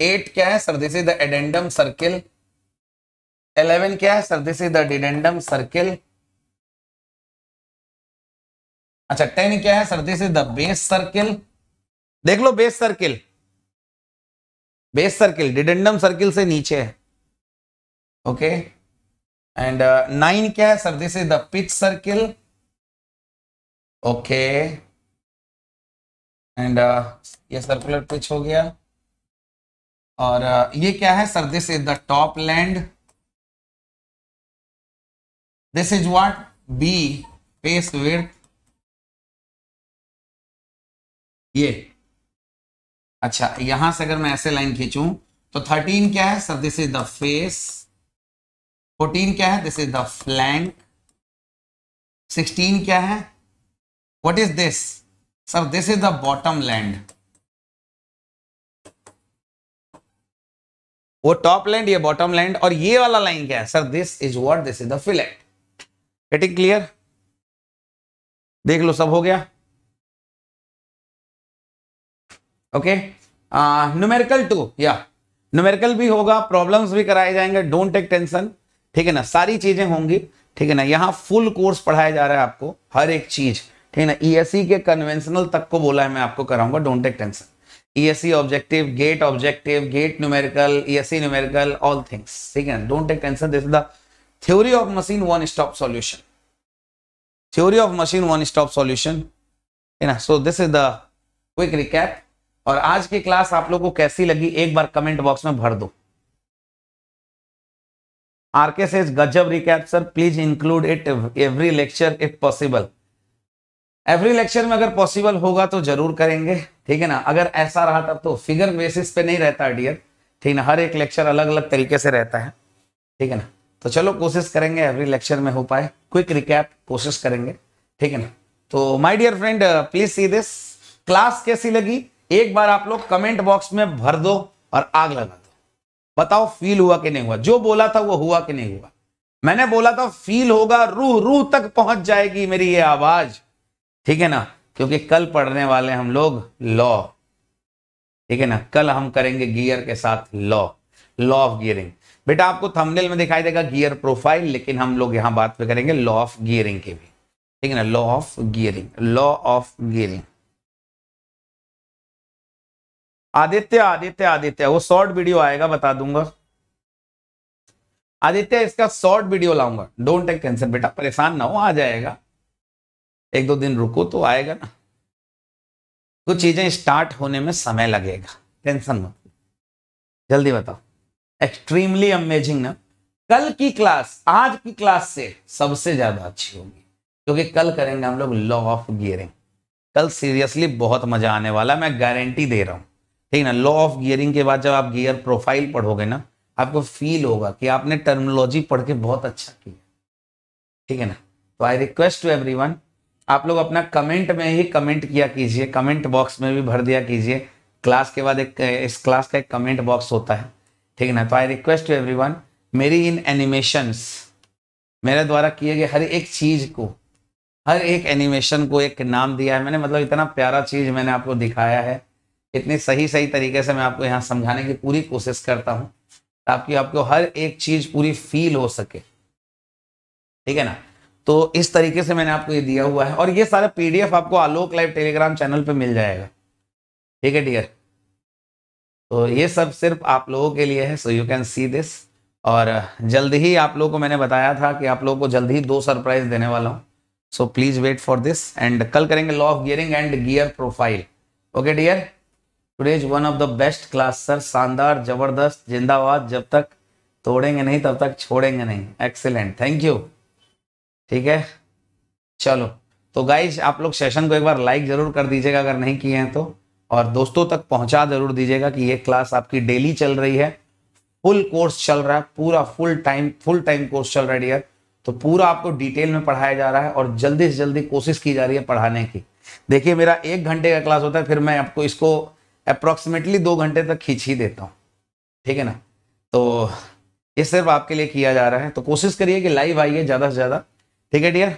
eight क्या है sir this is the addendum circle eleven क्या है sir this is the dedendum circle अच्छा टेन क्या है sir this is the base circle देख लो base circle base circle dedendum circle से नीचे है ओके एंड नाइन क्या है sir this is the pitch circle okay and ये सर्कुलर पिच हो गया और uh, ये क्या है sir this is the top land this is what B face width ये अच्छा यहां से अगर मैं ऐसे लाइन खींचू तो थर्टीन क्या है sir this is the face fourteen क्या है this is the flank sixteen क्या है what is this sir this is the bottom land वो टॉप लैंड ये बॉटम लैंड और ये वाला लाइन क्या है sir this is what this is the fillet getting clear देख लो सब हो गया ओके न्यूमेरिकल टू या न्यूमेरिकल भी होगा प्रॉब्लम्स भी कराए जाएंगे डोंट टेक टेंशन ठीक है ना सारी चीजें होंगी ठीक है ना यहाँ फुल कोर्स पढ़ाया जा रहा है आपको हर एक चीज ठीक है ना ईएससी e e के कन्वेंशनल तक को बोला है मैं आपको कराऊंगा don't take tension ESC objective GATE objective GATE numerical ESC numerical all things ठीक है ना don't take tension this is the theory of machine one stop solution theory of machine one stop solution है ना so this is the quick recap और आज की क्लास आप लोग को कैसी लगी एक बार कमेंट बॉक्स में भर दो आरके से गजब recap sir please include it every lecture if possible every lecture में अगर पॉसिबल होगा तो जरूर करेंगे ठीक है ना अगर ऐसा रहा तब तो फिगर बेसिस पे नहीं रहता डियर ठीक ना हर एक लेक्चर अलग अलग तरीके से रहता है ठीक है ना तो चलो कोशिश करेंगे एवरी लेक्चर में हो पाए क्विक रिकैप कोशिश करेंगे ठीक है ना तो my dear friend please see this class कैसी लगी एक बार आप लोग कमेंट बॉक्स में भर दो और आग लगा दो बताओ फील हुआ कि नहीं हुआ जो बोला था वो हुआ कि नहीं हुआ मैंने बोला था फील होगा रूह रूह तक पहुंच जाएगी मेरी ये आवाज ठीक है ना क्योंकि कल पढ़ने वाले हम लोग लॉ ठीक है ना कल हम करेंगे गियर के साथ लॉ लॉ ऑफ गियरिंग बेटा आपको थंबनेल में दिखाई देगा गियर प्रोफाइल लेकिन हम लोग यहां बात पे करेंगे लॉ ऑफ गियरिंग के भी ठीक है ना law of gearing law of gearing Aditya Aditya Aditya वो शॉर्ट वीडियो आएगा बता दूंगा आदित्य इसका शॉर्ट वीडियो लाऊंगा डोंट टेक टेंशन बेटा परेशान ना हो आ जाएगा एक दो दिन रुको तो आएगा ना कुछ चीजें स्टार्ट होने में समय लगेगा टेंशन मत जल्दी बताओ एक्सट्रीमली अमेजिंग ना कल की क्लास आज की क्लास से सबसे ज्यादा अच्छी होगी क्योंकि कल करेंगे हम लोग लॉ ऑफ गियरिंग कल सीरियसली बहुत मजा आने वाला मैं गारंटी दे रहा हूं ठीक ना लॉ ऑफ गियरिंग के बाद जब आप गियर प्रोफाइल पढ़ोगे ना आपको फील होगा कि आपने टर्मोलॉजी पढ़ के बहुत अच्छा किया ठीक है ना तो आई रिक्वेस्ट टू एवरीवन आप लोग अपना कमेंट में ही कमेंट किया कीजिए कमेंट बॉक्स में भी भर दिया कीजिए क्लास के बाद एक इस क्लास का एक कमेंट बॉक्स होता है ठीक है ना तो आई रिक्वेस्ट टू एवरी मेरी इन एनिमेशंस मेरे द्वारा किए गए हर एक चीज को हर एक एनिमेशन को एक नाम दिया है मैंने मतलब इतना प्यारा चीज मैंने आपको दिखाया है इतनी सही सही तरीके से मैं आपको यहाँ समझाने की पूरी कोशिश करता हूँ ताकि आपको हर एक चीज़ पूरी फील हो सके ठीक है ना तो इस तरीके से मैंने आपको ये दिया हुआ है और ये सारा पीडीएफ आपको आलोक लाइव टेलीग्राम चैनल पे मिल जाएगा ठीक है डियर तो ये सब सिर्फ आप लोगों के लिए है so you can see this और जल्द ही आप लोगों को मैंने बताया था कि आप लोगों को जल्द ही दो सरप्राइज देने वाला हूँ so please wait for this and कल करेंगे law of gearing and gear profile okay dear today's one of the best class sir शानदार जबरदस्त जिंदाबाद जब तक तोड़ेंगे नहीं तब तक छोड़ेंगे नहीं एक्सेलेंट थैंक यू ठीक है चलो तो गाइज आप लोग सेशन को एक बार लाइक जरूर कर दीजिएगा अगर नहीं किए हैं तो और दोस्तों तक पहुंचा जरूर दीजिएगा कि ये क्लास आपकी डेली चल रही है फुल कोर्स चल रहा है पूरा full time full time course चल रहा है डियर तो पूरा आपको डिटेल में पढ़ाया जा रहा है और जल्दी से जल्दी कोशिश की जा रही है पढ़ाने की देखिए मेरा एक घंटे का क्लास होता है फिर मैं आपको इसको अप्रोक्सीमेटली दो घंटे तक खींच ही देता हूँ ठीक है ना तो ये सिर्फ आपके लिए किया जा रहा है तो कोशिश करिए कि लाइव आइए ज़्यादा से ज़्यादा ठीक है डियर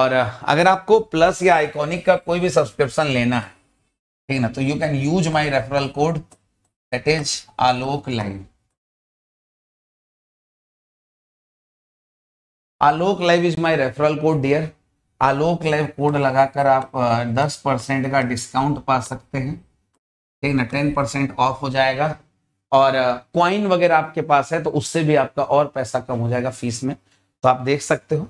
और अगर आपको प्लस या आइकॉनिक का कोई भी सब्सक्रिप्शन लेना है ठीक है ना तो you can use my referral code that is Alok live Alok live is my referral code dear Alok live code लगाकर आप दस परसेंट का डिस्काउंट पा सकते हैं ठीक ना टेन परसेंट ऑफ हो जाएगा और क्वाइन uh, वगैरह आपके पास है तो उससे भी आपका और पैसा कम हो जाएगा फीस में तो आप देख सकते हो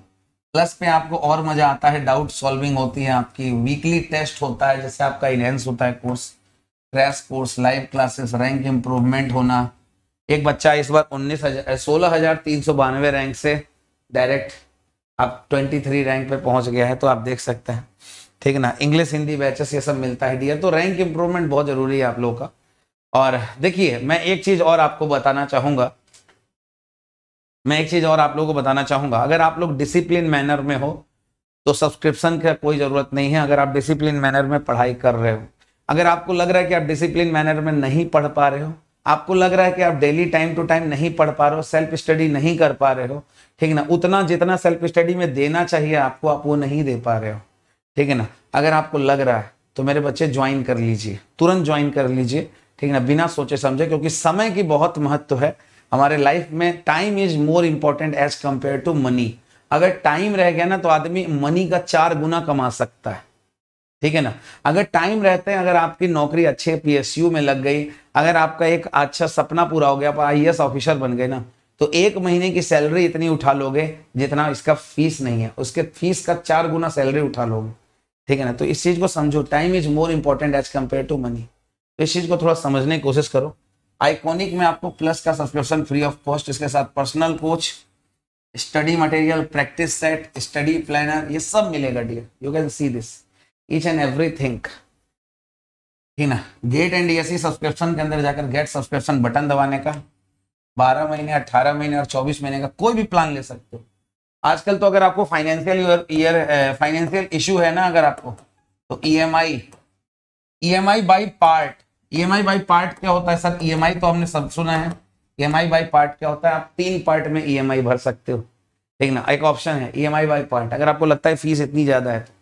प्लस में आपको और मजा आता है डाउट सॉल्विंग होती है आपकी वीकली टेस्ट होता है जैसे आपका इनहेंस होता है course crash course live classes rank improvement होना एक बच्चा इस बार उन्नीस हजार सोलह हजार तीन सौ बानवे रैंक से डायरेक्ट आप ट्वेंटी थ्री रैंक पे पहुंच गया है तो आप देख सकते हैं ठीक है ना इंग्लिश हिंदी बैचेस ये सब मिलता है डियर तो रैंक इंप्रूवमेंट बहुत ज़रूरी है आप लोगों का और देखिए मैं एक चीज़ और आपको बताना चाहूंगा मैं एक चीज़ और आप लोगों को बताना चाहूंगा अगर आप लोग डिसिप्लिन मैनर में हो तो सब्सक्रिप्शन का कोई ज़रूरत नहीं है अगर आप डिसिप्लिन मैनर में पढ़ाई कर रहे हो अगर आपको लग रहा है कि आप डिसिप्लिन मैनर में नहीं पढ़ पा रहे हो आपको लग रहा है कि आप डेली टाइम टू टाइम नहीं पढ़ पा रहे हो सेल्फ स्टडी नहीं कर पा रहे हो ठीक ना उतना जितना सेल्फ स्टडी में देना चाहिए आपको आप वो नहीं दे पा रहे हो ठीक है ना अगर आपको लग रहा है तो मेरे बच्चे ज्वाइन कर लीजिए तुरंत ज्वाइन कर लीजिए ठीक है ना बिना सोचे समझे क्योंकि समय की बहुत महत्व है हमारे लाइफ में time is more important as compare to money अगर टाइम रह गया ना तो आदमी मनी का चार गुना कमा सकता है ठीक है ना अगर टाइम रहते हैं अगर आपकी नौकरी अच्छे पीएसयू में लग गई अगर आपका एक अच्छा सपना पूरा हो गया आप आई ऑफिसर बन गए ना तो एक महीने की सैलरी इतनी उठा लोगे जितना इसका फीस नहीं है उसके फीस का चार गुना सैलरी उठा लोगे ठीक है ना तो इस चीज को समझो time is more important as compare to money तो इस चीज को थोड़ा समझने की कोशिश करो आइकॉनिक में आपको प्लस का सब्सक्रिप्शन फ्री ऑफ कॉस्ट इसके साथ personal coach study material practice set study planner ये सब मिलेगा dear you can see this each and every thing ठीक ना गेट एंड ई सब्सक्रिप्शन के अंदर जाकर गेट सब्सक्रिप्शन बटन दबाने का बारह महीने अट्ठारह महीने और चौबीस महीने का कोई भी प्लान ले सकते हो आजकल तो अगर आपको फाइनेंशियल ईयर फाइनेंशियल इशू है ना अगर आपको तो E M I E M I by part E M I by part क्या होता है सर ई एम आई तो हमने सब सुना है E M I by part क्या होता है आप तीन पार्ट में ई एम आई भर सकते हो ठीक ना एक ऑप्शन है E M I by part अगर आपको लगता है फीस इतनी ज्यादा है तो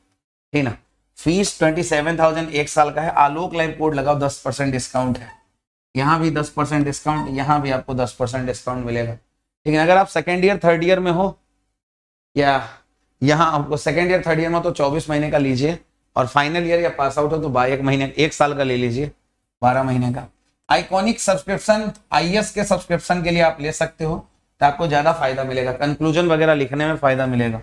ठीक ना फीस ट्वेंटी सेवन थाउजेंड एक साल का है आलोक लाइफ कोड लगाओ दस परसेंट डिस्काउंट है यहाँ भी दस परसेंट डिस्काउंट यहाँ भी आपको दस परसेंट डिस्काउंट मिलेगा ठीक है अगर आप सेकेंड ईयर थर्ड ईयर में हो या यहाँ आपको सेकेंड ईयर थर्ड ईयर में तो चौबीस महीने का लीजिए और फाइनल ईयर या पास आउट हो तो बाई एक महीने एक साल का ले लीजिए बारह महीने का आइकॉनिक सब्सक्रिप्शन आईएस के सब्सक्रिप्शन के लिए आप ले सकते हो तो आपको ज्यादा फायदा मिलेगा कंक्लूजन वगैरह लिखने में फायदा मिलेगा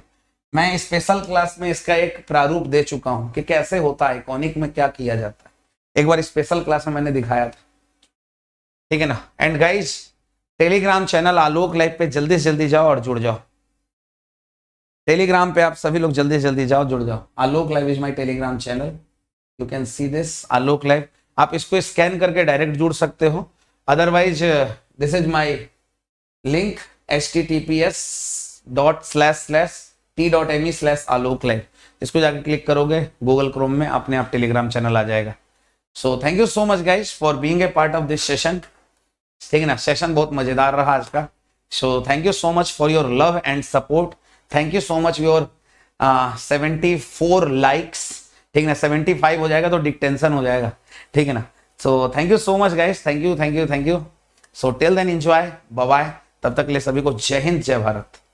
मैं स्पेशल क्लास में इसका एक प्रारूप दे चुका हूँ कि कैसे होता है आइकॉनिक में क्या किया जाता है एक बार स्पेशल क्लास में मैंने दिखाया था ठीक है ना and guys Telegram channel Alok live पे जल्दी से जल्दी जाओ और जुड़ जाओ टेलीग्राम पे आप सभी लोग जल्दी जल्दी जाओ जुड़ जाओ Alok live is my Telegram channel you can see this Alok live आप इसको स्कैन करके डायरेक्ट जुड़ सकते हो otherwise this is my link H T T P S dot slash slash T dot M E slash Alok live इसको जाके क्लिक करोगे गूगल क्रोम में अपने आप टेलीग्राम चैनल आ जाएगा so thank you so much guys for being a part of this session ठीक है ना सेशन बहुत मजेदार रहा आज का so thank you so much for your love and support thank you so much your seventy four likes ठीक है ना सेवेंटी फाइव हो जाएगा तो डिक्टेंशन हो जाएगा ठीक है ना so thank you so much guys thank you thank you thank you so till then enjoy bye तब तक ले सभी को जय हिंद जय भारत